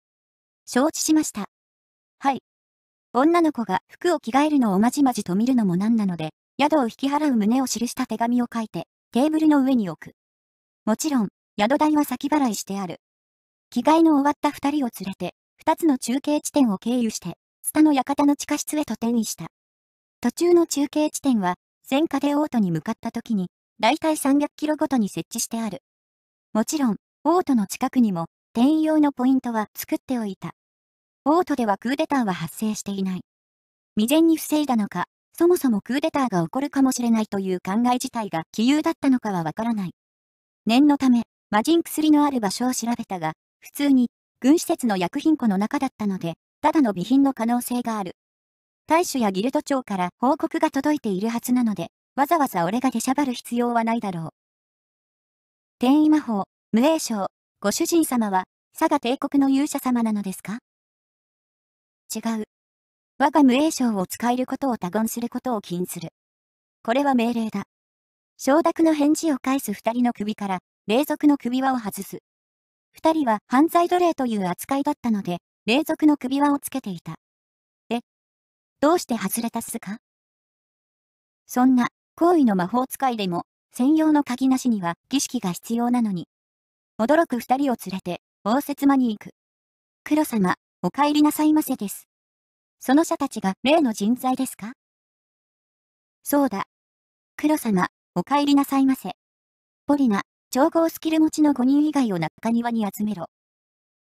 承知しました。はい。女の子が服を着替えるのをまじまじと見るのもなんなので、宿を引き払う旨を記した手紙を書いて、テーブルの上に置く。もちろん、宿代は先払いしてある。着替えの終わった二人を連れて、二つの中継地点を経由して、スタの館の地下室へと転移した。途中の中継地点は、戦火でオートに向かった時に、だいたい300キロごとに設置してある。もちろん、オートの近くにも、転移用のポイントは作っておいた。オートではクーデターは発生していない。未然に防いだのか、そもそもクーデターが起こるかもしれないという考え自体が杞有だったのかはわからない。念のため、魔人薬のある場所を調べたが、普通に、軍施設の薬品庫の中だったので、ただの備品の可能性がある。大使やギルド長から報告が届いているはずなので、わざわざ俺が出しゃばる必要はないだろう。天意魔法、無栄章、ご主人様は、佐賀帝国の勇者様なのですか違う。我が無栄章を使えることを他言することを禁する。これは命令だ。承諾の返事を返す二人の首から、霊族の首輪を外す。二人は犯罪奴隷という扱いだったので、霊族の首輪をつけていた。え、どうして外れたっすかそんな、行為の魔法使いでも、専用の鍵なしには儀式が必要なのに。驚く二人を連れて、応接間に行く。黒様、お帰りなさいませです。その者たちが例の人材ですかそうだ。黒様、お帰りなさいませ。ポリナ、調合スキル持ちの5人以外を中庭に集めろ。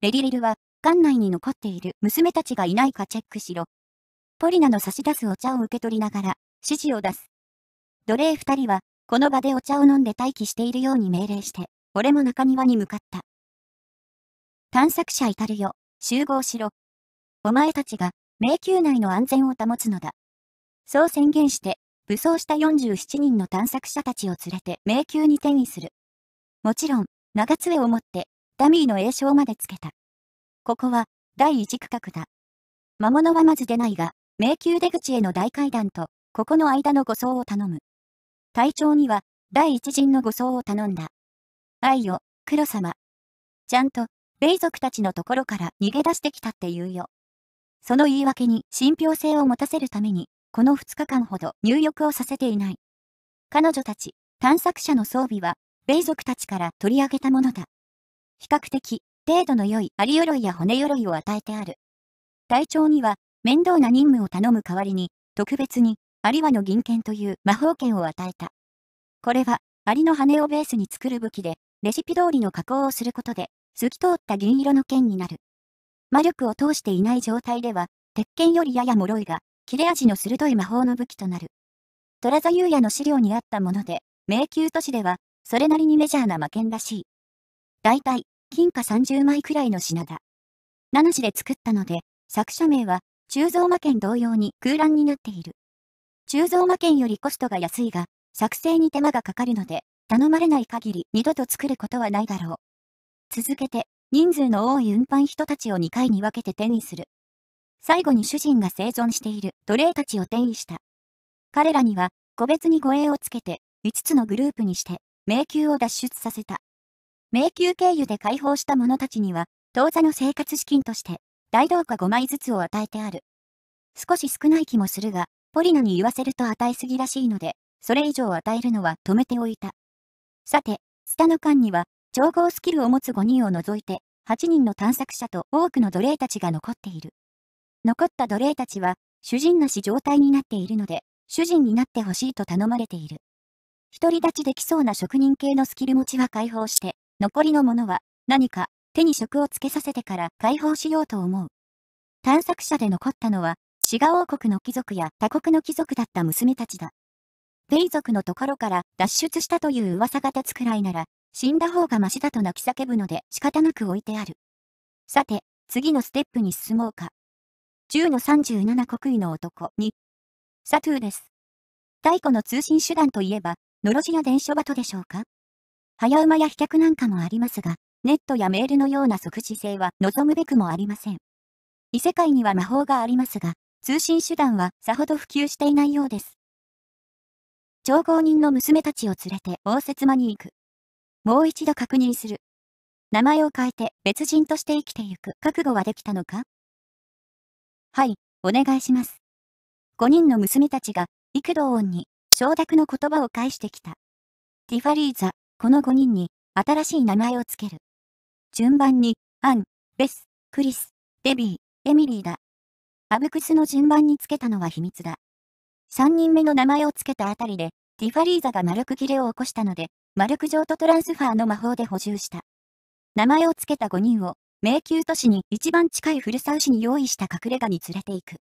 レリリルは、館内に残っている娘たちがいないかチェックしろ。ポリナの差し出すお茶を受け取りながら、指示を出す。奴隷2人は、この場でお茶を飲んで待機しているように命令して、俺も中庭に向かった。探索者いたるよ、集合しろ。お前たちが、迷宮内の安全を保つのだ。そう宣言して、武装した47人の探索者たちを連れて迷宮に転移する。もちろん、長杖を持って、ダミーの栄称までつけた。ここは、第一区画だ。魔物はまず出ないが、迷宮出口への大階段と、ここの間の護送を頼む。隊長には、第一陣の護送を頼んだ。愛よ、黒様。ちゃんと、米族たちのところから逃げ出してきたって言うよ。その言い訳に信憑性を持たせるために、この2日間ほど入浴をさせていない。彼女たち、探索者の装備は米族たちから取り上げたものだ。比較的、程度の良い有鎧や骨鎧を与えてある。隊長には、面倒な任務を頼む代わりに、特別に、有和の銀剣という魔法剣を与えた。これは、アリの羽をベースに作る武器で、レシピ通りの加工をすることで、透き通った銀色の剣になる。魔力を通していない状態では、鉄拳よりやや脆いが、切れ味の鋭い魔法の武器となる。虎座優也の資料にあったもので、迷宮都市では、それなりにメジャーな魔剣らしい。だいたい、金貨30枚くらいの品だ。七種で作ったので、作者名は、鋳造魔剣同様に空欄になっている。鋳造魔剣よりコストが安いが、作成に手間がかかるので、頼まれない限り二度と作ることはないだろう。続けて、人数の多い運搬人たちを2回に分けて転移する。最後に主人が生存している奴隷たちを転移した。彼らには、個別に護衛をつけて、5つのグループにして、迷宮を脱出させた。迷宮経由で解放した者たちには、当座の生活資金として、大道化5枚ずつを与えてある。少し少ない気もするが、ポリナに言わせると与えすぎらしいので、それ以上与えるのは止めておいた。さて、スタの間には、調合スキルを持つ5人を除いて、8人の探索者と多くの奴隷たちが残っている。残った奴隷たちは、主人なし状態になっているので、主人になってほしいと頼まれている。独り立ちできそうな職人系のスキル持ちは解放して、残りのものは何か手に職をつけさせてから解放しようと思う。探索者で残ったのは、滋賀王国の貴族や他国の貴族だった娘たちだ。ベイ族のところから脱出したという噂が立つくらいなら、死んだ方がマシだと泣き叫ぶので仕方なく置いてある。さて、次のステップに進もうか。10の37国位の男に、サトゥーです。太古の通信手段といえば、のろしや電書バトでしょうか早馬や飛脚なんかもありますが、ネットやメールのような即時性は望むべくもありません。異世界には魔法がありますが、通信手段はさほど普及していないようです。調合人の娘たちを連れて応接間に行く。もう一度確認する。名前を変えて別人として生きてゆく覚悟はできたのかはい、お願いします。5人の娘たちが幾度音に承諾の言葉を返してきた。ティファリーザ、この5人に新しい名前をつける。順番に、アン、ベス、クリス、デビー、エミリーだ。アブクスの順番につけたのは秘密だ。3人目の名前をつけたあたりで、ティファリーザが魔力切れを起こしたので、魔力上とトランスファーの魔法で補充した。名前をつけた5人を、迷宮都市に一番近いフルサウ市に用意した隠れ家に連れて行く。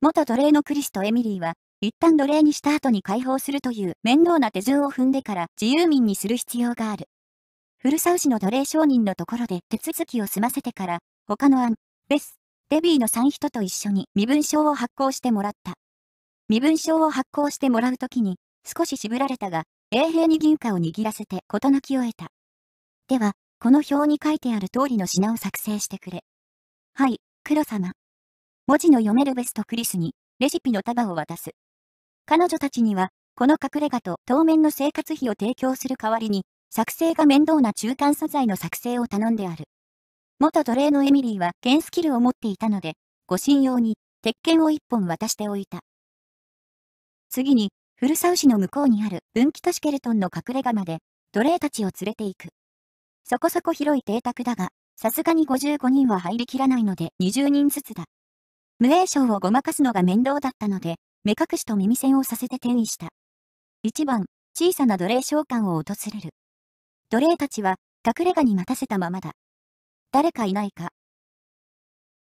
元奴隷のクリスとエミリーは、一旦奴隷にした後に解放するという面倒な手順を踏んでから自由民にする必要がある。古沢市の奴隷商人のところで手続きを済ませてから、他のアン、ベス、デビーの3人と一緒に身分証を発行してもらった。身分証を発行してもらうときに、少し渋られたが、衛兵に銀貨を握らせて事なきを得た。では、この表に書いてある通りの品を作成してくれ。はい、黒様。文字の読めるベストクリスに、レシピの束を渡す。彼女たちには、この隠れ家と当面の生活費を提供する代わりに、作成が面倒な中間素材の作成を頼んである。元奴隷のエミリーは剣スキルを持っていたので、護身用に鉄拳を一本渡しておいた。次に、古沢市の向こうにある分岐都市ケルトンの隠れ家まで、奴隷たちを連れて行く。そこそこ広い邸宅だが、さすがに55人は入りきらないので20人ずつだ。無栄賞をごまかすのが面倒だったので、目隠しと耳栓をさせて転移した。1番、小さな奴隷召喚を訪れる。奴隷たちは、隠れ家に待たせたままだ。誰かいないか。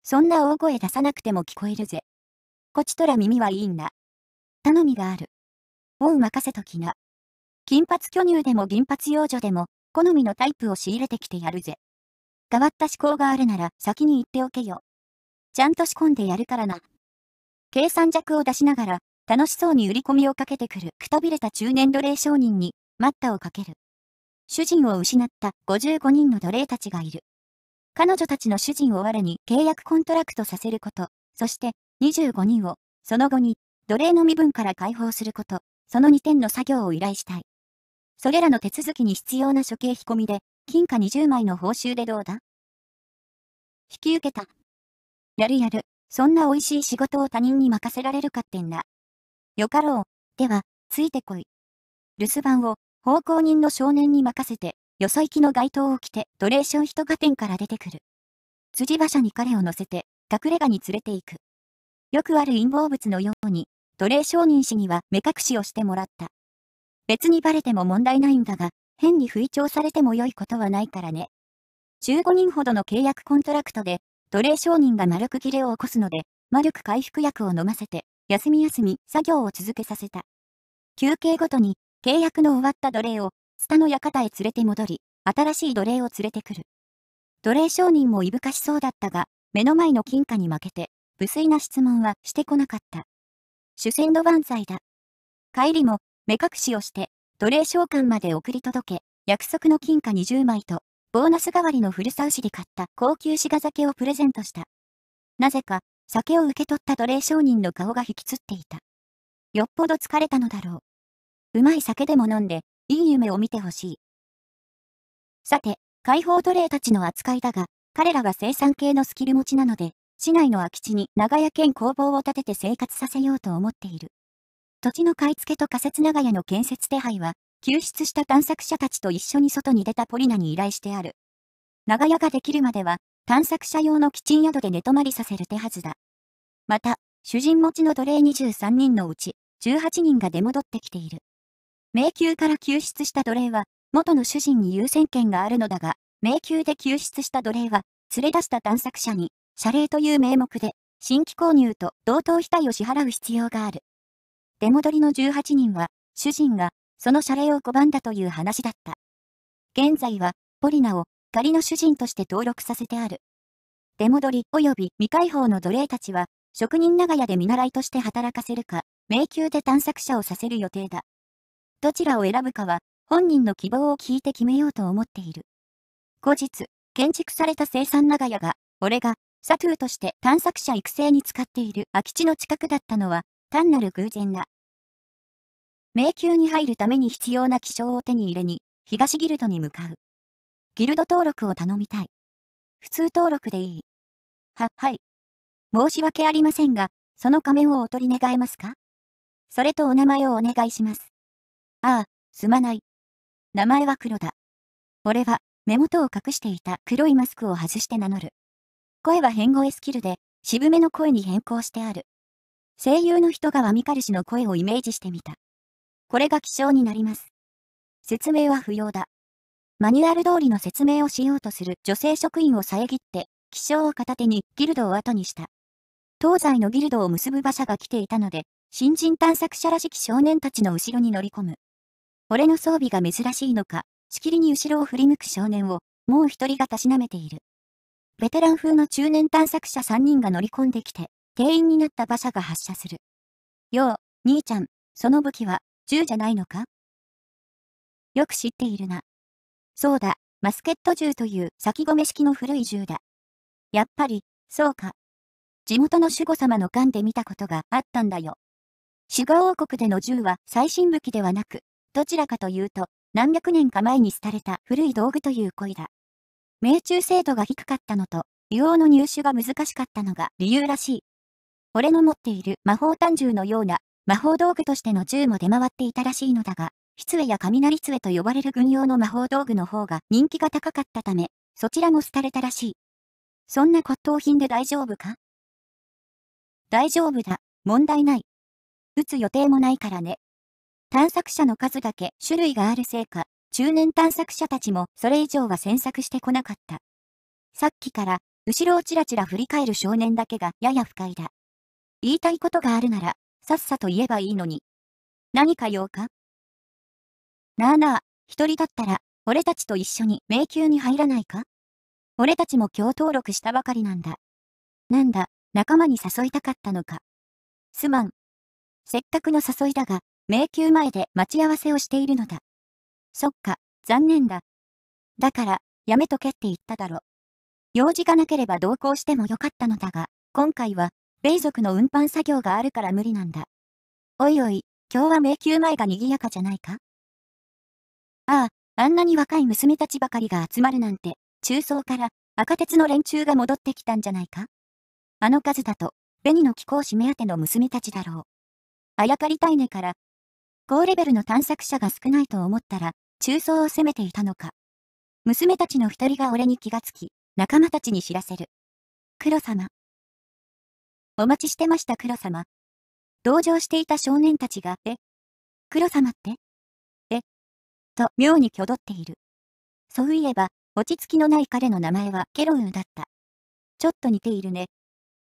そんな大声出さなくても聞こえるぜ。こちとら耳はいいんだ。頼みがある。おう任せときな。金髪巨乳でも銀髪幼女でも、好みのタイプを仕入れてきてやるぜ。変わった思考があるなら先に言っておけよ。ちゃんと仕込んでやるからな。計算弱を出しながら、楽しそうに売り込みをかけてくるくたびれた中年奴隷商人に、待ったをかける。主人を失った55人の奴隷たちがいる。彼女たちの主人を我に契約コントラクトさせること、そして25人を、その後に、奴隷の身分から解放すること、その2点の作業を依頼したい。それらの手続きに必要な処刑費込みで、金貨20枚の報酬でどうだ引き受けた。やるやる。そんな美味しい仕事を他人に任せられるかってんな。よかろう。では、ついてこい。留守番を、奉公人の少年に任せて、よそ行きの街灯を着て、ドレーション人家店から出てくる。辻馬車に彼を乗せて、隠れ家に連れて行く。よくある陰謀物のように、奴隷商人氏には目隠しをしてもらった。別にバレても問題ないんだが、変に吹聴されても良いことはないからね。15人ほどの契約コントラクトで、奴隷商人が魔力切れを起こすので、魔力回復薬を飲ませて、休み休み作業を続けさせた。休憩ごとに、契約の終わった奴隷を、スタの館へ連れて戻り、新しい奴隷を連れてくる。奴隷商人もいぶかしそうだったが、目の前の金貨に負けて、無粋な質問はしてこなかった。主戦の万歳だ。帰りも、目隠しをして、奴隷召喚まで送り届け、約束の金貨20枚と、ボーナス代わりの古沢市で買った高級シガ酒をプレゼントした。なぜか、酒を受け取った奴隷商人の顔が引きつっていた。よっぽど疲れたのだろう。うまい酒でも飲んで、いい夢を見てほしい。さて、解放奴隷たちの扱いだが、彼らは生産系のスキル持ちなので、市内の空き地に長屋兼工房を建てて生活させようと思っている。土地の買い付けと仮設長屋の建設手配は、救出した探索者たちと一緒に外に出たポリナに依頼してある。長屋ができるまでは、探索者用の基地宿で寝泊まりさせる手はずだ。また、主人持ちの奴隷23人のうち、18人が出戻ってきている。迷宮から救出した奴隷は、元の主人に優先権があるのだが、迷宮で救出した奴隷は、連れ出した探索者に、謝礼という名目で、新規購入と同等費対を支払う必要がある。出戻りの18人は、主人がその謝礼を拒んだという話だった。現在は、ポリナを仮の主人として登録させてある。出戻り及び未開放の奴隷たちは、職人長屋で見習いとして働かせるか、迷宮で探索者をさせる予定だ。どちらを選ぶかは、本人の希望を聞いて決めようと思っている。後日、建築された生産長屋が、俺が、サトゥーとして探索者育成に使っている空き地の近くだったのは、単なる偶然だ。迷宮に入るために必要な気象を手に入れに、東ギルドに向かう。ギルド登録を頼みたい。普通登録でいい。は、はい。申し訳ありませんが、その仮面をお取り願えますかそれとお名前をお願いします。ああ、すまない。名前は黒だ。俺は、目元を隠していた黒いマスクを外して名乗る。声は変声スキルで、渋めの声に変更してある。声優の人がワミカル氏の声をイメージしてみた。これが気象になります。説明は不要だ。マニュアル通りの説明をしようとする女性職員を遮って、気象を片手にギルドを後にした。東西のギルドを結ぶ馬車が来ていたので、新人探索者らしき少年たちの後ろに乗り込む。俺の装備が珍しいのか、しきりに後ろを振り向く少年を、もう一人がたしなめている。ベテラン風の中年探索者3人が乗り込んできて、定員になった馬車が発射する。よう、兄ちゃん、その武器は、銃じゃないのかよく知っているな。そうだ、マスケット銃という先込め式の古い銃だ。やっぱり、そうか。地元の守護様の艦で見たことがあったんだよ。守護王国での銃は最新武器ではなく、どちらかというと、何百年か前に廃れた古い道具という恋だ。命中精度が低かったのと、硫黄の入手が難しかったのが理由らしい。俺の持っている魔法単銃のような魔法道具としての銃も出回っていたらしいのだが、筆や雷杖と呼ばれる軍用の魔法道具の方が人気が高かったため、そちらも廃れたらしい。そんな骨董品で大丈夫か大丈夫だ。問題ない。打つ予定もないからね。探索者の数だけ種類があるせいか、中年探索者たちもそれ以上は詮索してこなかった。さっきから、後ろをちらちら振り返る少年だけがやや不快だ。言いたいことがあるなら、さっさと言えばいいのに。何か用かなあなあ、一人だったら、俺たちと一緒に迷宮に入らないか俺たちも今日登録したばかりなんだ。なんだ、仲間に誘いたかったのか。すまん。せっかくの誘いだが、迷宮前で待ち合わせをしているのだ。そっか、残念だ。だから、やめとけって言っただろ。用事がなければ同行してもよかったのだが、今回は米族の運搬作業があるから無理なんだ。おいおい、今日は迷宮前が賑やかじゃないかああ、あんなに若い娘たちばかりが集まるなんて、中層から赤鉄の連中が戻ってきたんじゃないかあの数だと、紅の貴公子目当ての娘たちだろう。あやかりたいねから、高レベルの探索者が少ないと思ったら、中層を攻めていたのか。娘たちの一人が俺に気がつき、仲間たちに知らせる。黒様。お待ちしてました黒様。同情していた少年たちが、え黒様ってえと、妙に挙動っている。そういえば、落ち着きのない彼の名前はケロウンだった。ちょっと似ているね。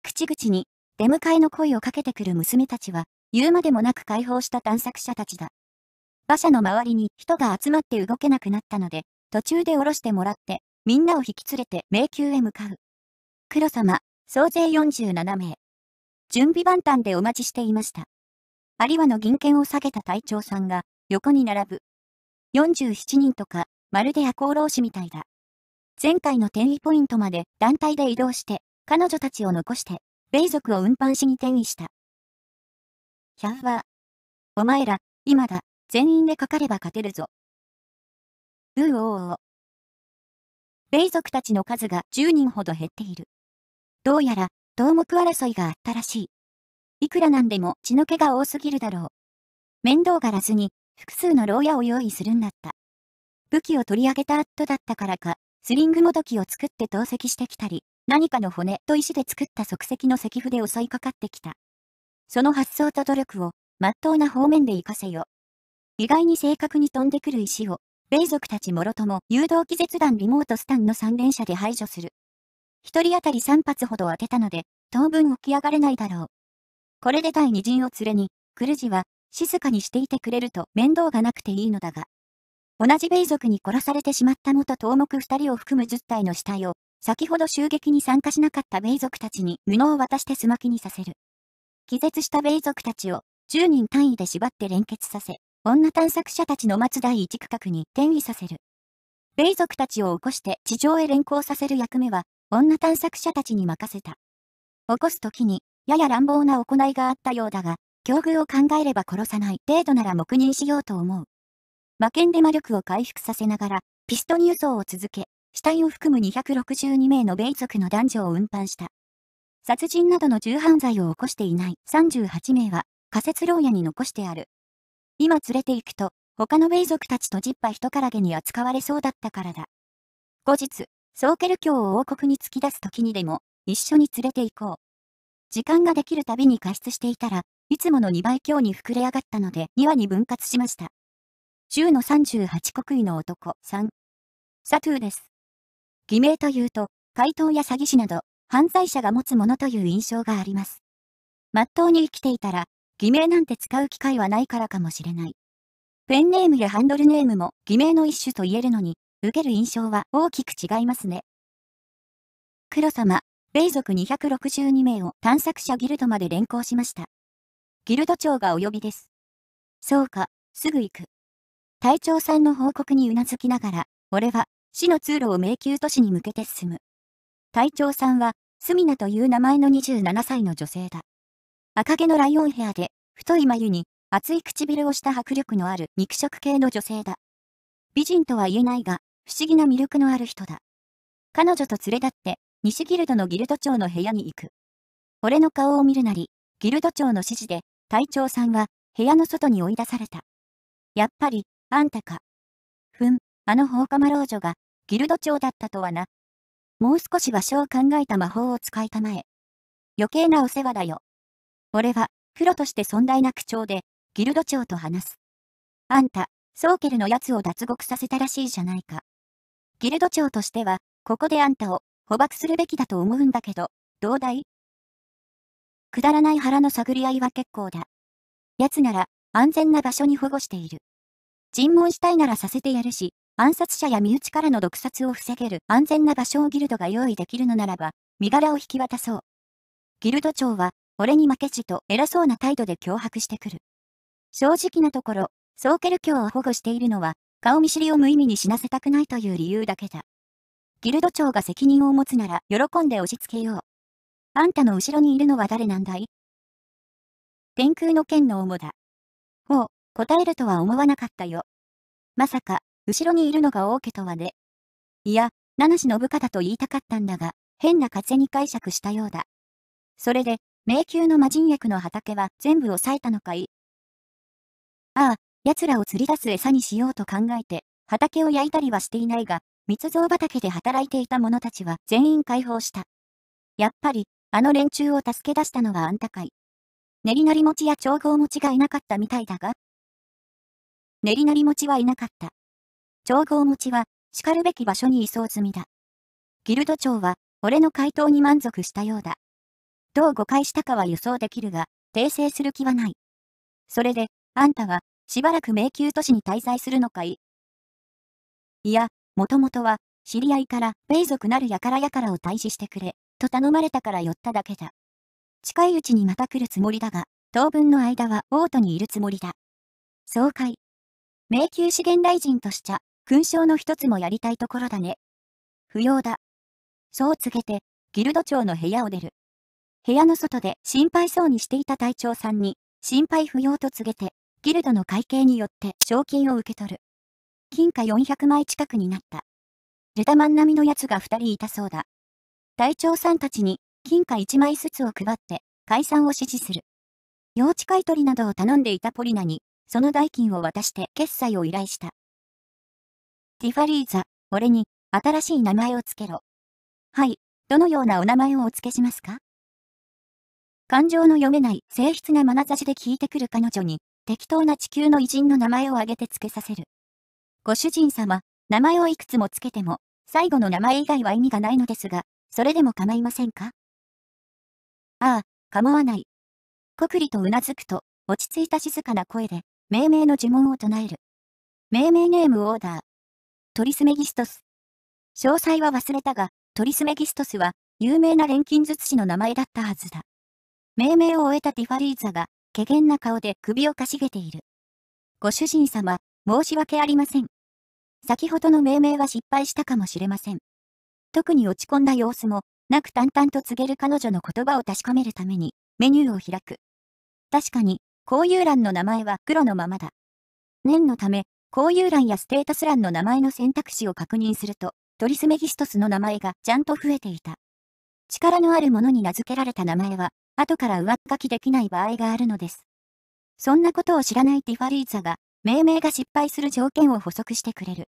口々に、出迎えの声をかけてくる娘たちは、言うまでもなく解放した探索者たちだ。馬車の周りに人が集まって動けなくなったので、途中で降ろしてもらって、みんなを引き連れて迷宮へ向かう。黒様、総勢47名。準備万端でお待ちしていました。有馬の銀券を下げた隊長さんが、横に並ぶ。47人とか、まるで夜行老師みたいだ。前回の転移ポイントまで団体で移動して、彼女たちを残して、米族を運搬しに転移した。キャーは、お前ら、今だ、全員でかかれば勝てるぞ。うおうおう。米族たちの数が10人ほど減っている。どうやら、同目争いがあったらしい。いくらなんでも血の気が多すぎるだろう。面倒がらずに、複数の牢屋を用意するんだった。武器を取り上げた後だったからか、スリングもどきを作って投石してきたり、何かの骨と石で作った即席の石筆で襲いかかってきた。その発想と努力を、まっとうな方面で活かせよ。意外に正確に飛んでくる石を、米族たちもろとも誘導気絶団リモートスタンの三連射で排除する。一人当たり3発ほど当てたので、当分起き上がれないだろう。これで第二陣を連れに、クルジは、静かにしていてくれると面倒がなくていいのだが。同じ米族に殺されてしまった元盗目二人を含む10体の死体を、先ほど襲撃に参加しなかった米族たちに布を渡して素巻きにさせる。気絶した米族たちを、10人単位で縛って連結させ、女探索者たちの待つ第一区画に転移させる。米族たちを起こして地上へ連行させる役目は、女探索者たちに任せた。起こす時に、やや乱暴な行いがあったようだが、境遇を考えれば殺さない程度なら黙認しようと思う。魔剣で魔力を回復させながら、ピストン輸送を続け、死体を含む262名の米族の男女を運搬した。殺人などの重犯罪を起こしていない38名は、仮設牢屋に残してある。今連れて行くと、他の米族たちとジッパ人からげに扱われそうだったからだ。後日、ソーケル教を王国に突き出す時にでも、一緒に連れて行こう。時間ができるたびに加湿していたら、いつもの2倍強に膨れ上がったので2話に分割しました。州の38国位の男3。サトゥーです。偽名というと、怪盗や詐欺師など、犯罪者が持つものという印象があります。まっとうに生きていたら、偽名なんて使う機会はないからかもしれない。ペンネームやハンドルネームも偽名の一種と言えるのに、受ける印象は大きく違いますね。黒様、米族262名を探索者ギルドまで連行しました。ギルド長がお呼びです。そうか、すぐ行く。隊長さんの報告にうなずきながら、俺は死の通路を迷宮都市に向けて進む。隊長さんは、スミナという名前の27歳の女性だ。赤毛のライオンヘアで、太い眉に、厚い唇をした迫力のある肉食系の女性だ。美人とは言えないが、不思議な魅力のある人だ。彼女と連れ立って、西ギルドのギルド長の部屋に行く。俺の顔を見るなり、ギルド長の指示で、隊長さんは、部屋の外に追い出された。やっぱり、あんたか。ふん、あの放火魔老女が、ギルド長だったとはな。もう少し場所を考えた魔法を使いたまえ。余計なお世話だよ。俺は、プロとして尊大な口調で、ギルド長と話す。あんた、ソーケルのやつを脱獄させたらしいじゃないか。ギルド長としては、ここであんたを捕獲するべきだと思うんだけど、どうだいくだらない腹の探り合いは結構だ。奴なら安全な場所に保護している。尋問したいならさせてやるし、暗殺者や身内からの毒殺を防げる安全な場所をギルドが用意できるのならば、身柄を引き渡そう。ギルド長は、俺に負けじと偉そうな態度で脅迫してくる。正直なところ、ソーケル教を保護しているのは、顔見知りを無意味に死なせたくないという理由だけだ。ギルド長が責任を持つなら喜んで押し付けよう。あんたの後ろにいるのは誰なんだい天空の剣の主だ。ほう、答えるとは思わなかったよ。まさか、後ろにいるのが王家とはね。いや、名主の部下だと言いたかったんだが、変な風に解釈したようだ。それで、迷宮の魔人薬の畑は全部押さえたのかいああ、奴らを釣り出す餌にしようと考えて、畑を焼いたりはしていないが、密造畑で働いていた者たちは全員解放した。やっぱり、あの連中を助け出したのはあんたかい。練りなり餅や調合餅がいなかったみたいだが。練りなり餅はいなかった。調合餅は、かるべき場所に移送済みだ。ギルド長は、俺の回答に満足したようだ。どう誤解したかは輸送できるが、訂正する気はない。それで、あんたは、しばらく迷宮都市に滞在するのかいいや、もともとは、知り合いから、米族なるやからやからを退治してくれ、と頼まれたから寄っただけだ。近いうちにまた来るつもりだが、当分の間は王都にいるつもりだ。かい。迷宮資源大臣としちゃ、勲章の一つもやりたいところだね。不要だ。そう告げて、ギルド長の部屋を出る。部屋の外で心配そうにしていた隊長さんに、心配不要と告げて、ギルドの会計によって賞金を受け取る。金貨400枚近くになった。ルタマン並みの奴が2人いたそうだ。隊長さんたちに金貨1枚ずつを配って解散を指示する。用地買取などを頼んでいたポリナに、その代金を渡して決済を依頼した。ティファリーザ、俺に新しい名前をつけろ。はい、どのようなお名前をお付けしますか感情の読めない静質な眼差しで聞いてくる彼女に、適当な地球の偉人の名前を挙げて付けさせる。ご主人様、名前をいくつも付けても、最後の名前以外は意味がないのですが、それでも構いませんかああ、構わない。こくりとうなずくと、落ち着いた静かな声で、命名の呪文を唱える。命名ネームオーダー。トリスメギストス。詳細は忘れたが、トリスメギストスは、有名な錬金術師の名前だったはずだ。命名を終えたティファリーザが、怪げな顔で首をかしげている。ご主人様、申し訳ありません。先ほどの命名は失敗したかもしれません。特に落ち込んだ様子も、なく淡々と告げる彼女の言葉を確かめるために、メニューを開く。確かに、交友欄の名前は黒のままだ。念のため、交友欄やステータス欄の名前の選択肢を確認すると、トリスメギストスの名前がちゃんと増えていた。力のあるものに名付けられた名前は、後から上書きできない場合があるのです。そんなことを知らないティファリーザが、命名が失敗する条件を補足してくれる。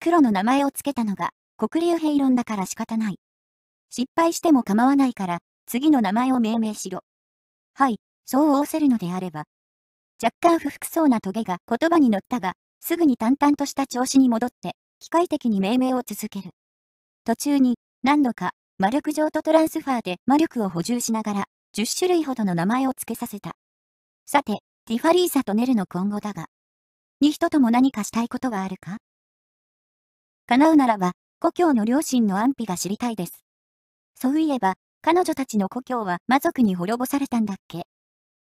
黒の名前を付けたのが、黒竜平論だから仕方ない。失敗しても構わないから、次の名前を命名しろ。はい、そう仰せるのであれば。若干不服そうなトゲが言葉に乗ったが、すぐに淡々とした調子に戻って、機械的に命名を続ける。途中に、何度か、魔力上とトランスファーで魔力を補充しながら、10種類ほどの名前を付けさせた。さて、ティファリーサとネルの今後だが、に人とも何かしたいことはあるか叶うならば、故郷の両親の安否が知りたいです。そういえば、彼女たちの故郷は魔族に滅ぼされたんだっけ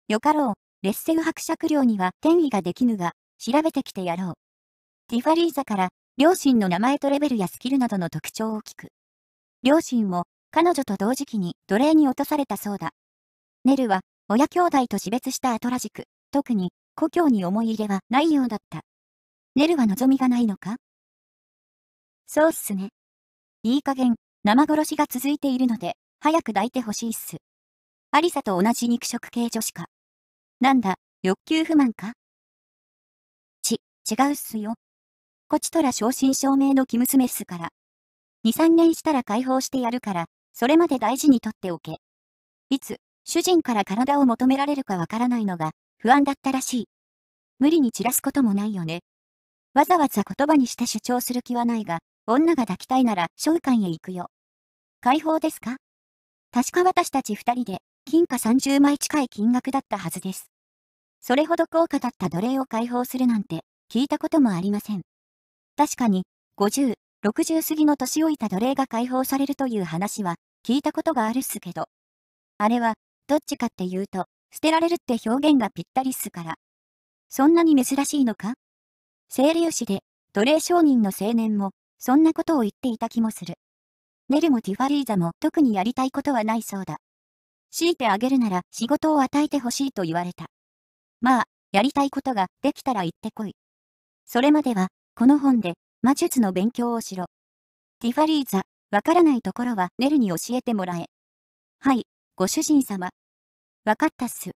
よかろう、レッセル伯爵領には転移ができぬが、調べてきてやろう。ティファリーザから、両親の名前とレベルやスキルなどの特徴を聞く。両親も、彼女と同時期に奴隷に落とされたそうだ。ネルは、親兄弟と死別した後らしく、特に、故郷に思い入れはないようだった。ネルは望みがないのかそうっすね。いい加減、生殺しが続いているので、早く抱いてほしいっす。アリサと同じ肉食系女子か。なんだ、欲求不満かち、違うっすよ。こちとら正真正銘の生娘っすから。2、3年したら解放してやるから、それまで大事にとっておけ。いつ、主人から体を求められるかわからないのが不安だったらしい。無理に散らすこともないよね。わざわざ言葉にして主張する気はないが、女が抱きたいなら召喚へ行くよ。解放ですか確か私たち二人で、金貨30枚近い金額だったはずです。それほど高価だった奴隷を解放するなんて、聞いたこともありません。確かに、50、60過ぎの年老いた奴隷が解放されるという話は、聞いたことがあるっすけど。あれは、どっちかっていうと、捨てられるって表現がぴったりっすから。そんなに珍しいのか清流市で、奴隷商人の青年も、そんなことを言っていた気もする。ネルもティファリーザも特にやりたいことはないそうだ。強いてあげるなら仕事を与えてほしいと言われた。まあ、やりたいことができたら行ってこい。それまでは、この本で、魔術の勉強をしろ。ティファリーザ、わからないところはネルに教えてもらえ。はい、ご主人様。わかったっす。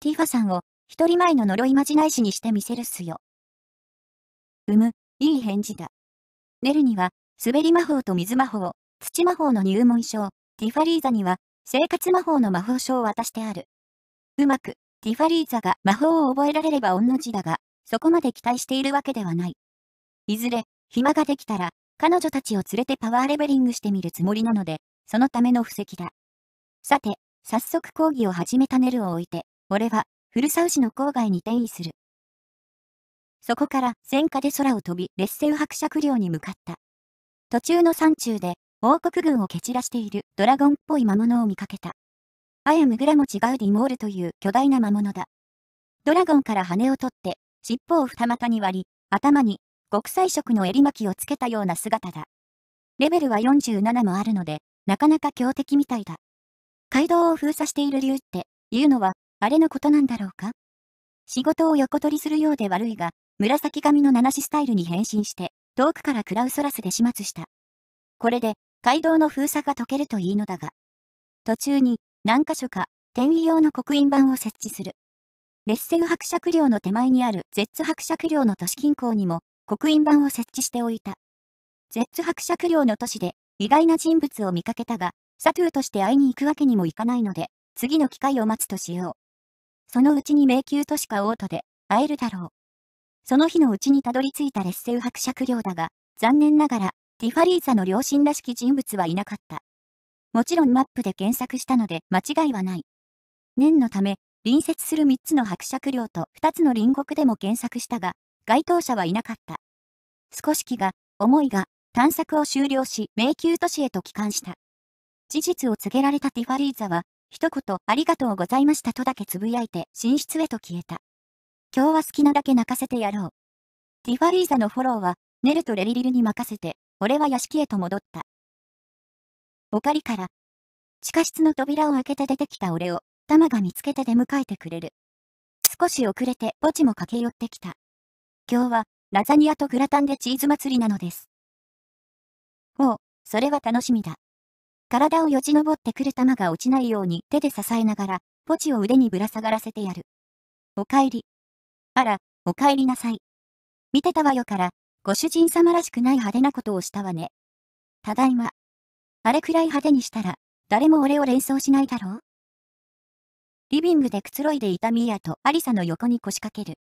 ティファさんを、一人前の呪いまじないしにしてみせるっすよ。うむ、いい返事だ。ネルには、滑り魔法と水魔法、土魔法の入門書を、ティファリーザには、生活魔法の魔法書を渡してある。うまく、ティファリーザが魔法を覚えられれば御の字だが、そこまで期待しているわけではない。いずれ、暇ができたら、彼女たちを連れてパワーレベリングしてみるつもりなので、そのための布石だ。さて、早速講義を始めたネルを置いて、俺は、古ル市の郊外に転移する。そこから戦火で空を飛び、劣勢伯爵領に向かった。途中の山中で、王国軍を蹴散らしているドラゴンっぽい魔物を見かけた。アヤムグラも違うディモールという巨大な魔物だ。ドラゴンから羽を取って、尻尾を二股に割り、頭に極彩色の襟巻きをつけたような姿だ。レベルは47もあるので、なかなか強敵みたいだ。街道を封鎖している理由っていうのは、あれのことなんだろうか仕事を横取りするようで悪いが、紫髪の七子スタイルに変身して、遠くからクラウソラスで始末した。これで、街道の封鎖が解けるといいのだが。途中に、何箇所か、転移用の刻印板を設置する。レッセル伯爵領の手前にあるゼッツ伯爵領の都市近郊にも、刻印板を設置しておいた。ゼッツ伯爵領の都市で、意外な人物を見かけたが、サトゥーとして会いに行くわけにもいかないので、次の機会を待つとしよう。そのうちに迷宮都市かオートで会えるだろう。その日のうちにたどり着いた劣勢伯爵領だが、残念ながら、ティファリーザの両親らしき人物はいなかった。もちろんマップで検索したので間違いはない。念のため、隣接する3つの伯爵領と2つの隣国でも検索したが、該当者はいなかった。少し気が、思いが、探索を終了し、迷宮都市へと帰還した。事実を告げられたティファリーザは、一言ありがとうございましたとだけつぶやいて寝室へと消えた。今日は好きなだけ泣かせてやろう。ティファリーザのフォローは、ネルとレリリルに任せて、俺は屋敷へと戻った。おかりから、地下室の扉を開けて出てきた俺を、タマが見つけて出迎えてくれる。少し遅れて墓地も駆け寄ってきた。今日は、ラザニアとグラタンでチーズ祭りなのです。おう、それは楽しみだ。体をよじ登ってくる玉が落ちないように手で支えながら、ポチを腕にぶら下がらせてやる。お帰り。あら、お帰りなさい。見てたわよから、ご主人様らしくない派手なことをしたわね。ただいま。あれくらい派手にしたら、誰も俺を連想しないだろうリビングでくつろいでいたミーアとアリサの横に腰掛ける。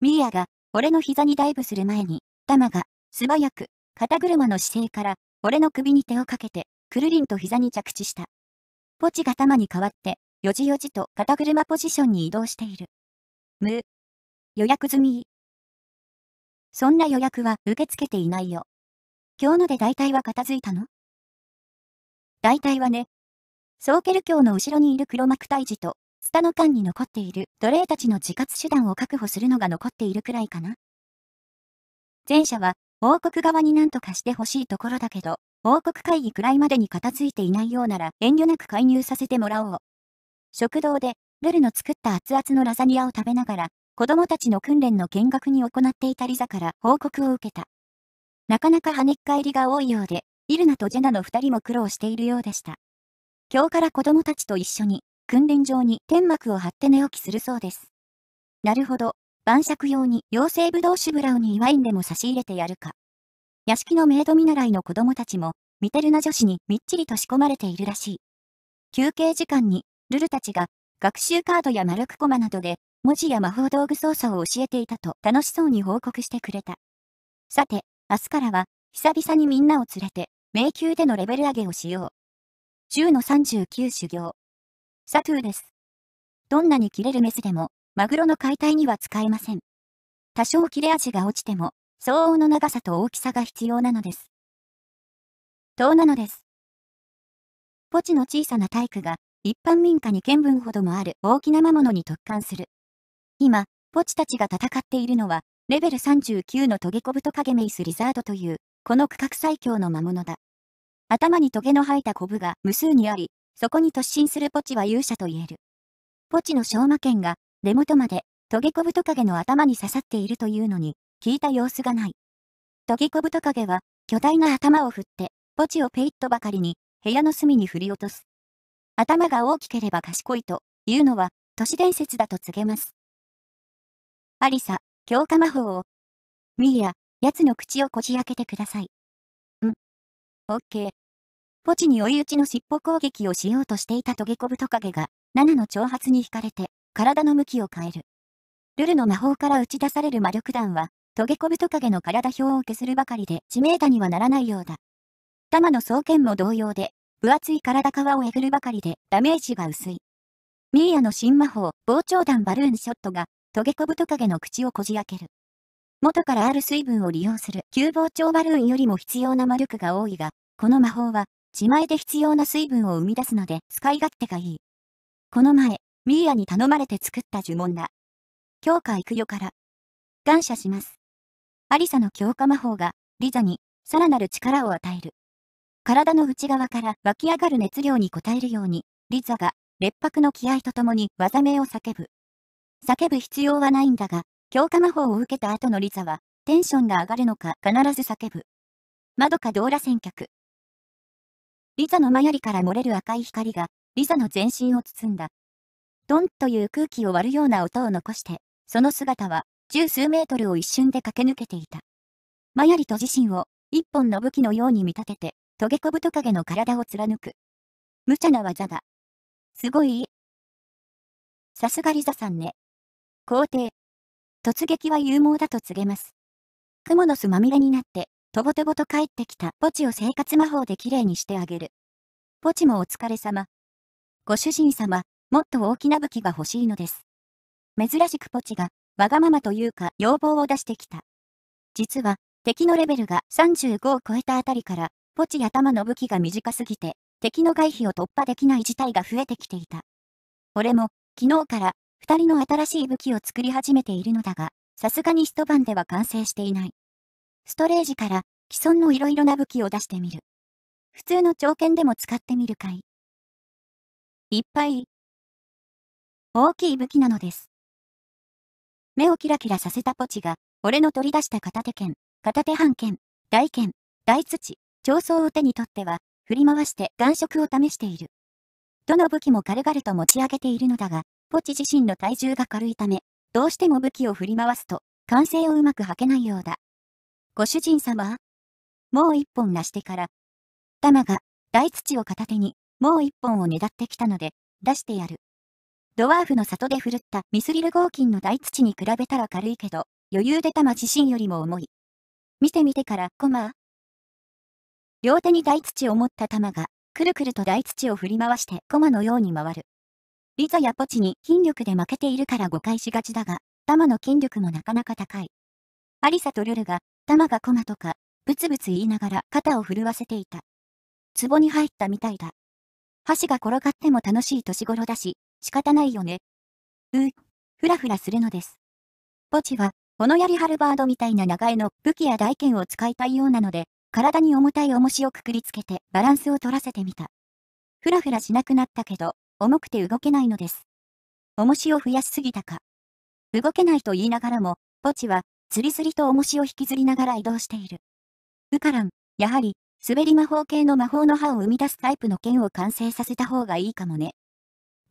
ミーアが、俺の膝にダイブする前に、タマが、素早く、肩車の姿勢から、俺の首に手をかけて、くるりんと膝に着地した。ポチが玉に代わって、よじよじと肩車ポジションに移動している。む。予約済み。そんな予約は受け付けていないよ。今日ので大体は片付いたの大体はね。ソーケル教の後ろにいる黒幕退治と、スタの間に残っている奴隷たちの自活手段を確保するのが残っているくらいかな。前者は王国側に何とかしてほしいところだけど、王国会議くらいまでに片付いていないようなら遠慮なく介入させてもらおう。食堂で、ルルの作った熱々のラザニアを食べながら、子供たちの訓練の見学に行っていたリザから報告を受けた。なかなか跳ねっ返りが多いようで、イルナとジェナの二人も苦労しているようでした。今日から子供たちと一緒に、訓練場に天幕を張って寝起きするそうです。なるほど、晩酌用に妖精ぶどう酒ブラウにワインでも差し入れてやるか。屋敷のメイド見習いの子供たちも、見てるな女子にみっちりと仕込まれているらしい。休憩時間に、ルルたちが、学習カードやマルクコマなどで、文字や魔法道具操作を教えていたと楽しそうに報告してくれた。さて、明日からは、久々にみんなを連れて、迷宮でのレベル上げをしよう。10の39修行。サトゥーです。どんなに切れるメスでも、マグロの解体には使えません。多少切れ味が落ちても、相応の長さと大きさが必要なのです。等なのです。ポチの小さな体育が一般民家に見分ほどもある大きな魔物に突貫する。今、ポチたちが戦っているのは、レベル39のトゲコブトカゲメイスリザードという、この区画最強の魔物だ。頭にトゲの生えたコブが無数にあり、そこに突進するポチは勇者と言える。ポチの小魔剣が根元までトゲコブトカゲの頭に刺さっているというのに、聞いた様子がない。トゲコブトカゲは、巨大な頭を振って、ポチをペイッとばかりに、部屋の隅に振り落とす。頭が大きければ賢いというのは、都市伝説だと告げます。アリサ、強化魔法を。ミーア、奴の口をこじ開けてください。ん。オッケー。ポチに追い打ちの尻尾攻撃をしようとしていたトゲコブトカゲが、7の挑発に惹かれて、体の向きを変える。ルルの魔法から打ち出される魔力弾は、トゲコブトカゲの体表を削るばかりで致名打にはならないようだ。玉の双剣も同様で、分厚い体皮をえぐるばかりでダメージが薄い。ミーアの新魔法、膨張弾バルーンショットが、トゲコブトカゲの口をこじ開ける。元からある水分を利用する急膨張バルーンよりも必要な魔力が多いが、この魔法は、自前で必要な水分を生み出すので使い勝手がいい。この前、ミーアに頼まれて作った呪文だ。今日か行くよから。感謝します。アリサの強化魔法が、リザに、さらなる力を与える。体の内側から湧き上がる熱量に応えるように、リザが、劣迫の気合とともに技名を叫ぶ。叫ぶ必要はないんだが、強化魔法を受けた後のリザは、テンションが上がるのか必ず叫ぶ。窓か道羅ラ戦客。リザの間よりから漏れる赤い光が、リザの全身を包んだ。ドンという空気を割るような音を残して、その姿は、十数メートルを一瞬で駆け抜けていた。マヤリと自身を一本の武器のように見立てて、トゲコブトカゲの体を貫く。無茶な技だ。すごいさすがリザさんね。皇帝。突撃は勇猛だと告げます。蜘蛛の巣まみれになって、とぼとぼと帰ってきたポチを生活魔法できれいにしてあげる。ポチもお疲れ様。ご主人様、もっと大きな武器が欲しいのです。珍しくポチがわがままというか要望を出してきた。実は、敵のレベルが35を超えたあたりから、ポチや玉の武器が短すぎて、敵の外皮を突破できない事態が増えてきていた。俺も、昨日から、二人の新しい武器を作り始めているのだが、さすがに一晩では完成していない。ストレージから、既存の色々な武器を出してみる。普通の条件でも使ってみるかい。いっぱい、大きい武器なのです。目をキラキラさせたポチが、俺の取り出した片手剣、片手半剣、大剣、大土、長槍を手に取っては、振り回して眼色を試している。どの武器も軽々と持ち上げているのだが、ポチ自身の体重が軽いため、どうしても武器を振り回すと、完成をうまく吐けないようだ。ご主人様もう一本出してから。玉が、大土を片手に、もう一本をねだってきたので、出してやる。ドワーフの里で振るったミスリル合金の大土に比べたら軽いけど、余裕で玉自身よりも重い。見てみてから、コマ両手に大土を持った玉が、くるくると大土を振り回してコマのように回る。リザやポチに筋力で負けているから誤解しがちだが、玉の筋力もなかなか高い。アリサとルルが、玉がコマとか、ブツブツ言いながら肩を震わせていた。壺に入ったみたいだ。箸が転がっても楽しい年頃だし、仕方ないよね。う、ふらふらするのです。墓チは、このやりハルバードみたいな長江の武器や大剣を使いたいようなので、体に重たい重しをくくりつけてバランスを取らせてみた。ふらふらしなくなったけど、重くて動けないのです。重しを増やしすぎたか。動けないと言いながらも、墓チは、つりすりと重しを引きずりながら移動している。ウカラン、やはり、滑り魔法系の魔法の刃を生み出すタイプの剣を完成させた方がいいかもね。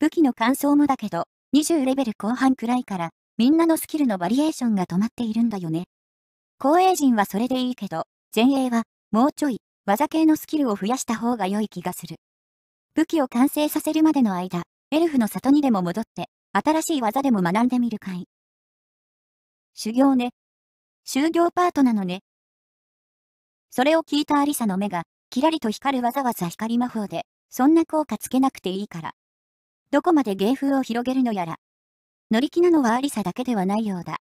武器の感想もだけど、20レベル後半くらいから、みんなのスキルのバリエーションが止まっているんだよね。後衛陣はそれでいいけど、前衛は、もうちょい、技系のスキルを増やした方が良い気がする。武器を完成させるまでの間、エルフの里にでも戻って、新しい技でも学んでみるかい。修行ね。修行パートなのね。それを聞いたアリサの目が、キラリと光るわざわざ光魔法で、そんな効果つけなくていいから、どこまで芸風を広げるのやら。乗り気なのはアリサだけではないようだ。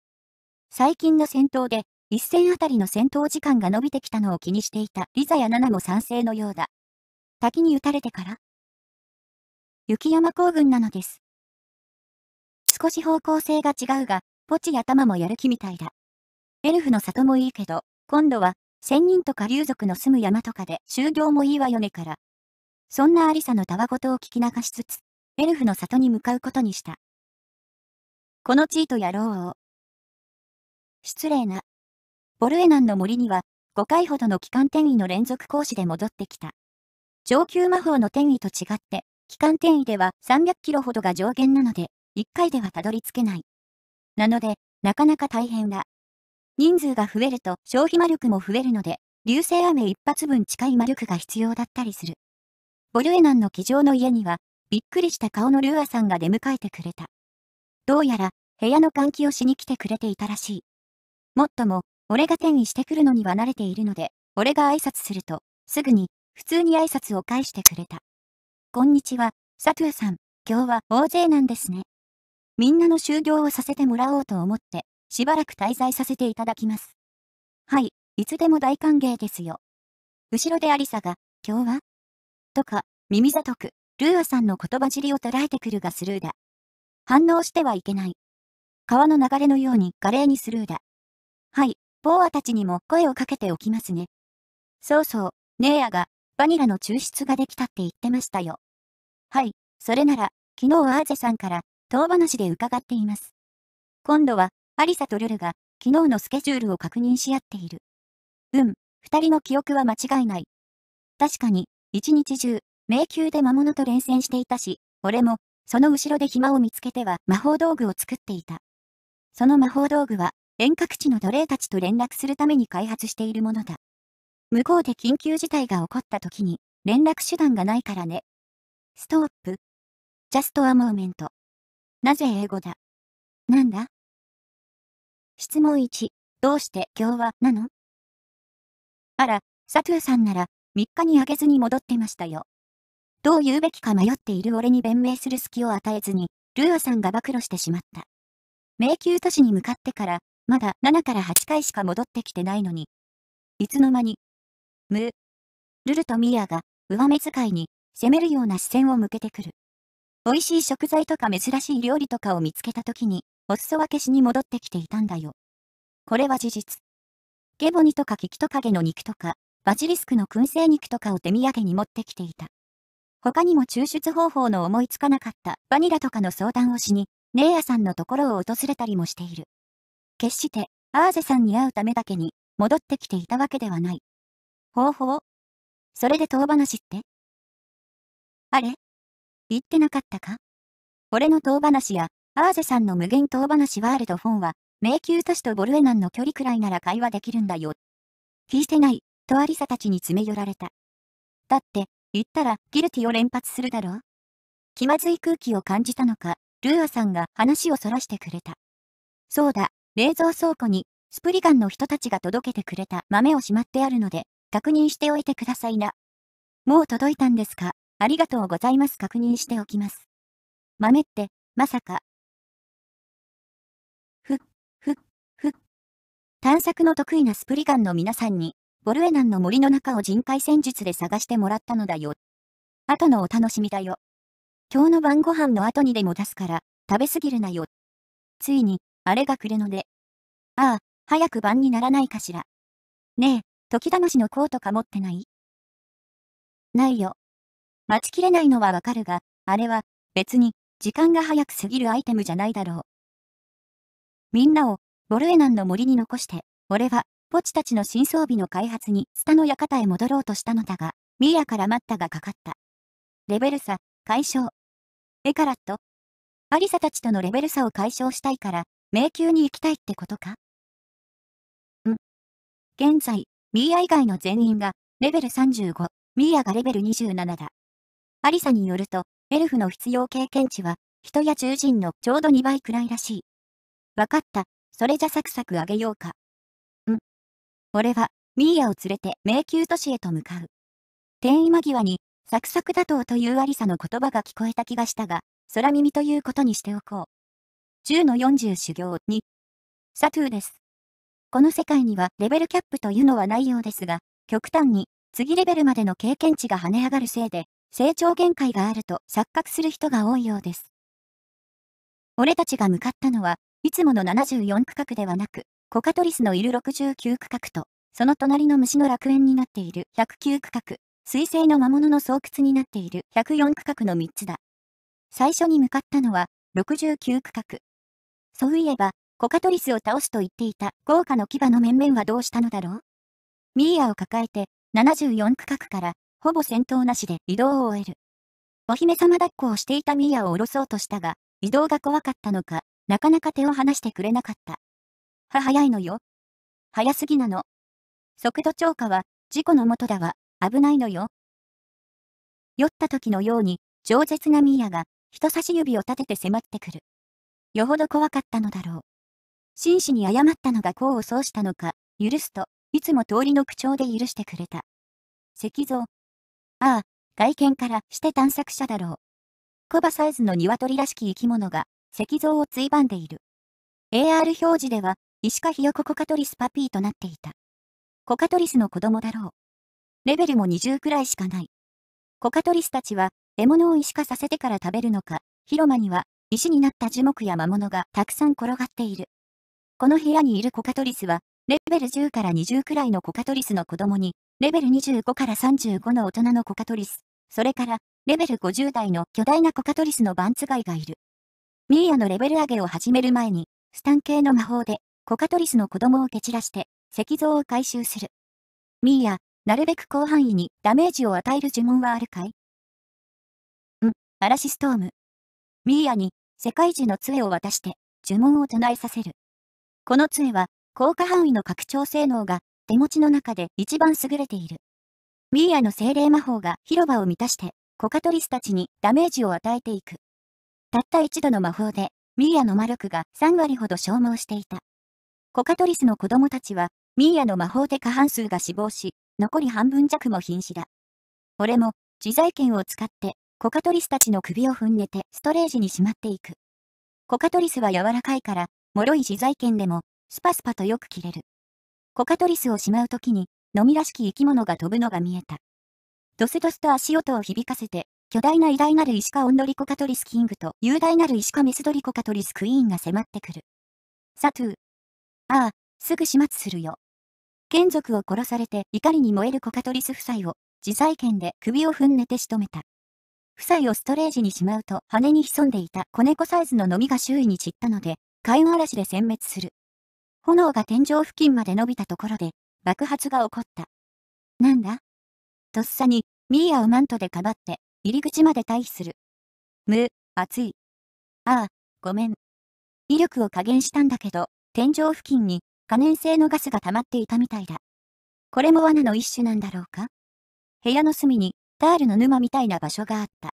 最近の戦闘で、一戦あたりの戦闘時間が伸びてきたのを気にしていたリザやナナも賛成のようだ。滝に打たれてから雪山行軍なのです。少し方向性が違うが、ポチやもやる気みたいだ。エルフの里もいいけど、今度は、仙人とか竜族の住む山とかで就業もいいわよねから。そんなありさのたわごとを聞き流しつつ、エルフの里に向かうことにした。このチート野郎を。失礼な。ボルエナンの森には、5回ほどの機関転移の連続講師で戻ってきた。上級魔法の転移と違って、機関転移では300キロほどが上限なので、1回ではたどり着けない。なので、なかなか大変だ。人数が増えると消費魔力も増えるので、流星雨一発分近い魔力が必要だったりする。ボルエナンの騎乗の家には、びっくりした顔のルーアさんが出迎えてくれた。どうやら、部屋の換気をしに来てくれていたらしい。もっとも、俺が転移してくるのには慣れているので、俺が挨拶すると、すぐに、普通に挨拶を返してくれた。こんにちは、サトゥーさん、今日は大勢なんですね。みんなの就業をさせてもらおうと思って、しばらく滞在させていただきます。はい、いつでも大歓迎ですよ。後ろでアリサが、今日はとか、耳ざとく。ルーアさんの言葉尻を捉えてくるがスルーだ。反応してはいけない。川の流れのように華麗にスルーだ。はい、ボーアたちにも声をかけておきますね。そうそう、ネーアが、バニラの抽出ができたって言ってましたよ。はい、それなら、昨日はアーゼさんから、遠話で伺っています。今度は、アリサとルルが、昨日のスケジュールを確認し合っている。うん、二人の記憶は間違いない。確かに、一日中、迷宮で魔物と連戦していたし、俺も、その後ろで暇を見つけては魔法道具を作っていた。その魔法道具は、遠隔地の奴隷たちと連絡するために開発しているものだ。向こうで緊急事態が起こった時に、連絡手段がないからね。ストップ。ジャストアモーメント。なぜ英語だなんだ質問1。どうして今日はなのあら、サトゥーさんなら3日にあげずに戻ってましたよ。どう言うべきか迷っている俺に弁明する隙を与えずに、ルーアさんが暴露してしまった。迷宮都市に向かってから、まだ7から8回しか戻ってきてないのに、いつの間に、む、ルルとミアが、上目遣いに、攻めるような視線を向けてくる。美味しい食材とか珍しい料理とかを見つけた時に、お裾分けしに戻ってきていたんだよ。これは事実。ゲボニとかキキトカゲの肉とか、バジリスクの燻製肉とかを手土産に持ってきていた。他にも抽出方法の思いつかなかったバニラとかの相談をしに、ネイヤさんのところを訪れたりもしている。決して、アーゼさんに会うためだけに、戻ってきていたわけではない。方法それで遠話って。あれ言ってなかったか俺の遠話や、アーゼさんの無限遠話ワールドフォンは、迷宮都市とボルエナンの距離くらいなら会話できるんだよ。聞いてない、とありさたちに詰め寄られた。だって、言ったらギルティを連発するだろう気まずい空気を感じたのか、ルーアさんが話をそらしてくれた。そうだ、冷蔵倉庫にスプリガンの人たちが届けてくれた豆をしまってあるので、確認しておいてくださいな。もう届いたんですかありがとうございます確認しておきます。豆って、まさか。ふっ、ふっ、ふっ。探索の得意なスプリガンの皆さんに、ボルエナンの森の中を人海戦術で探してもらったのだよ。後のお楽しみだよ。今日の晩ご飯の後にでも出すから、食べすぎるなよ。ついに、あれが来るので。ああ、早く晩にならないかしら。ねえ、時魂のコートか持ってないないよ。待ちきれないのはわかるが、あれは、別に、時間が早く過ぎるアイテムじゃないだろう。みんなを、ボルエナンの森に残して、俺は、ポチたちの新装備の開発にスタの館へ戻ろうとしたのだが、ミーアからマッタがかかった。レベル差、解消。エカラット。アリサたちとのレベル差を解消したいから、迷宮に行きたいってことかん。現在、ミーア以外の全員が、レベル35、ミーアがレベル27だ。アリサによると、エルフの必要経験値は、人や獣人のちょうど2倍くらいらしい。わかった、それじゃサクサクあげようか。俺は、ミーヤを連れて迷宮都市へと向かう。転移間際に、サクサク打倒というアリサの言葉が聞こえた気がしたが、空耳ということにしておこう。10の40修行に、サトゥーです。この世界にはレベルキャップというのはないようですが、極端に、次レベルまでの経験値が跳ね上がるせいで、成長限界があると錯覚する人が多いようです。俺たちが向かったのは、いつもの74区画ではなく、コカトリスのいる69区画と、その隣の虫の楽園になっている109区画、水星の魔物の巣窟になっている104区画の3つだ。最初に向かったのは、69区画。そういえば、コカトリスを倒すと言っていた豪華の牙の面々はどうしたのだろうミーアを抱えて、74区画から、ほぼ戦闘なしで移動を終える。お姫様抱っこをしていたミーアを下ろそうとしたが、移動が怖かったのか、なかなか手を離してくれなかった。は早いのよ。早すぎなの。速度超過は事故のもとだわ、危ないのよ。酔った時のように、饒舌なミーアが人差し指を立てて迫ってくる。よほど怖かったのだろう。真摯に謝ったのが功を奏したのか、許すと、いつも通りの口調で許してくれた。石像。ああ、外見からして探索者だろう。コバサイズの鶏らしき生き物が石像をついばんでいる。AR 表示ではイシカヒヨコカトリスパピーとなっていた。コカトリスの子供だろう。レベルも20くらいしかない。コカトリスたちは獲物を石化させてから食べるのか、広間には石になった樹木や魔物がたくさん転がっている。この部屋にいるコカトリスは、レベル10から20くらいのコカトリスの子供に、レベル25から35の大人のコカトリス、それからレベル50代の巨大なコカトリスの番ガイがいる。ミーアのレベル上げを始める前に、スタン系の魔法でコカトリスの子供を蹴散らして石像を回収する。ミーア、なるべく広範囲にダメージを与える呪文はあるかいん、嵐ストーム。ミーアに世界樹の杖を渡して呪文を唱えさせる。この杖は効果範囲の拡張性能が手持ちの中で一番優れている。ミーアの精霊魔法が広場を満たしてコカトリスたちにダメージを与えていく。たった一度の魔法でミーアの魔力が3割ほど消耗していた。コカトリスの子供たちは、ミーアの魔法で過半数が死亡し、残り半分弱も瀕死だ。俺も、自在剣を使って、コカトリスたちの首を踏んでて、ストレージにしまっていく。コカトリスは柔らかいから、脆い自在剣でも、スパスパとよく切れる。コカトリスをしまうときに、飲みらしき生き物が飛ぶのが見えた。ドスドスと足音を響かせて、巨大な偉大なる石化オンドリコカトリスキングと雄大なる石化メスドリコカトリスクイーンが迫ってくる。サトゥー、ああ、すぐ始末するよ。眷属を殺されて怒りに燃えるコカトリス夫妻を、自在剣で首を踏んでて仕留めた。夫妻をストレージにしまうと羽に潜んでいた子猫サイズののみが周囲に散ったので、海運嵐で殲滅する。炎が天井付近まで伸びたところで、爆発が起こった。なんだとっさに、ミーアをマントでかばって、入り口まで退避する。む、熱い。ああ、ごめん。威力を加減したんだけど、天井付近に可燃性のガスが溜まっていたみたいだ。これも罠の一種なんだろうか部屋の隅にタールの沼みたいな場所があった。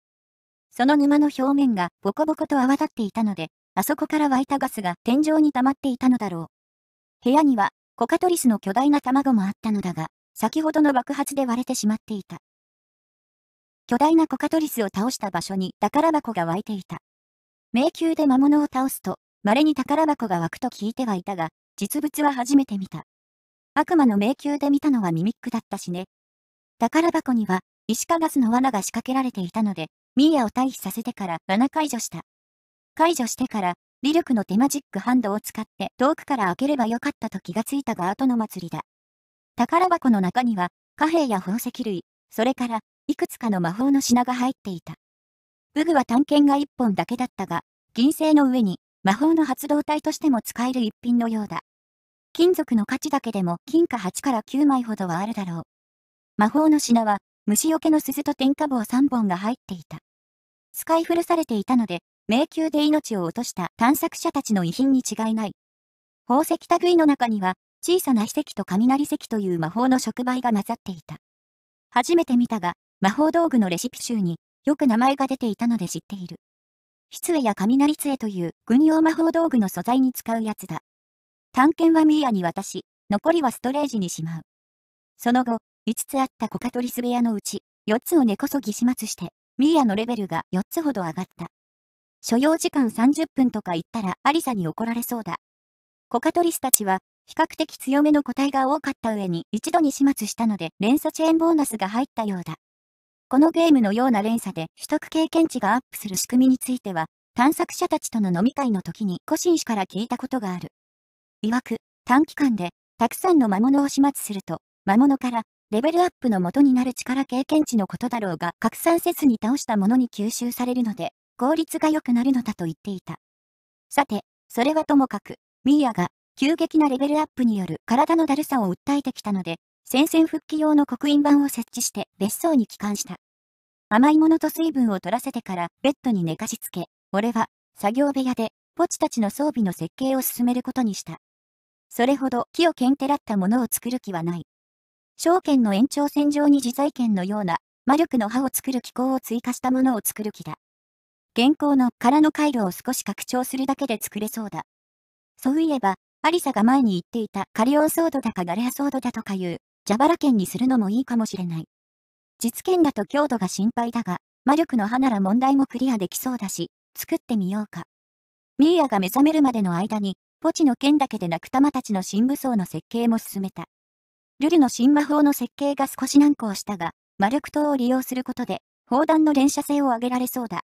その沼の表面がボコボコと泡立っていたので、あそこから湧いたガスが天井に溜まっていたのだろう。部屋にはコカトリスの巨大な卵もあったのだが、先ほどの爆発で割れてしまっていた。巨大なコカトリスを倒した場所に宝箱が湧いていた。迷宮で魔物を倒すと、稀に宝箱が湧くと聞いてはいたが、実物は初めて見た。悪魔の迷宮で見たのはミミックだったしね。宝箱には、石化ガスの罠が仕掛けられていたので、ミーヤを退避させてから罠解除した。解除してから、威力の手マジックハンドを使って遠くから開ければよかったと気がついたが後の祭りだ。宝箱の中には、貨幣や宝石類、それから、いくつかの魔法の品が入っていた。武具は探検が一本だけだったが、銀製の上に魔法の発動体としても使える一品のようだ。金属の価値だけでも金貨8から9枚ほどはあるだろう。魔法の品は、虫よけの鈴と天下棒3本が入っていた。使い古されていたので、迷宮で命を落とした探索者たちの遺品に違いない。宝石類の中には、小さな秘石と雷石という魔法の触媒が混ざっていた。初めて見たが、魔法道具のレシピ集によく名前が出ていたので知っている。筆絵や雷杖という軍用魔法道具の素材に使うやつだ。探検はミーアに渡し、残りはストレージにしまう。その後、5つあったコカトリス部屋のうち、4つを根こそぎ始末して、ミーアのレベルが4つほど上がった。所要時間30分とか言ったらアリサに怒られそうだ。コカトリスたちは、比較的強めの個体が多かった上に一度に始末したので連鎖チェーンボーナスが入ったようだ。このゲームのような連鎖で取得経験値がアップする仕組みについては、探索者たちとの飲み会の時にコシン氏から聞いたことがある。曰く、短期間で、たくさんの魔物を始末すると、魔物から、レベルアップの元になる力経験値のことだろうが、拡散せずに倒したものに吸収されるので、効率が良くなるのだと言っていた。さて、それはともかく、ミーアが、急激なレベルアップによる体のだるさを訴えてきたので、戦線復帰用の刻印板を設置して別荘に帰還した。甘いものと水分を取らせてからベッドに寝かしつけ、俺は作業部屋でポチたちの装備の設計を進めることにした。それほど木をけんてらったものを作る気はない。証券の延長線上に自在剣のような魔力の刃を作る機構を追加したものを作る気だ。現行の空の回路を少し拡張するだけで作れそうだ。そういえば、アリサが前に言っていたカリオンソードだかガレアソードだとかいう蛇腹剣にするのもいいかもしれない。実剣だと強度が心配だが、魔力の刃なら問題もクリアできそうだし、作ってみようか。ミーアが目覚めるまでの間に、ポチの剣だけでなく玉たちの新武装の設計も進めた。ルルの新魔法の設計が少し難航したが、魔力塔を利用することで、砲弾の連射性を上げられそうだ。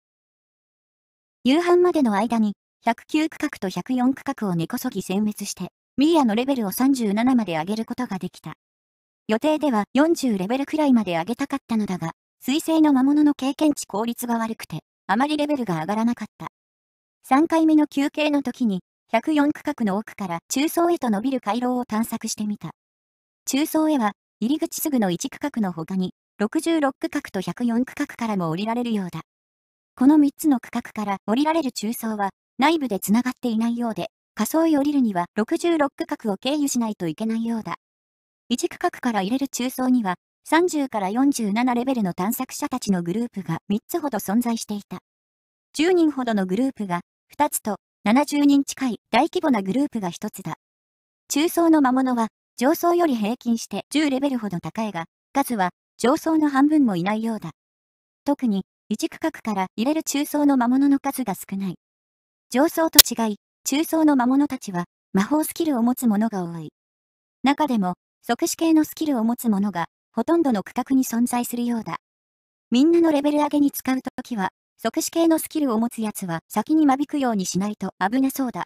夕飯までの間に、109区画と104区画を根こそぎ殲滅して、ミーアのレベルを37まで上げることができた。予定では40レベルくらいまで上げたかったのだが、水星の魔物の経験値効率が悪くて、あまりレベルが上がらなかった。3回目の休憩の時に、104区画の奥から中層へと伸びる回廊を探索してみた。中層へは、入り口すぐの1区画の他に、66区画と104区画からも降りられるようだ。この3つの区画から降りられる中層は、内部で繋がっていないようで、仮想へ降りるには66区画を経由しないといけないようだ。一区画から入れる中層には、30から47レベルの探索者たちのグループが3つほど存在していた。10人ほどのグループが、2つと70人近い大規模なグループが1つだ。中層の魔物は、上層より平均して10レベルほど高いが、数は上層の半分もいないようだ。特に、一区画から入れる中層の魔物の数が少ない。上層と違い、中層の魔物たちは、魔法スキルを持つ者が多い。中でも、即死系のスキルを持つ者が、ほとんどの区画に存在するようだ。みんなのレベル上げに使うときは、即死系のスキルを持つやつは先に間引くようにしないと危なそうだ。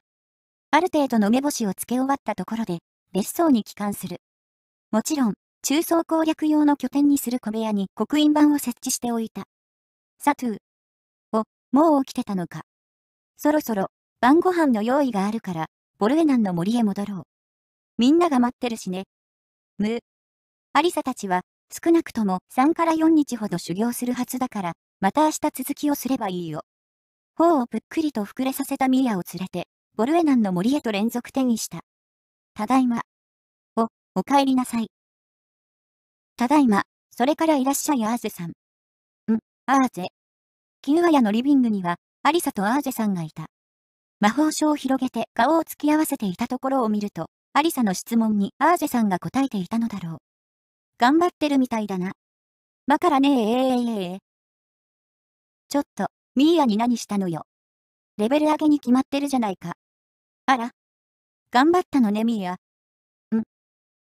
ある程度の目星をつけ終わったところで、別荘に帰還する。もちろん、中層攻略用の拠点にする小部屋に刻印板を設置しておいた。サトゥー。お、もう起きてたのか。そろそろ、晩ご飯の用意があるから、ボルエナンの森へ戻ろう。みんなが待ってるしね。む。アリサたちは、少なくとも3から4日ほど修行するはずだから、また明日続きをすればいいよ。頬をぷっくりと膨れさせたミーアを連れて、ボルエナンの森へと連続転移した。ただいま。お、お帰りなさい。ただいま、それからいらっしゃいアーゼさん。ん、アーゼ。キューアヤのリビングには、アリサとアーゼさんがいた。魔法書を広げて顔を突き合わせていたところを見ると、アリサの質問にアージェさんが答えていたのだろう。頑張ってるみたいだな。まからねええええええ。ちょっと、ミーアに何したのよ。レベル上げに決まってるじゃないか。あら。頑張ったのねミーア。ん。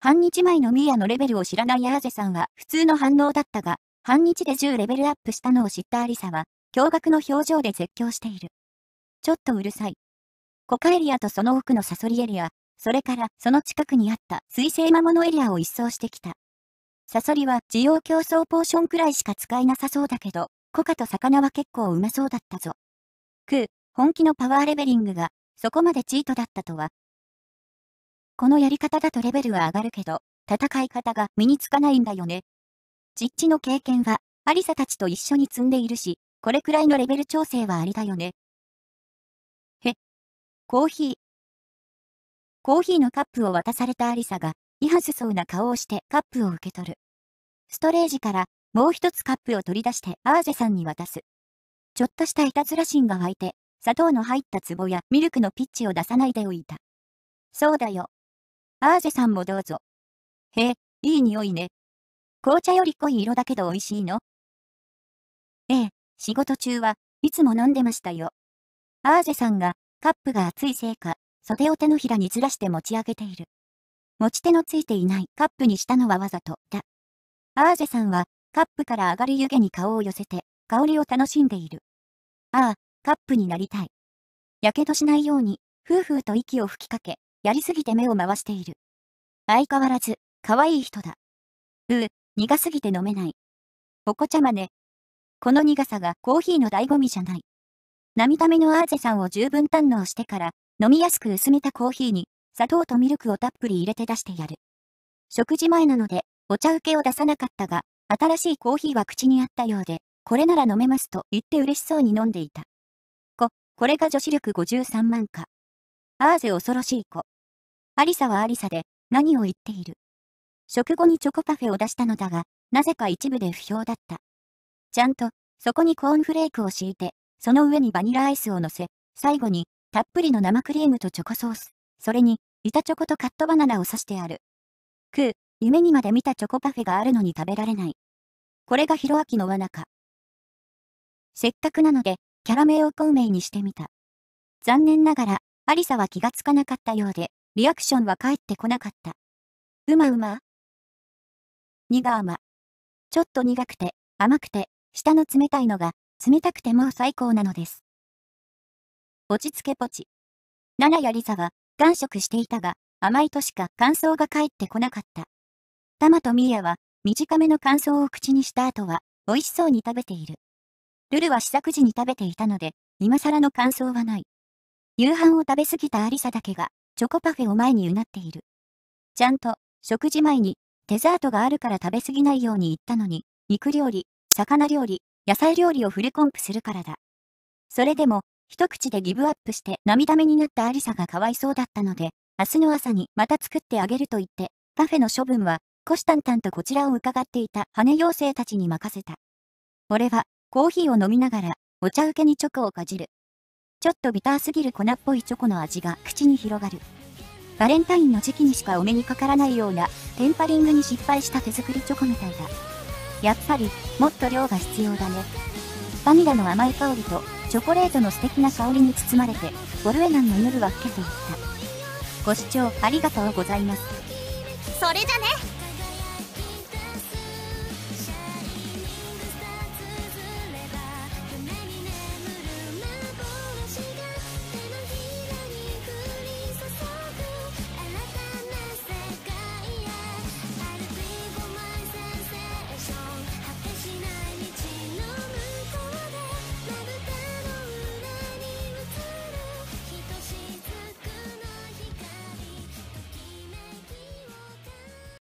半日前のミーアのレベルを知らないアージェさんは普通の反応だったが、半日で10レベルアップしたのを知ったアリサは、驚愕の表情で絶叫している。ちょっとうるさい。コカエリアとその奥のサソリエリア、それからその近くにあった水星魔物エリアを一掃してきた。サソリは需要競争ポーションくらいしか使えなさそうだけど、コカと魚は結構うまそうだったぞ。く、ー、本気のパワーレベリングが、そこまでチートだったとは。このやり方だとレベルは上がるけど、戦い方が身につかないんだよね。実地の経験は、アリサたちと一緒に積んでいるし、これくらいのレベル調整はありだよね。へ。コーヒー、コーヒーのカップを渡されたアリサが、イハスそうな顔をしてカップを受け取る。ストレージから、もう一つカップを取り出してアーゼさんに渡す。ちょっとしたいたずら心が湧いて、砂糖の入った壺やミルクのピッチを出さないでおいた。そうだよ。アーゼさんもどうぞ。へえ、いい匂いね。紅茶より濃い色だけど美味しいのええ、仕事中はいつも飲んでましたよ。アーゼさんがカップが熱いせいか袖を手のひらにずらして持ち上げている。持ち手のついていないカップにしたのはわざとだ。アージェさんはカップから上がる湯気に顔を寄せて香りを楽しんでいる。ああ、カップになりたい。やけどしないように、ふうふうと息を吹きかけ、やりすぎて目を回している。相変わらず、可愛い人だ。うう、苦すぎて飲めない。おこちゃまね。この苦さがコーヒーの醍醐味じゃない。涙目のアージェさんを十分堪能してから、飲みやすく薄めたコーヒーに、砂糖とミルクをたっぷり入れて出してやる。食事前なので、お茶受けを出さなかったが、新しいコーヒーは口にあったようで、これなら飲めますと言って嬉しそうに飲んでいた。こ、これが女子力53万か。あーぜ恐ろしい子。ありさはありさで、何を言っている。食後にチョコパフェを出したのだが、なぜか一部で不評だった。ちゃんと、そこにコーンフレークを敷いて、その上にバニラアイスを乗せ、最後に、たっぷりの生クリームとチョコソース、それに、板チョコとカットバナナを刺してある。く、夢にまで見たチョコパフェがあるのに食べられない。これがヒロアキの罠か。せっかくなので、キャラ名を孔明にしてみた。残念ながら、アリサは気がつかなかったようで、リアクションは返ってこなかった。うまうま。苦甘。ちょっと苦くて、甘くて、舌の冷たいのが、冷たくてもう最高なのです。落ち着けポチ。奈良やリサは、断食していたが、甘いとしか感想が返ってこなかった。タマとミーヤは、短めの感想を口にした後は、美味しそうに食べている。ルルは試作時に食べていたので、今更の感想はない。夕飯を食べ過ぎたアリサだけが、チョコパフェを前にうなっている。ちゃんと、食事前に、デザートがあるから食べ過ぎないように言ったのに、肉料理、魚料理、野菜料理をフルコンプするからだ。それでも、一口でギブアップして涙目になったアリサがかわいそうだったので、明日の朝にまた作ってあげると言って、カフェの処分は、虎視眈々とこちらを伺っていた羽妖精たちに任せた。俺は、コーヒーを飲みながら、お茶受けにチョコをかじる。ちょっとビターすぎる粉っぽいチョコの味が口に広がる。バレンタインの時期にしかお目にかからないような、テンパリングに失敗した手作りチョコみたいだ。やっぱり、もっと量が必要だね。バニラの甘い香りとチョコレートの素敵な香りに包まれて、ボルエナンの夜は更けていった。ご視聴ありがとうございます。それじゃね